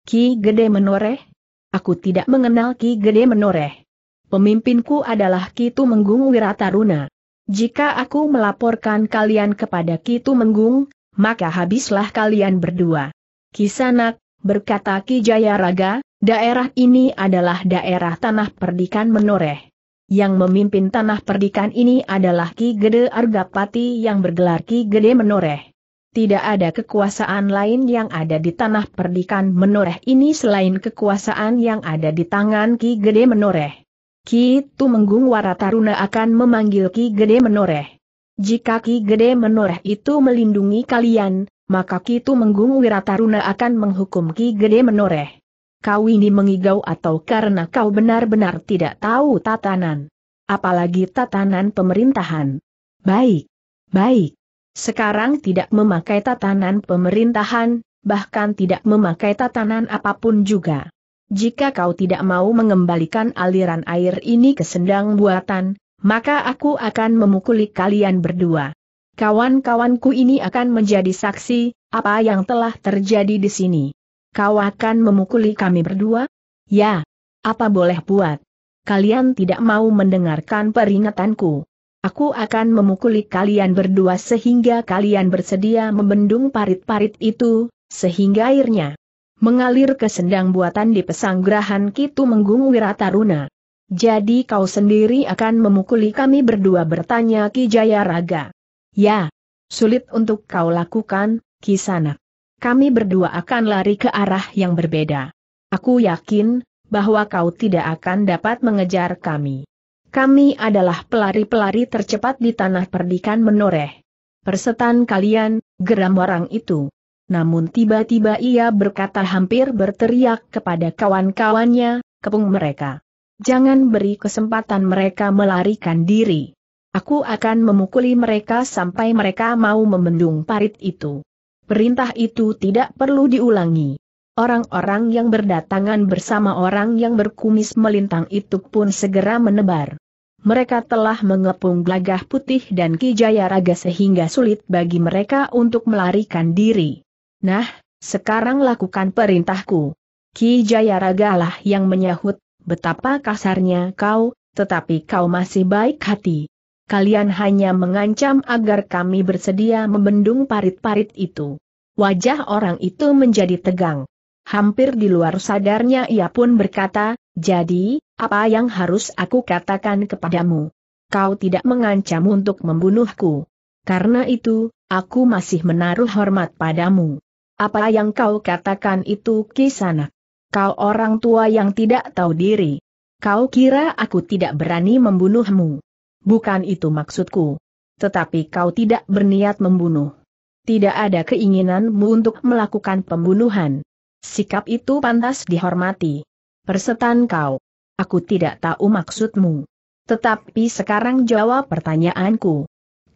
Speaker 1: Ki Gede Menoreh? Aku tidak mengenal Ki Gede Menoreh. Pemimpinku adalah Ki Tumenggung Wirataruna. Jika aku melaporkan kalian kepada Ki Tumenggung, maka habislah kalian berdua. Kisanak, berkata Ki Jayaraga, daerah ini adalah daerah tanah perdikan menoreh. Yang memimpin tanah perdikan ini adalah Ki Gede Argapati yang bergelar Ki Gede Menoreh tidak ada kekuasaan lain yang ada di tanah perdikan menoreh ini selain kekuasaan yang ada di tangan Ki Gede menoreh. Ki Tumenggung Warataruna akan memanggil Ki Gede menoreh. Jika Ki Gede menoreh itu melindungi kalian, maka Ki Tumenggung Wirataruna akan menghukum Ki Gede menoreh. Kau ini mengigau atau karena kau benar-benar tidak tahu tatanan. Apalagi tatanan pemerintahan. Baik. Baik sekarang tidak memakai tatanan pemerintahan, bahkan tidak memakai tatanan apapun juga. Jika kau tidak mau mengembalikan aliran air ini ke sendang buatan, maka aku akan memukuli kalian berdua. Kawan-kawanku ini akan menjadi saksi, apa yang telah terjadi di sini. Kau akan memukuli kami berdua? Ya. Apa boleh buat? Kalian tidak mau mendengarkan peringatanku. Aku akan memukuli kalian berdua sehingga kalian bersedia membendung parit-parit itu, sehingga airnya mengalir ke sendang buatan di pesanggrahan Kitu Menggung Wirataruna. Jadi kau sendiri akan memukuli kami berdua bertanya Ki Jaya Raga. Ya, sulit untuk kau lakukan, Ki Sanak. Kami berdua akan lari ke arah yang berbeda. Aku yakin, bahwa kau tidak akan dapat mengejar kami. Kami adalah pelari-pelari tercepat di tanah perdikan menoreh. Persetan kalian, geram orang itu. Namun tiba-tiba ia berkata hampir berteriak kepada kawan-kawannya, kepung mereka. Jangan beri kesempatan mereka melarikan diri. Aku akan memukuli mereka sampai mereka mau membendung parit itu. Perintah itu tidak perlu diulangi. Orang-orang yang berdatangan bersama orang yang berkumis melintang itu pun segera menebar. Mereka telah mengepung gelagah putih dan Kijaya Raga sehingga sulit bagi mereka untuk melarikan diri. Nah, sekarang lakukan perintahku. Kijaya Raga lah yang menyahut, betapa kasarnya kau, tetapi kau masih baik hati. Kalian hanya mengancam agar kami bersedia membendung parit-parit itu. Wajah orang itu menjadi tegang. Hampir di luar sadarnya ia pun berkata, jadi, apa yang harus aku katakan kepadamu? Kau tidak mengancam untuk membunuhku. Karena itu, aku masih menaruh hormat padamu. Apa yang kau katakan itu kisana? Kau orang tua yang tidak tahu diri. Kau kira aku tidak berani membunuhmu. Bukan itu maksudku. Tetapi kau tidak berniat membunuh. Tidak ada keinginanmu untuk melakukan pembunuhan. Sikap itu pantas dihormati. Persetan kau. Aku tidak tahu maksudmu. Tetapi sekarang jawab pertanyaanku.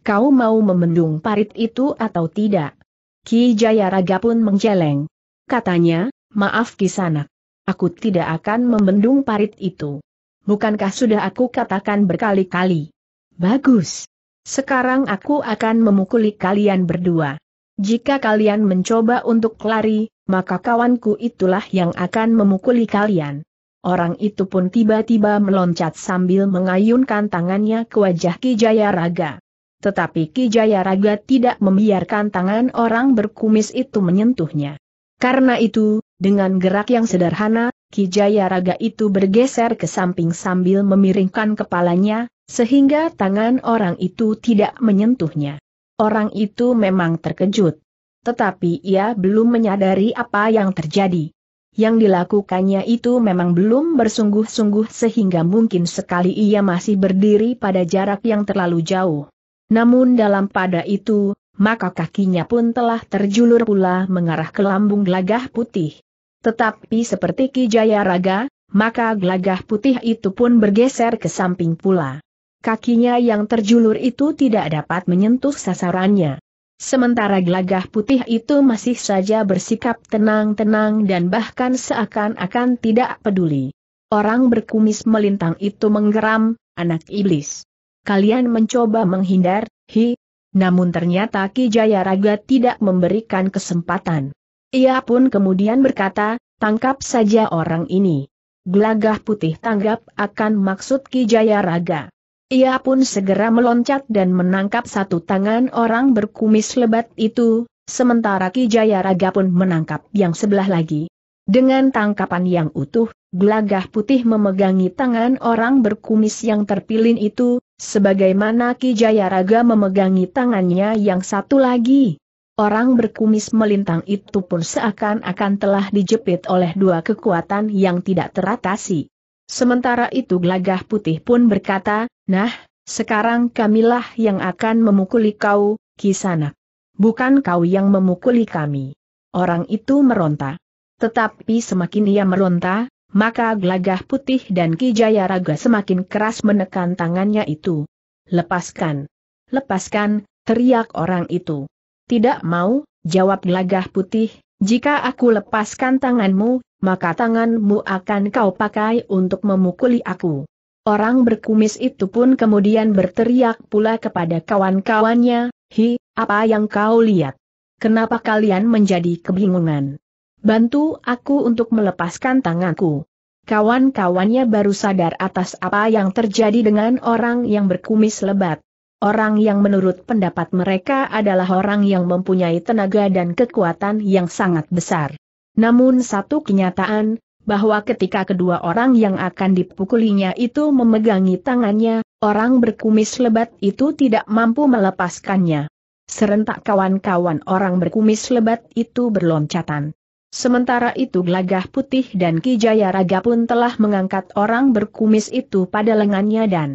Speaker 1: Kau mau membendung parit itu atau tidak? Ki Jayaraga pun menjeleng. Katanya, maaf Kisanak. Aku tidak akan membendung parit itu. Bukankah sudah aku katakan berkali-kali? Bagus. Sekarang aku akan memukuli kalian berdua. Jika kalian mencoba untuk lari, maka kawanku itulah yang akan memukuli kalian. Orang itu pun tiba-tiba meloncat sambil mengayunkan tangannya ke wajah Ki Jayaraga. Tetapi Ki Jayaraga tidak membiarkan tangan orang berkumis itu menyentuhnya. Karena itu, dengan gerak yang sederhana, Ki Jayaraga itu bergeser ke samping sambil memiringkan kepalanya, sehingga tangan orang itu tidak menyentuhnya. Orang itu memang terkejut. Tetapi ia belum menyadari apa yang terjadi. Yang dilakukannya itu memang belum bersungguh-sungguh sehingga mungkin sekali ia masih berdiri pada jarak yang terlalu jauh. Namun dalam pada itu, maka kakinya pun telah terjulur pula mengarah ke lambung gelagah putih. Tetapi seperti Kijaya Raga, maka gelagah putih itu pun bergeser ke samping pula. Kakinya yang terjulur itu tidak dapat menyentuh sasarannya. Sementara gelagah putih itu masih saja bersikap tenang-tenang dan bahkan seakan-akan tidak peduli. Orang berkumis melintang itu menggeram, anak iblis. Kalian mencoba menghindar, hi. Namun ternyata Ki Jayaraga tidak memberikan kesempatan. Ia pun kemudian berkata, tangkap saja orang ini. Gelagah putih tanggap akan maksud Ki Jayaraga. Ia pun segera meloncat dan menangkap satu tangan orang berkumis lebat itu, sementara Ki Jayaraga pun menangkap yang sebelah lagi. Dengan tangkapan yang utuh, Glagah putih memegangi tangan orang berkumis yang terpilin itu, sebagaimana Ki Jayaraga memegangi tangannya yang satu lagi. Orang berkumis melintang itu pun seakan-akan telah dijepit oleh dua kekuatan yang tidak teratasi. Sementara itu Glagah putih pun berkata, Nah, sekarang kamilah yang akan memukuli kau, kisana. Bukan kau yang memukuli kami. Orang itu meronta. Tetapi semakin ia meronta, maka gelagah putih dan Kijaya Raga semakin keras menekan tangannya itu. Lepaskan! Lepaskan, teriak orang itu. Tidak mau, jawab gelagah putih, jika aku lepaskan tanganmu, maka tanganmu akan kau pakai untuk memukuli aku. Orang berkumis itu pun kemudian berteriak pula kepada kawan-kawannya, Hi, apa yang kau lihat? Kenapa kalian menjadi kebingungan? Bantu aku untuk melepaskan tanganku. Kawan-kawannya baru sadar atas apa yang terjadi dengan orang yang berkumis lebat. Orang yang menurut pendapat mereka adalah orang yang mempunyai tenaga dan kekuatan yang sangat besar. Namun satu kenyataan, bahwa ketika kedua orang yang akan dipukulinya itu memegangi tangannya, orang berkumis lebat itu tidak mampu melepaskannya. Serentak kawan-kawan orang berkumis lebat itu berloncatan. Sementara itu Gelagah Putih dan Kijaya Raga pun telah mengangkat orang berkumis itu pada lengannya dan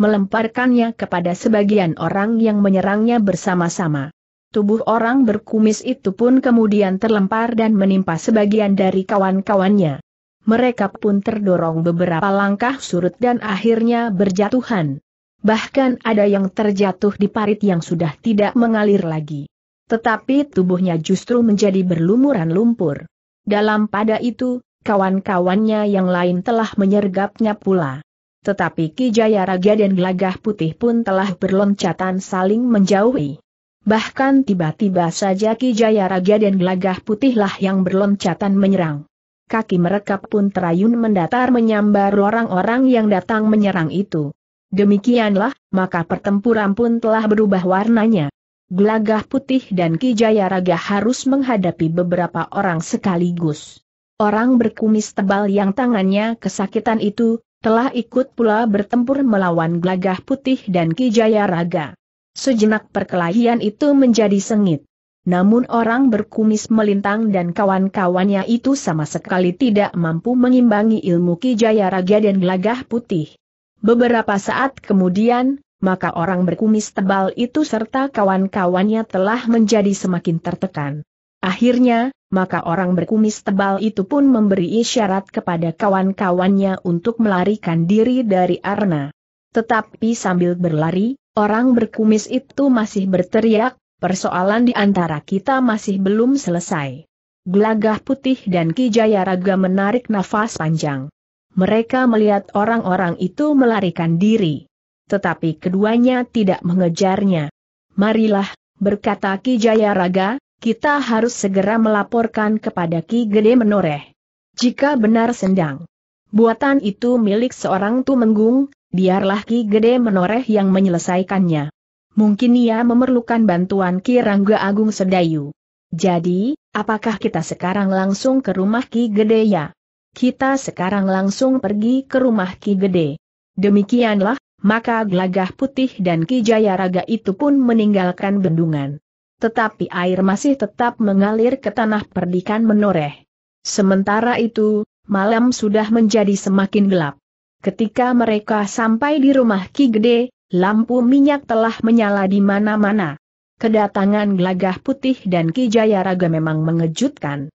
Speaker 1: melemparkannya kepada sebagian orang yang menyerangnya bersama-sama. Tubuh orang berkumis itu pun kemudian terlempar dan menimpa sebagian dari kawan-kawannya mereka pun terdorong beberapa langkah surut dan akhirnya berjatuhan. Bahkan ada yang terjatuh di parit yang sudah tidak mengalir lagi. Tetapi tubuhnya justru menjadi berlumuran lumpur. Dalam pada itu, kawan-kawannya yang lain telah menyergapnya pula. Tetapi Ki Jaya Raga dan Gelagah Putih pun telah berloncatan saling menjauhi. Bahkan tiba-tiba saja Ki Jaya Raga dan Gelagah Putihlah yang berloncatan menyerang kaki mereka pun terayun mendatar menyambar orang-orang yang datang menyerang itu. Demikianlah, maka pertempuran pun telah berubah warnanya. Gelagah putih dan Kijaya Raga harus menghadapi beberapa orang sekaligus. Orang berkumis tebal yang tangannya kesakitan itu, telah ikut pula bertempur melawan Gelagah putih dan Kijaya Raga. Sejenak perkelahian itu menjadi sengit namun orang berkumis melintang dan kawan-kawannya itu sama sekali tidak mampu mengimbangi ilmu Kijaya Raga dan Gelagah Putih. Beberapa saat kemudian, maka orang berkumis tebal itu serta kawan-kawannya telah menjadi semakin tertekan. Akhirnya, maka orang berkumis tebal itu pun memberi isyarat kepada kawan-kawannya untuk melarikan diri dari Arna. Tetapi sambil berlari, orang berkumis itu masih berteriak, Persoalan di antara kita masih belum selesai. Gelagah putih dan Kijayaraga Jayaraga menarik nafas panjang. Mereka melihat orang-orang itu melarikan diri. Tetapi keduanya tidak mengejarnya. Marilah, berkata Kijayaraga, Jayaraga, kita harus segera melaporkan kepada Ki Gede Menoreh. Jika benar sendang. Buatan itu milik seorang tumenggung, biarlah Ki Gede Menoreh yang menyelesaikannya. Mungkin ia memerlukan bantuan Ki Rangga Agung Sedayu. Jadi, apakah kita sekarang langsung ke rumah Ki Gede ya? Kita sekarang langsung pergi ke rumah Ki Gede. Demikianlah, maka Gelagah Putih dan Ki Jayaraga itu pun meninggalkan bendungan. Tetapi air masih tetap mengalir ke tanah perdikan menoreh. Sementara itu, malam sudah menjadi semakin gelap. Ketika mereka sampai di rumah Ki Gede, lampu minyak telah menyala di mana-mana. Kedatangan Glagah putih dan Ki Jayaraga memang mengejutkan.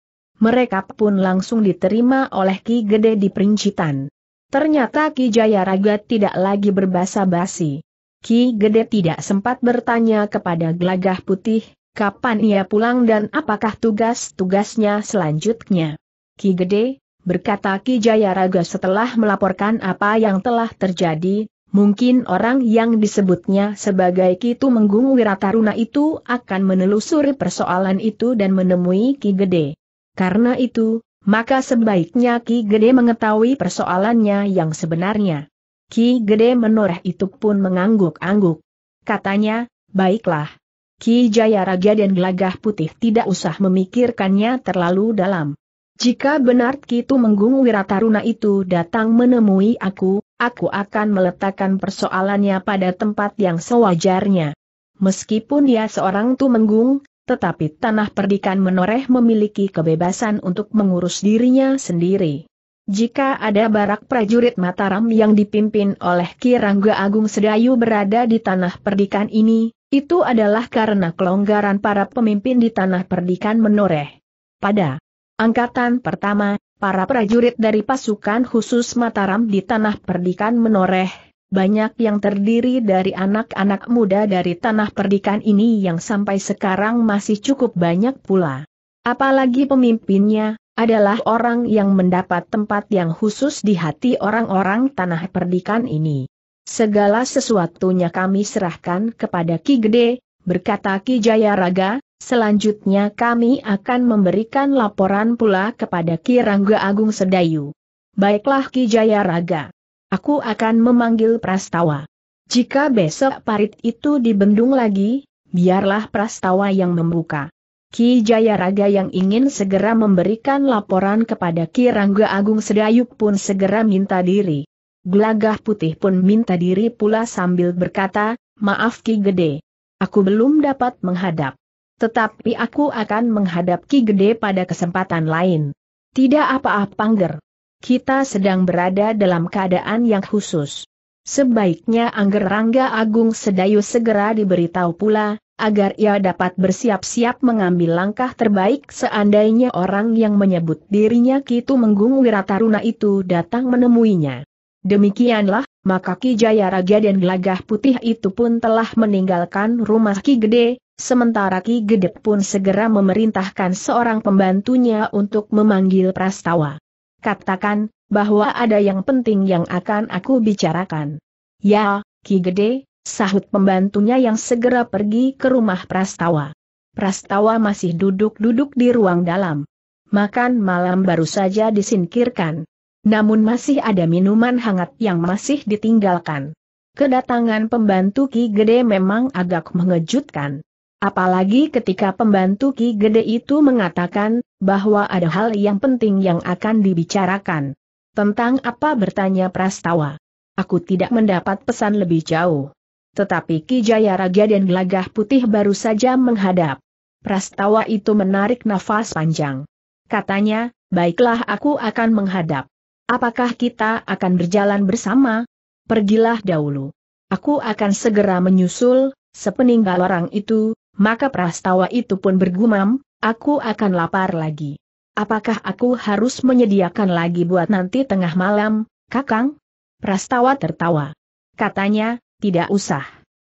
Speaker 1: Mereka pun langsung diterima oleh Ki Gede di Perincitan. Ternyata Ki Jayaraga tidak lagi berbahasa basi. Ki Gede tidak sempat bertanya kepada Glagah putih, kapan ia pulang dan apakah tugas-tugasnya selanjutnya. Ki Gede, berkata Ki Jayaraga setelah melaporkan apa yang telah terjadi, Mungkin orang yang disebutnya sebagai Kitu Menggung Wirataruna itu akan menelusuri persoalan itu dan menemui Ki Gede. Karena itu, maka sebaiknya Ki Gede mengetahui persoalannya yang sebenarnya. Ki Gede menoreh itu pun mengangguk-angguk. Katanya, baiklah. Ki Jaya Raja dan Gelagah Putih tidak usah memikirkannya terlalu dalam. Jika benar Kitu Menggung Wirataruna itu datang menemui aku, aku akan meletakkan persoalannya pada tempat yang sewajarnya. Meskipun dia seorang tumenggung, tetapi tanah perdikan menoreh memiliki kebebasan untuk mengurus dirinya sendiri. Jika ada barak prajurit Mataram yang dipimpin oleh Kirangga Agung Sedayu berada di tanah perdikan ini, itu adalah karena kelonggaran para pemimpin di tanah perdikan menoreh. Pada angkatan pertama, para prajurit dari pasukan khusus Mataram di tanah perdikan menoreh, banyak yang terdiri dari anak-anak muda dari tanah perdikan ini yang sampai sekarang masih cukup banyak pula. Apalagi pemimpinnya, adalah orang yang mendapat tempat yang khusus di hati orang-orang tanah perdikan ini. Segala sesuatunya kami serahkan kepada Ki Gede, berkata Ki Jayaraga, Selanjutnya kami akan memberikan laporan pula kepada Ki Rangga Agung Sedayu. Baiklah Ki Jaya Raga. Aku akan memanggil Prastawa. Jika besok parit itu dibendung lagi, biarlah Prastawa yang membuka. Ki Jaya Raga yang ingin segera memberikan laporan kepada Ki Rangga Agung Sedayu pun segera minta diri. Gelagah putih pun minta diri pula sambil berkata, maaf Ki Gede. Aku belum dapat menghadap. Tetapi aku akan menghadap Ki Gede pada kesempatan lain. Tidak apa-apa Angger. Kita sedang berada dalam keadaan yang khusus. Sebaiknya Angger Rangga Agung Sedayu segera diberitahu pula, agar ia dapat bersiap-siap mengambil langkah terbaik seandainya orang yang menyebut dirinya Kitu Menggung Wirataruna itu datang menemuinya. Demikianlah, maka Ki Jaya Raja dan Gelagah Putih itu pun telah meninggalkan rumah Ki Gede, Sementara Ki Gede pun segera memerintahkan seorang pembantunya untuk memanggil Prastawa. Katakan, bahwa ada yang penting yang akan aku bicarakan. Ya, Ki Gede, sahut pembantunya yang segera pergi ke rumah Prastawa. Prastawa masih duduk-duduk di ruang dalam. Makan malam baru saja disingkirkan. Namun masih ada minuman hangat yang masih ditinggalkan. Kedatangan pembantu Ki Gede memang agak mengejutkan. Apalagi ketika pembantu Ki Gede itu mengatakan, bahwa ada hal yang penting yang akan dibicarakan. Tentang apa bertanya Prastawa. Aku tidak mendapat pesan lebih jauh. Tetapi Ki Jaya Raja dan Gelagah Putih baru saja menghadap. Prastawa itu menarik nafas panjang. Katanya, baiklah aku akan menghadap. Apakah kita akan berjalan bersama? Pergilah dahulu. Aku akan segera menyusul, sepeninggal orang itu, maka prastawa itu pun bergumam, aku akan lapar lagi. Apakah aku harus menyediakan lagi buat nanti tengah malam, kakang? Prastawa tertawa. Katanya, tidak usah.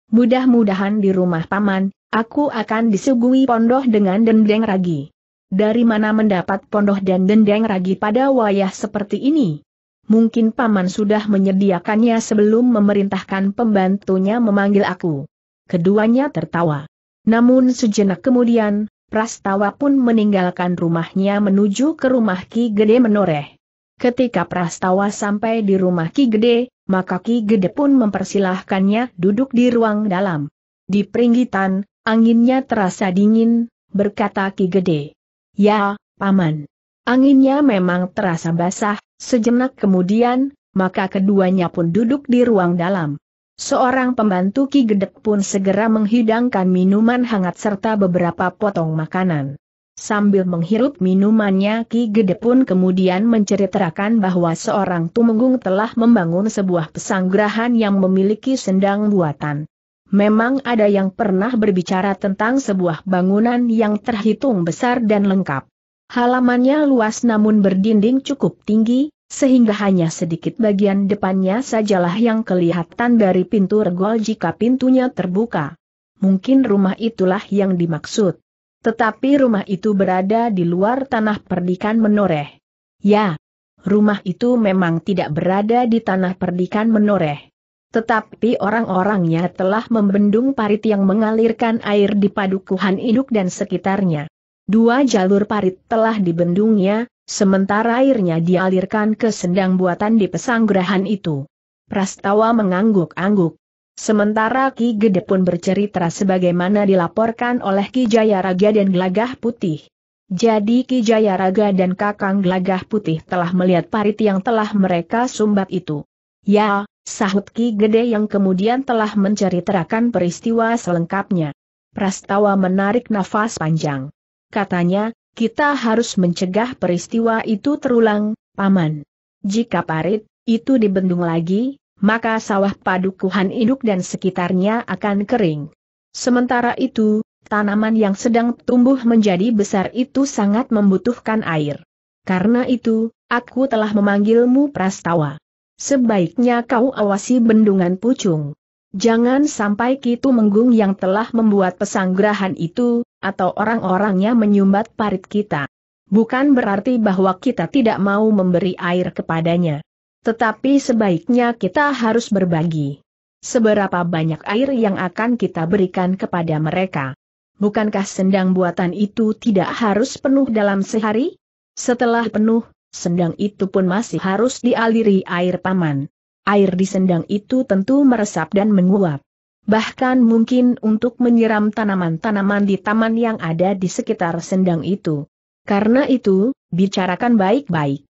Speaker 1: Mudah-mudahan di rumah paman, aku akan disuguhi pondoh dengan dendeng ragi. Dari mana mendapat pondoh dan dendeng ragi pada wayah seperti ini? Mungkin paman sudah menyediakannya sebelum memerintahkan pembantunya memanggil aku. Keduanya tertawa. Namun sejenak kemudian, Prastawa pun meninggalkan rumahnya menuju ke rumah Ki Gede menoreh. Ketika Prastawa sampai di rumah Ki Gede, maka Ki Gede pun mempersilahkannya duduk di ruang dalam. Di peringgitan, anginnya terasa dingin, berkata Ki Gede. Ya, Paman. Anginnya memang terasa basah, sejenak kemudian, maka keduanya pun duduk di ruang dalam. Seorang pembantu Ki Gedek pun segera menghidangkan minuman hangat serta beberapa potong makanan. Sambil menghirup minumannya Ki Gede pun kemudian menceritakan bahwa seorang tumenggung telah membangun sebuah pesanggrahan yang memiliki sendang buatan. Memang ada yang pernah berbicara tentang sebuah bangunan yang terhitung besar dan lengkap. Halamannya luas namun berdinding cukup tinggi, sehingga hanya sedikit bagian depannya sajalah yang kelihatan dari pintu regol jika pintunya terbuka. Mungkin rumah itulah yang dimaksud. Tetapi rumah itu berada di luar tanah perdikan menoreh. Ya, rumah itu memang tidak berada di tanah perdikan menoreh. Tetapi orang-orangnya telah membendung parit yang mengalirkan air di padukuhan induk dan sekitarnya. Dua jalur parit telah dibendungnya, Sementara airnya dialirkan ke sendang buatan di pesanggrahan itu. Prastawa mengangguk-angguk. Sementara Ki Gede pun bercerita sebagaimana dilaporkan oleh Ki Jayaraga dan Gelagah Putih. Jadi Ki Jayaraga dan Kakang Gelagah Putih telah melihat parit yang telah mereka sumbat itu. Ya, sahut Ki Gede yang kemudian telah menceritakan peristiwa selengkapnya. Prastawa menarik nafas panjang. Katanya, kita harus mencegah peristiwa itu terulang, Paman. Jika parit, itu dibendung lagi, maka sawah padukuhan induk dan sekitarnya akan kering. Sementara itu, tanaman yang sedang tumbuh menjadi besar itu sangat membutuhkan air. Karena itu, aku telah memanggilmu Prastawa. Sebaiknya kau awasi bendungan pucung. Jangan sampai Kitu Menggung yang telah membuat pesanggrahan itu, atau orang orangnya menyumbat parit kita. Bukan berarti bahwa kita tidak mau memberi air kepadanya. Tetapi sebaiknya kita harus berbagi. Seberapa banyak air yang akan kita berikan kepada mereka? Bukankah sendang buatan itu tidak harus penuh dalam sehari? Setelah penuh, sendang itu pun masih harus dialiri air paman. Air di sendang itu tentu meresap dan menguap bahkan mungkin untuk menyiram tanaman-tanaman di taman yang ada di sekitar sendang itu. Karena itu, bicarakan baik-baik.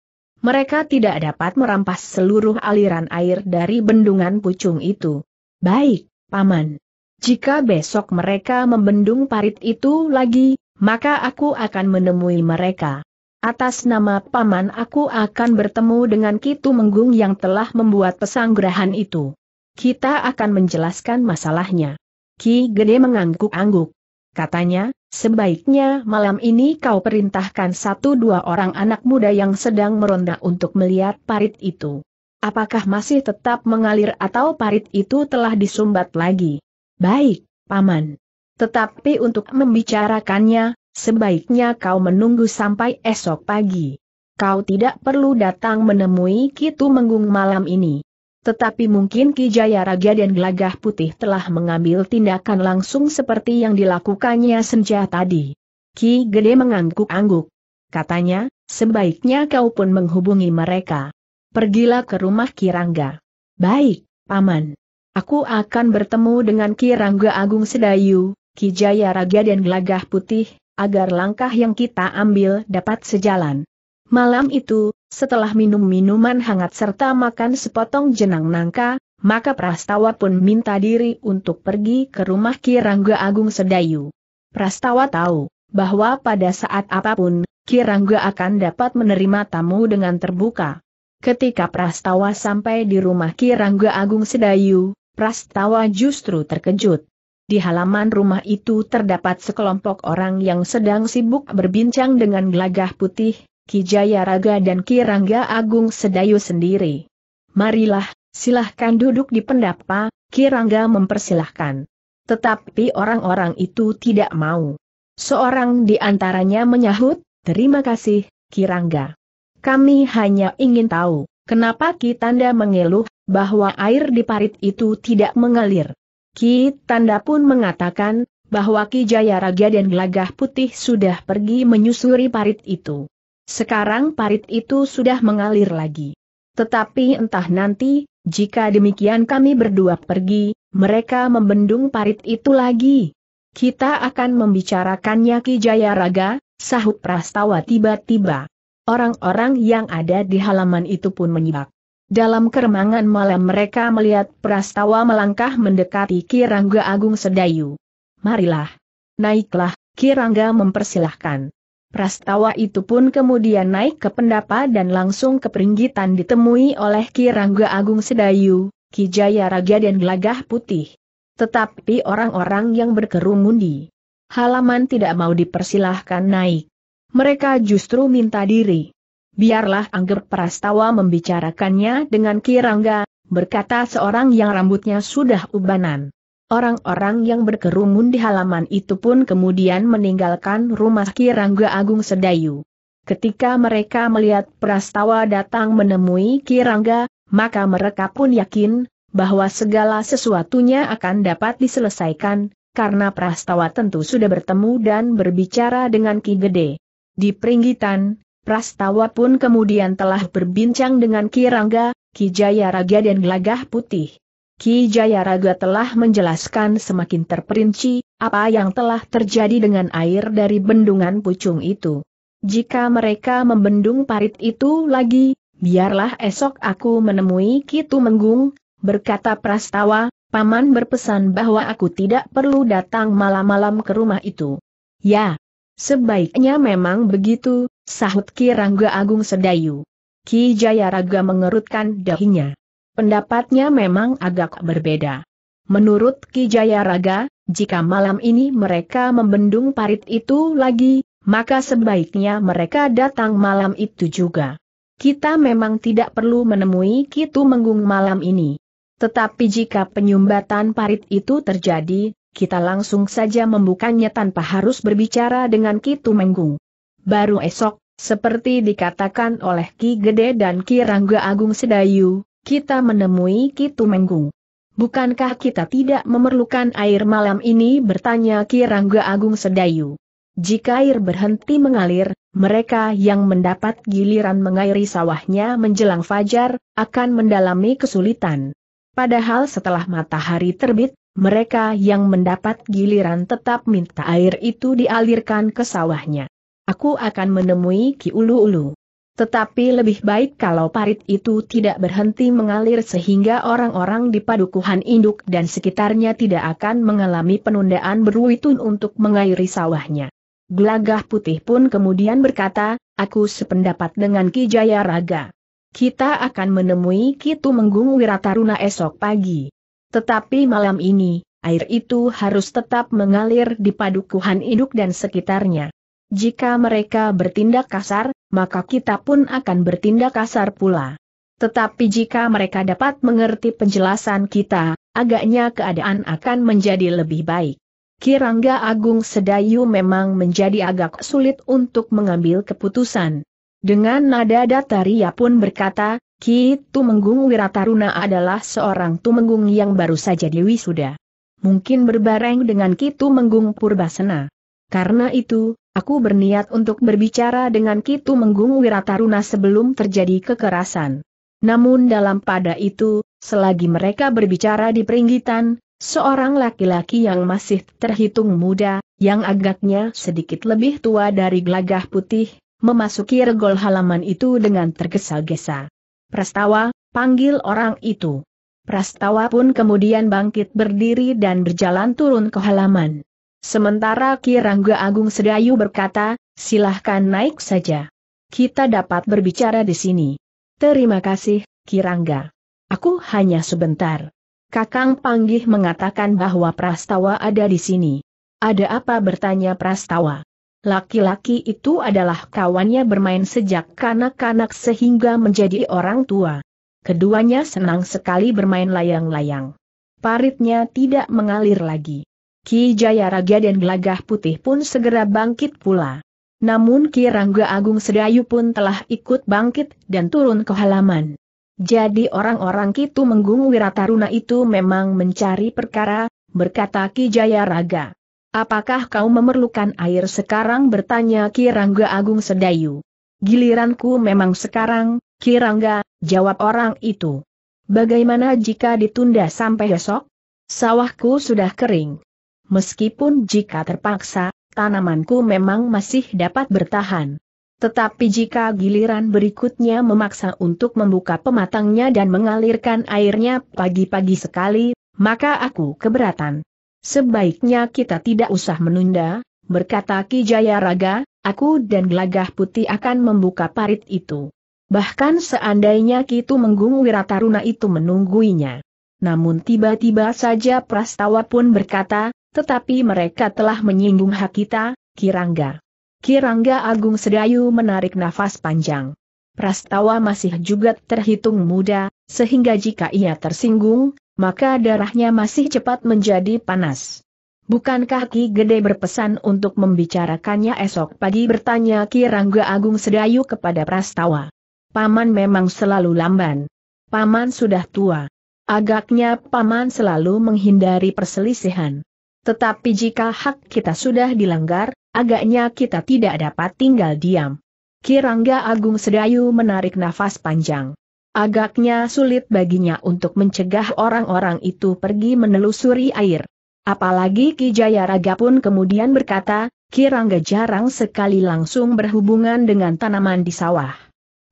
Speaker 1: Mereka tidak dapat merampas seluruh aliran air dari bendungan pucung itu. Baik, Paman. Jika besok mereka membendung parit itu lagi, maka aku akan menemui mereka. Atas nama Paman aku akan bertemu dengan Kitu Menggung yang telah membuat pesanggerahan itu. Kita akan menjelaskan masalahnya. Ki Gede mengangguk-angguk. Katanya, sebaiknya malam ini kau perintahkan satu dua orang anak muda yang sedang meronda untuk melihat parit itu. Apakah masih tetap mengalir atau parit itu telah disumbat lagi? Baik, Paman. Tetapi untuk membicarakannya, sebaiknya kau menunggu sampai esok pagi. Kau tidak perlu datang menemui Kitu Menggung malam ini. Tetapi mungkin Ki Jaya Raja dan Gelagah Putih telah mengambil tindakan langsung seperti yang dilakukannya senja tadi. Ki Gede mengangguk-angguk. Katanya, sebaiknya kau pun menghubungi mereka. Pergilah ke rumah Kirangga. Baik, Paman. Aku akan bertemu dengan Kirangga Agung Sedayu, Ki Jaya Raja dan Gelagah Putih, agar langkah yang kita ambil dapat sejalan. Malam itu, setelah minum minuman hangat serta makan sepotong jenang nangka, maka Prastawa pun minta diri untuk pergi ke rumah Kirangga Agung Sedayu. Prastawa tahu bahwa pada saat apapun, Kirangga akan dapat menerima tamu dengan terbuka. Ketika Prastawa sampai di rumah Kirangga Agung Sedayu, Prastawa justru terkejut. Di halaman rumah itu terdapat sekelompok orang yang sedang sibuk berbincang dengan gelagah putih, Kijaya Raga dan Ki Rangga Agung Sedayu sendiri. Marilah, silahkan duduk di pendapa, Rangga mempersilahkan. Tetapi orang-orang itu tidak mau. Seorang di antaranya menyahut, terima kasih, Ki Rangga. Kami hanya ingin tahu, kenapa Ki Tanda mengeluh, bahwa air di parit itu tidak mengalir. Ki Tanda pun mengatakan, bahwa Ki Jaya Raga dan Gelagah Putih sudah pergi menyusuri parit itu. Sekarang parit itu sudah mengalir lagi. Tetapi entah nanti, jika demikian kami berdua pergi, mereka membendung parit itu lagi. Kita akan membicarakannya Ki Jayaraga, sahut Prastawa tiba-tiba. Orang-orang yang ada di halaman itu pun menyibak. Dalam keremangan malam mereka melihat Prastawa melangkah mendekati Kirangga Agung Sedayu. Marilah. Naiklah, Kirangga mempersilahkan. Prastawa itu pun kemudian naik ke pendapa dan langsung ke peringgitan ditemui oleh Ki Rangga Agung Sedayu, Ki Jaya Raja dan Gelagah Putih. Tetapi orang-orang yang berkerumun di halaman tidak mau dipersilahkan naik. Mereka justru minta diri. Biarlah Angger Prastawa membicarakannya dengan Ki Rangga, berkata seorang yang rambutnya sudah ubanan. Orang-orang yang berkerumun di halaman itu pun kemudian meninggalkan rumah Kirangga Agung Sedayu. Ketika mereka melihat prastawa datang menemui Kirangga, maka mereka pun yakin bahwa segala sesuatunya akan dapat diselesaikan, karena prastawa tentu sudah bertemu dan berbicara dengan Ki Gede. Di Peringgitan, prastawa pun kemudian telah berbincang dengan Kirangga, Ki Jaya Raga dan Gelagah Putih. Ki Jayaraga telah menjelaskan semakin terperinci, apa yang telah terjadi dengan air dari bendungan pucung itu. Jika mereka membendung parit itu lagi, biarlah esok aku menemui Kitu Menggung, berkata Prastawa, Paman berpesan bahwa aku tidak perlu datang malam-malam ke rumah itu. Ya, sebaiknya memang begitu, sahut Ki Rangga Agung Sedayu. Ki Jayaraga mengerutkan dahinya. Pendapatnya memang agak berbeda. Menurut Ki Raga, jika malam ini mereka membendung parit itu lagi, maka sebaiknya mereka datang malam itu juga. Kita memang tidak perlu menemui Kitu Menggung malam ini. Tetapi jika penyumbatan parit itu terjadi, kita langsung saja membukanya tanpa harus berbicara dengan Kitu Menggung. Baru esok, seperti dikatakan oleh Ki Gede dan Ki Rangga Agung Sedayu, kita menemui Kitu Menggung. Bukankah kita tidak memerlukan air malam ini bertanya Ki Rangga Agung Sedayu. Jika air berhenti mengalir, mereka yang mendapat giliran mengairi sawahnya menjelang fajar, akan mendalami kesulitan. Padahal setelah matahari terbit, mereka yang mendapat giliran tetap minta air itu dialirkan ke sawahnya. Aku akan menemui Ki Ulu Ulu. Tetapi lebih baik kalau parit itu tidak berhenti mengalir sehingga orang-orang di padukuhan induk dan sekitarnya tidak akan mengalami penundaan berwitun untuk mengairi sawahnya. Gelagah putih pun kemudian berkata, aku sependapat dengan Ki Jaya Raga. Kita akan menemui Kitu Menggung Wirataruna esok pagi. Tetapi malam ini, air itu harus tetap mengalir di padukuhan induk dan sekitarnya. Jika mereka bertindak kasar, maka kita pun akan bertindak kasar pula. Tetapi jika mereka dapat mengerti penjelasan kita, agaknya keadaan akan menjadi lebih baik. Kirangga Agung Sedayu memang menjadi agak sulit untuk mengambil keputusan. Dengan nada datar ia pun berkata, Ki Tumenggung Wirataruna adalah seorang Tumenggung yang baru saja diwisuda. Mungkin berbareng dengan Ki Tumenggung Purbasena. Karena itu, Aku berniat untuk berbicara dengan Kitu Menggung Wirataruna sebelum terjadi kekerasan. Namun dalam pada itu, selagi mereka berbicara di peringgitan, seorang laki-laki yang masih terhitung muda, yang agaknya sedikit lebih tua dari gelagah putih, memasuki regol halaman itu dengan tergesa-gesa. Prastawa, panggil orang itu. Prastawa pun kemudian bangkit berdiri dan berjalan turun ke halaman. Sementara Kirangga Agung Sedayu berkata, silahkan naik saja. Kita dapat berbicara di sini. Terima kasih, Kirangga. Aku hanya sebentar. Kakang Panggih mengatakan bahwa Prastawa ada di sini. Ada apa bertanya Prastawa? Laki-laki itu adalah kawannya bermain sejak kanak-kanak sehingga menjadi orang tua. Keduanya senang sekali bermain layang-layang. Paritnya tidak mengalir lagi. Ki Raga dan Gelagah Putih pun segera bangkit pula. Namun Ki Rangga Agung Sedayu pun telah ikut bangkit dan turun ke halaman. Jadi orang-orang Kitu Menggung Wirataruna itu memang mencari perkara, berkata Ki Jaya Jayaraga. Apakah kau memerlukan air sekarang bertanya Ki Rangga Agung Sedayu. Giliranku memang sekarang, Ki Rangga, jawab orang itu. Bagaimana jika ditunda sampai besok? Sawahku sudah kering meskipun jika terpaksa, tanamanku memang masih dapat bertahan. Tetapi jika giliran berikutnya memaksa untuk membuka pematangnya dan mengalirkan airnya pagi-pagi sekali, maka aku keberatan. Sebaiknya kita tidak usah menunda, berkata Ki Jayaraga, aku dan gelagah putih akan membuka parit itu. Bahkan seandainya Kitu Menggung Wirataruna itu menungguinya. Namun tiba-tiba saja Prastawa pun berkata, tetapi mereka telah menyinggung hak kita, Kirangga. Kirangga Agung Sedayu menarik nafas panjang. Prastawa masih juga terhitung muda, sehingga jika ia tersinggung, maka darahnya masih cepat menjadi panas. Bukankah Ki Gede berpesan untuk membicarakannya esok pagi bertanya Ki Agung Sedayu kepada Prastawa. Paman memang selalu lamban. Paman sudah tua. Agaknya Paman selalu menghindari perselisihan. Tetapi jika hak kita sudah dilanggar, agaknya kita tidak dapat tinggal diam. Kirangga Agung Sedayu menarik nafas panjang. Agaknya sulit baginya untuk mencegah orang-orang itu pergi menelusuri air. Apalagi Ki Jayaraga pun kemudian berkata, Kirangga jarang sekali langsung berhubungan dengan tanaman di sawah.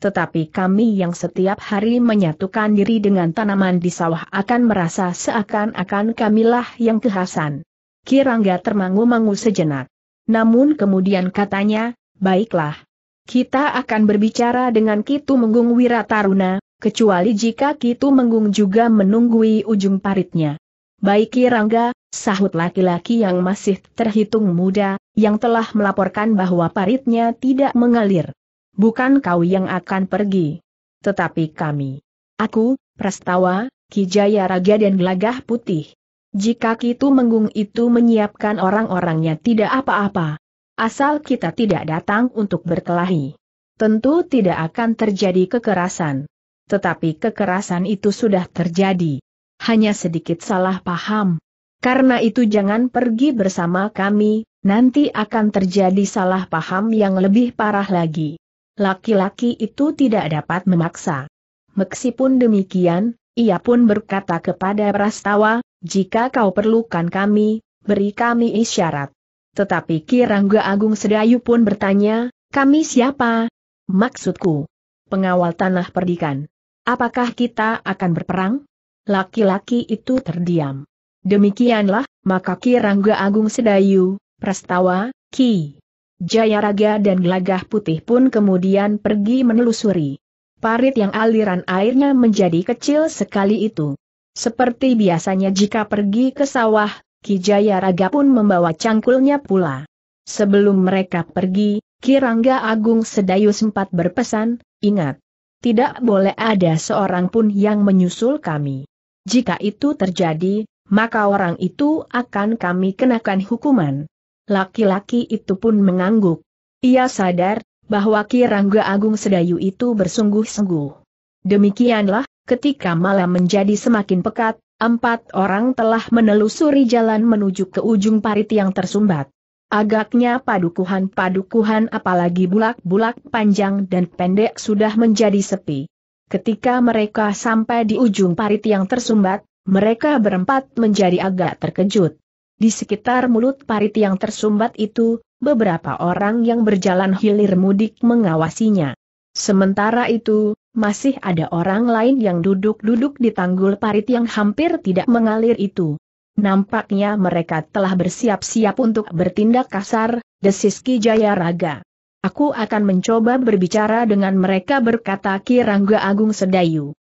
Speaker 1: Tetapi kami yang setiap hari menyatukan diri dengan tanaman di sawah akan merasa seakan-akan kamilah yang kehasan. Kirangga termangu-mangu sejenak. Namun kemudian katanya, baiklah. Kita akan berbicara dengan Kitu Menggung Wirataruna, kecuali jika Kitu Menggung juga menunggui ujung paritnya. Baik Kirangga, sahut laki-laki yang masih terhitung muda, yang telah melaporkan bahwa paritnya tidak mengalir. Bukan kau yang akan pergi. Tetapi kami. Aku, Prastawa, Kijaya Raga dan Gelagah Putih. Jika Kitu Menggung itu menyiapkan orang-orangnya tidak apa-apa. Asal kita tidak datang untuk berkelahi. Tentu tidak akan terjadi kekerasan. Tetapi kekerasan itu sudah terjadi. Hanya sedikit salah paham. Karena itu jangan pergi bersama kami, nanti akan terjadi salah paham yang lebih parah lagi. Laki-laki itu tidak dapat memaksa. Meskipun demikian, ia pun berkata kepada Prastawa, jika kau perlukan kami, beri kami isyarat. Tetapi Kirangga Agung Sedayu pun bertanya, kami siapa? Maksudku, pengawal tanah perdikan. Apakah kita akan berperang? Laki-laki itu terdiam. Demikianlah, maka Kirangga Agung Sedayu, Prastawa, Ki, Jayaraga dan Gelagah Putih pun kemudian pergi menelusuri parit yang aliran airnya menjadi kecil sekali itu. Seperti biasanya jika pergi ke sawah, Kijaya Raga pun membawa cangkulnya pula. Sebelum mereka pergi, Kirangga Agung Sedayu sempat berpesan, ingat, tidak boleh ada seorang pun yang menyusul kami. Jika itu terjadi, maka orang itu akan kami kenakan hukuman. Laki-laki itu pun mengangguk. Ia sadar, bahwa Kirangga Agung Sedayu itu bersungguh-sungguh. Demikianlah, ketika malam menjadi semakin pekat, empat orang telah menelusuri jalan menuju ke ujung parit yang tersumbat. Agaknya padukuhan-padukuhan apalagi bulak-bulak panjang dan pendek sudah menjadi sepi. Ketika mereka sampai di ujung parit yang tersumbat, mereka berempat menjadi agak terkejut. Di sekitar mulut parit yang tersumbat itu, beberapa orang yang berjalan hilir mudik mengawasinya. Sementara itu, masih ada orang lain yang duduk-duduk di tanggul parit yang hampir tidak mengalir itu. Nampaknya mereka telah bersiap-siap untuk bertindak kasar, desis Ki Jayaraga. Aku akan mencoba berbicara dengan mereka berkata Ki Rangga Agung Sedayu.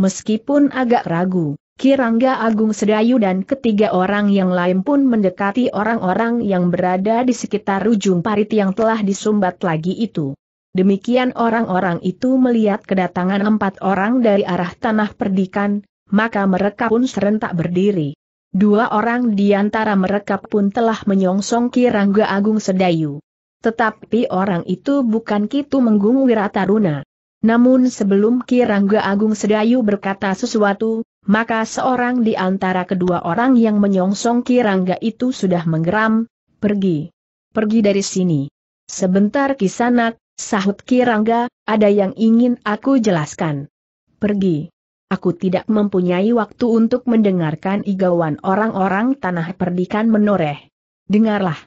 Speaker 1: Meskipun agak ragu, Kirangga Agung Sedayu dan ketiga orang yang lain pun mendekati orang-orang yang berada di sekitar ujung parit yang telah disumbat lagi itu. Demikian orang-orang itu melihat kedatangan empat orang dari arah tanah perdikan, maka mereka pun serentak berdiri. Dua orang di antara mereka pun telah menyongsong Kirangga Agung Sedayu. Tetapi orang itu bukan Kitu Menggung Wirataruna. Namun sebelum Kirangga Agung Sedayu berkata sesuatu, maka seorang di antara kedua orang yang menyongsong Kirangga itu sudah menggeram, pergi. Pergi dari sini. Sebentar kisanak, sahut Kirangga, ada yang ingin aku jelaskan. Pergi. Aku tidak mempunyai waktu untuk mendengarkan igawan orang-orang tanah perdikan menoreh. Dengarlah.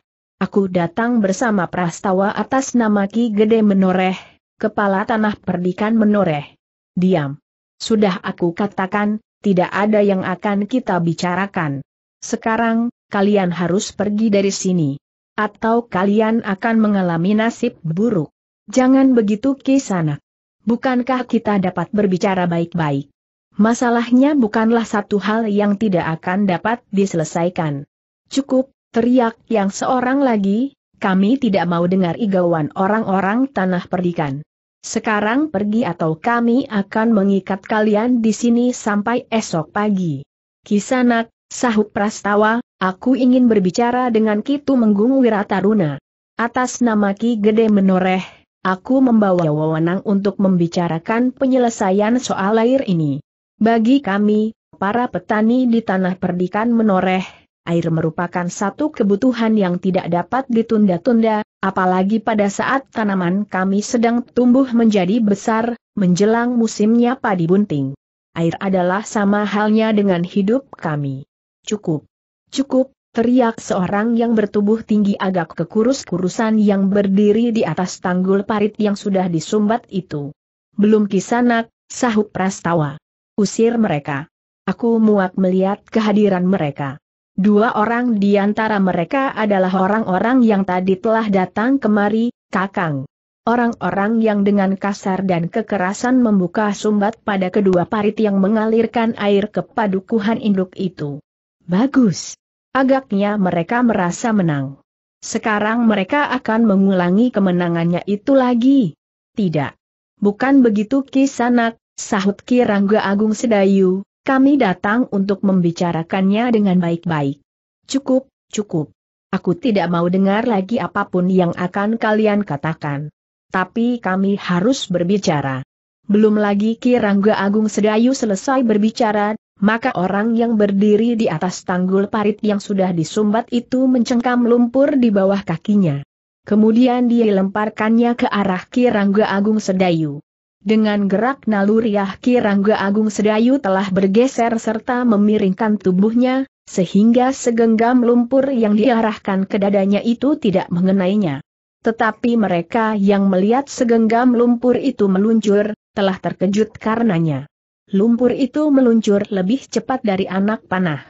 Speaker 1: Aku datang bersama prastawa atas nama Ki Gede Menoreh, kepala tanah perdikan menoreh. Diam. Sudah aku katakan, tidak ada yang akan kita bicarakan. Sekarang, kalian harus pergi dari sini. Atau kalian akan mengalami nasib buruk. Jangan begitu kisanak. Bukankah kita dapat berbicara baik-baik? Masalahnya bukanlah satu hal yang tidak akan dapat diselesaikan. Cukup, teriak yang seorang lagi, kami tidak mau dengar igauan orang-orang tanah perdikan. Sekarang pergi atau kami akan mengikat kalian di sini sampai esok pagi. Kisanak, sahut Prastawa, aku ingin berbicara dengan Kitu Menggung Wirataruna. Atas nama Ki Gede Menoreh, aku membawa wewenang untuk membicarakan penyelesaian soal air ini. Bagi kami, para petani di tanah perdikan Menoreh, air merupakan satu kebutuhan yang tidak dapat ditunda-tunda, Apalagi pada saat tanaman kami sedang tumbuh menjadi besar, menjelang musimnya padi bunting. Air adalah sama halnya dengan hidup kami. Cukup. Cukup, teriak seorang yang bertubuh tinggi agak kekurus-kurusan yang berdiri di atas tanggul parit yang sudah disumbat itu. Belum kisanak, sahut prastawa. Usir mereka. Aku muak melihat kehadiran mereka. Dua orang di antara mereka adalah orang-orang yang tadi telah datang kemari, Kakang. Orang-orang yang dengan kasar dan kekerasan membuka sumbat pada kedua parit yang mengalirkan air ke padukuhan induk itu. Bagus. Agaknya mereka merasa menang. Sekarang mereka akan mengulangi kemenangannya itu lagi. Tidak. Bukan begitu kisanak, sahut Kirangga Agung Sedayu, kami datang untuk membicarakannya dengan baik-baik. Cukup, cukup. Aku tidak mau dengar lagi apapun yang akan kalian katakan. Tapi kami harus berbicara. Belum lagi Kirangga Agung Sedayu selesai berbicara, maka orang yang berdiri di atas tanggul parit yang sudah disumbat itu mencengkam lumpur di bawah kakinya. Kemudian dia lemparkannya ke arah Kirangga Agung Sedayu. Dengan gerak naluriah Kirangga Agung Sedayu telah bergeser serta memiringkan tubuhnya, sehingga segenggam lumpur yang diarahkan ke dadanya itu tidak mengenainya. Tetapi mereka yang melihat segenggam lumpur itu meluncur, telah terkejut karenanya. Lumpur itu meluncur lebih cepat dari anak panah.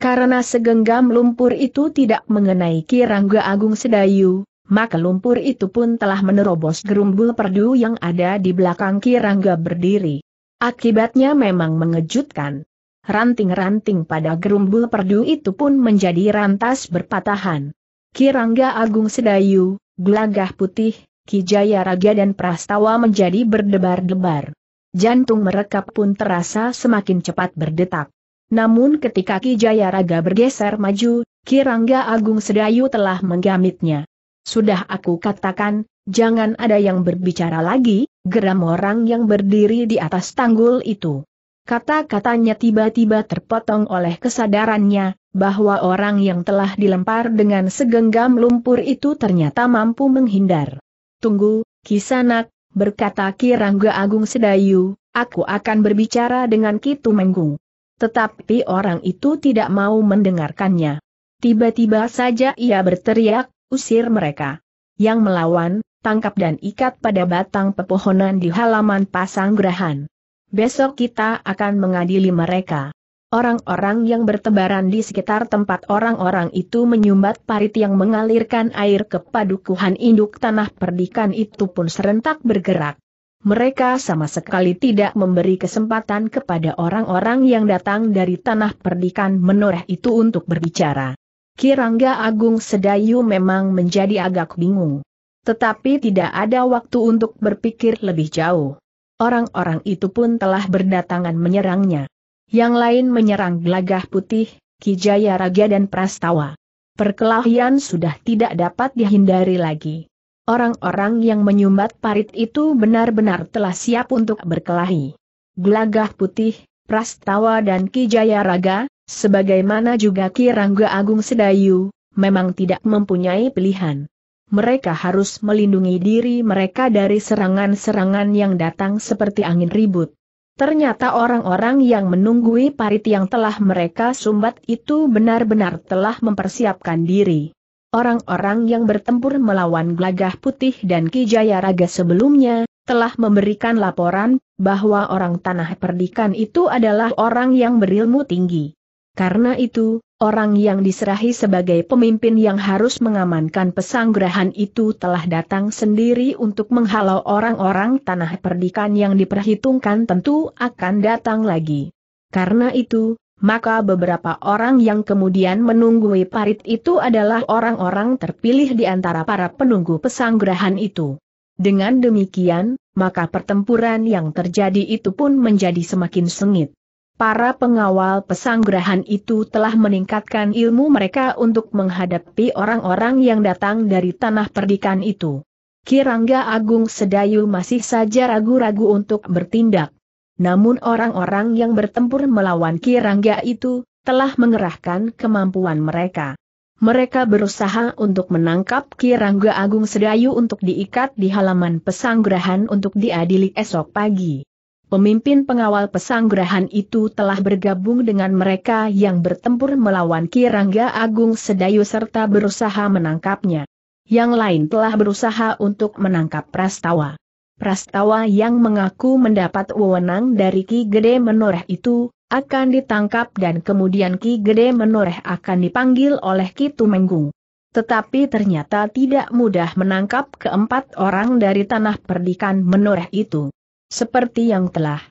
Speaker 1: Karena segenggam lumpur itu tidak mengenai Kirangga Agung Sedayu, maka lumpur itu pun telah menerobos gerumbul perdu yang ada di belakang Kirangga berdiri. Akibatnya memang mengejutkan. Ranting-ranting pada gerumbul perdu itu pun menjadi rantas berpatahan. Kirangga Agung Sedayu, Gelagah Putih, Kijaya Raga dan Prastawa menjadi berdebar-debar. Jantung mereka pun terasa semakin cepat berdetak. Namun ketika Kijaya Raga bergeser maju, Kirangga Agung Sedayu telah menggamitnya. Sudah aku katakan, jangan ada yang berbicara lagi, geram orang yang berdiri di atas tanggul itu. Kata-katanya tiba-tiba terpotong oleh kesadarannya, bahwa orang yang telah dilempar dengan segenggam lumpur itu ternyata mampu menghindar. Tunggu, Kisanak, berkata Kirangga Agung Sedayu, aku akan berbicara dengan Kitu Menggung. Tetapi orang itu tidak mau mendengarkannya. Tiba-tiba saja ia berteriak, usir mereka. Yang melawan, tangkap dan ikat pada batang pepohonan di halaman Pasanggrahan. Besok kita akan mengadili mereka. Orang-orang yang bertebaran di sekitar tempat orang-orang itu menyumbat parit yang mengalirkan air ke padukuhan induk tanah perdikan itu pun serentak bergerak. Mereka sama sekali tidak memberi kesempatan kepada orang-orang yang datang dari tanah perdikan menoreh itu untuk berbicara. Kirangga Agung Sedayu memang menjadi agak bingung. Tetapi tidak ada waktu untuk berpikir lebih jauh. Orang-orang itu pun telah berdatangan menyerangnya. Yang lain menyerang Gelagah Putih, Kijaya Raga dan Prastawa. Perkelahian sudah tidak dapat dihindari lagi. Orang-orang yang menyumbat parit itu benar-benar telah siap untuk berkelahi. Gelagah Putih, Prastawa dan Kijaya Raga, Sebagaimana juga Kirangga Agung Sedayu, memang tidak mempunyai pilihan. Mereka harus melindungi diri mereka dari serangan-serangan yang datang seperti angin ribut. Ternyata orang-orang yang menunggui parit yang telah mereka sumbat itu benar-benar telah mempersiapkan diri. Orang-orang yang bertempur melawan Glagah Putih dan Kijaya Raga sebelumnya, telah memberikan laporan, bahwa orang tanah perdikan itu adalah orang yang berilmu tinggi. Karena itu, orang yang diserahi sebagai pemimpin yang harus mengamankan pesanggrahan itu telah datang sendiri untuk menghalau orang-orang tanah perdikan yang diperhitungkan tentu akan datang lagi. Karena itu, maka beberapa orang yang kemudian menunggui parit itu adalah orang-orang terpilih di antara para penunggu pesanggrahan itu. Dengan demikian, maka pertempuran yang terjadi itu pun menjadi semakin sengit. Para pengawal pesanggrahan itu telah meningkatkan ilmu mereka untuk menghadapi orang-orang yang datang dari tanah perdikan itu. Kirangga Agung Sedayu masih saja ragu-ragu untuk bertindak. Namun orang-orang yang bertempur melawan Kirangga itu, telah mengerahkan kemampuan mereka. Mereka berusaha untuk menangkap Kirangga Agung Sedayu untuk diikat di halaman pesanggrahan untuk diadili esok pagi pemimpin pengawal pesanggrahan itu telah bergabung dengan mereka yang bertempur melawan Kirangga Agung Sedayu serta berusaha menangkapnya. Yang lain telah berusaha untuk menangkap Prastawa. Prastawa yang mengaku mendapat wewenang dari Ki Gede Menoreh itu, akan ditangkap dan kemudian Ki Gede Menoreh akan dipanggil oleh Ki Tumenggung. Tetapi ternyata tidak mudah menangkap keempat orang dari tanah perdikan menoreh itu seperti yang telah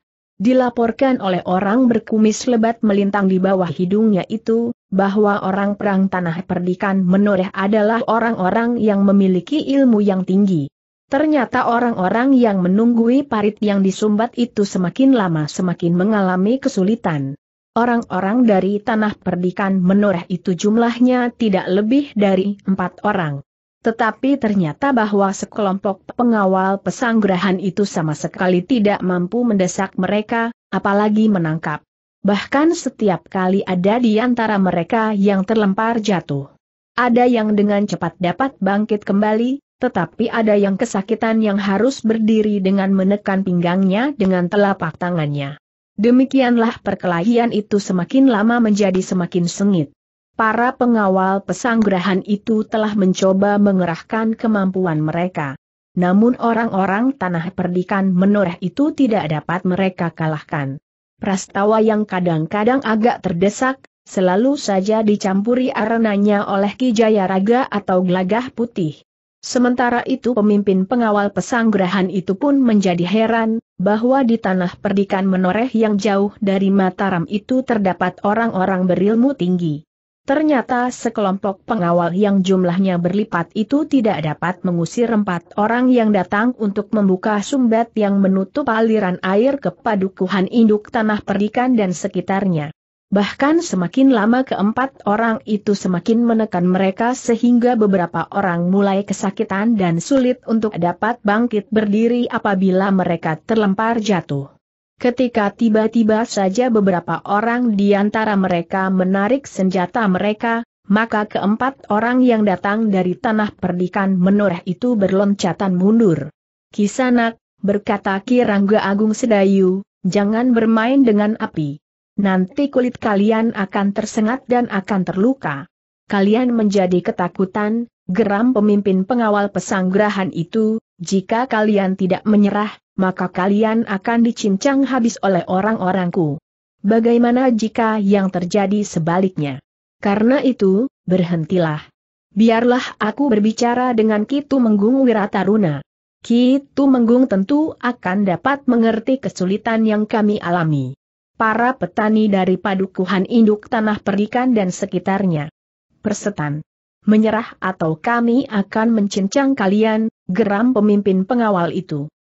Speaker 1: dilaporkan oleh orang berkumis lebat melintang di bawah hidungnya itu, bahwa orang perang tanah perdikan menoreh adalah orang-orang yang memiliki ilmu yang tinggi. Ternyata orang-orang yang menunggui parit yang disumbat itu semakin lama semakin mengalami kesulitan. Orang-orang dari tanah perdikan menoreh itu jumlahnya tidak lebih dari empat orang. Tetapi ternyata bahwa sekelompok pengawal pesanggerahan itu sama sekali tidak mampu mendesak mereka, apalagi menangkap. Bahkan setiap kali ada di antara mereka yang terlempar jatuh. Ada yang dengan cepat dapat bangkit kembali, tetapi ada yang kesakitan yang harus berdiri dengan menekan pinggangnya dengan telapak tangannya. Demikianlah perkelahian itu semakin lama menjadi semakin sengit para pengawal pesanggrahan itu telah mencoba mengerahkan kemampuan mereka. Namun orang-orang tanah perdikan menoreh itu tidak dapat mereka kalahkan. Prastawa yang kadang-kadang agak terdesak, selalu saja dicampuri arenanya oleh Kijaya Raga atau Gelagah Putih. Sementara itu pemimpin pengawal pesanggrahan itu pun menjadi heran, bahwa di tanah perdikan menoreh yang jauh dari Mataram itu terdapat orang-orang berilmu tinggi. Ternyata sekelompok pengawal yang jumlahnya berlipat itu tidak dapat mengusir empat orang yang datang untuk membuka sumbat yang menutup aliran air ke padukuhan induk tanah perikan dan sekitarnya. Bahkan semakin lama keempat orang itu semakin menekan mereka sehingga beberapa orang mulai kesakitan dan sulit untuk dapat bangkit berdiri apabila mereka terlempar jatuh. Ketika tiba-tiba saja beberapa orang di antara mereka menarik senjata mereka, maka keempat orang yang datang dari tanah perdikan menoreh itu berloncatan mundur. Kisanak, berkata Kirangga Agung Sedayu, jangan bermain dengan api. Nanti kulit kalian akan tersengat dan akan terluka. Kalian menjadi ketakutan, geram pemimpin pengawal pesanggrahan itu, jika kalian tidak menyerah, maka kalian akan dicincang habis oleh orang-orangku. Bagaimana jika yang terjadi sebaliknya? Karena itu, berhentilah. Biarlah aku berbicara dengan Kitu Menggung Wirataruna. Kitu Menggung tentu akan dapat mengerti kesulitan yang kami alami. Para petani dari padukuhan induk tanah perikan dan sekitarnya. Persetan. Menyerah atau kami akan mencincang kalian, geram pemimpin pengawal itu.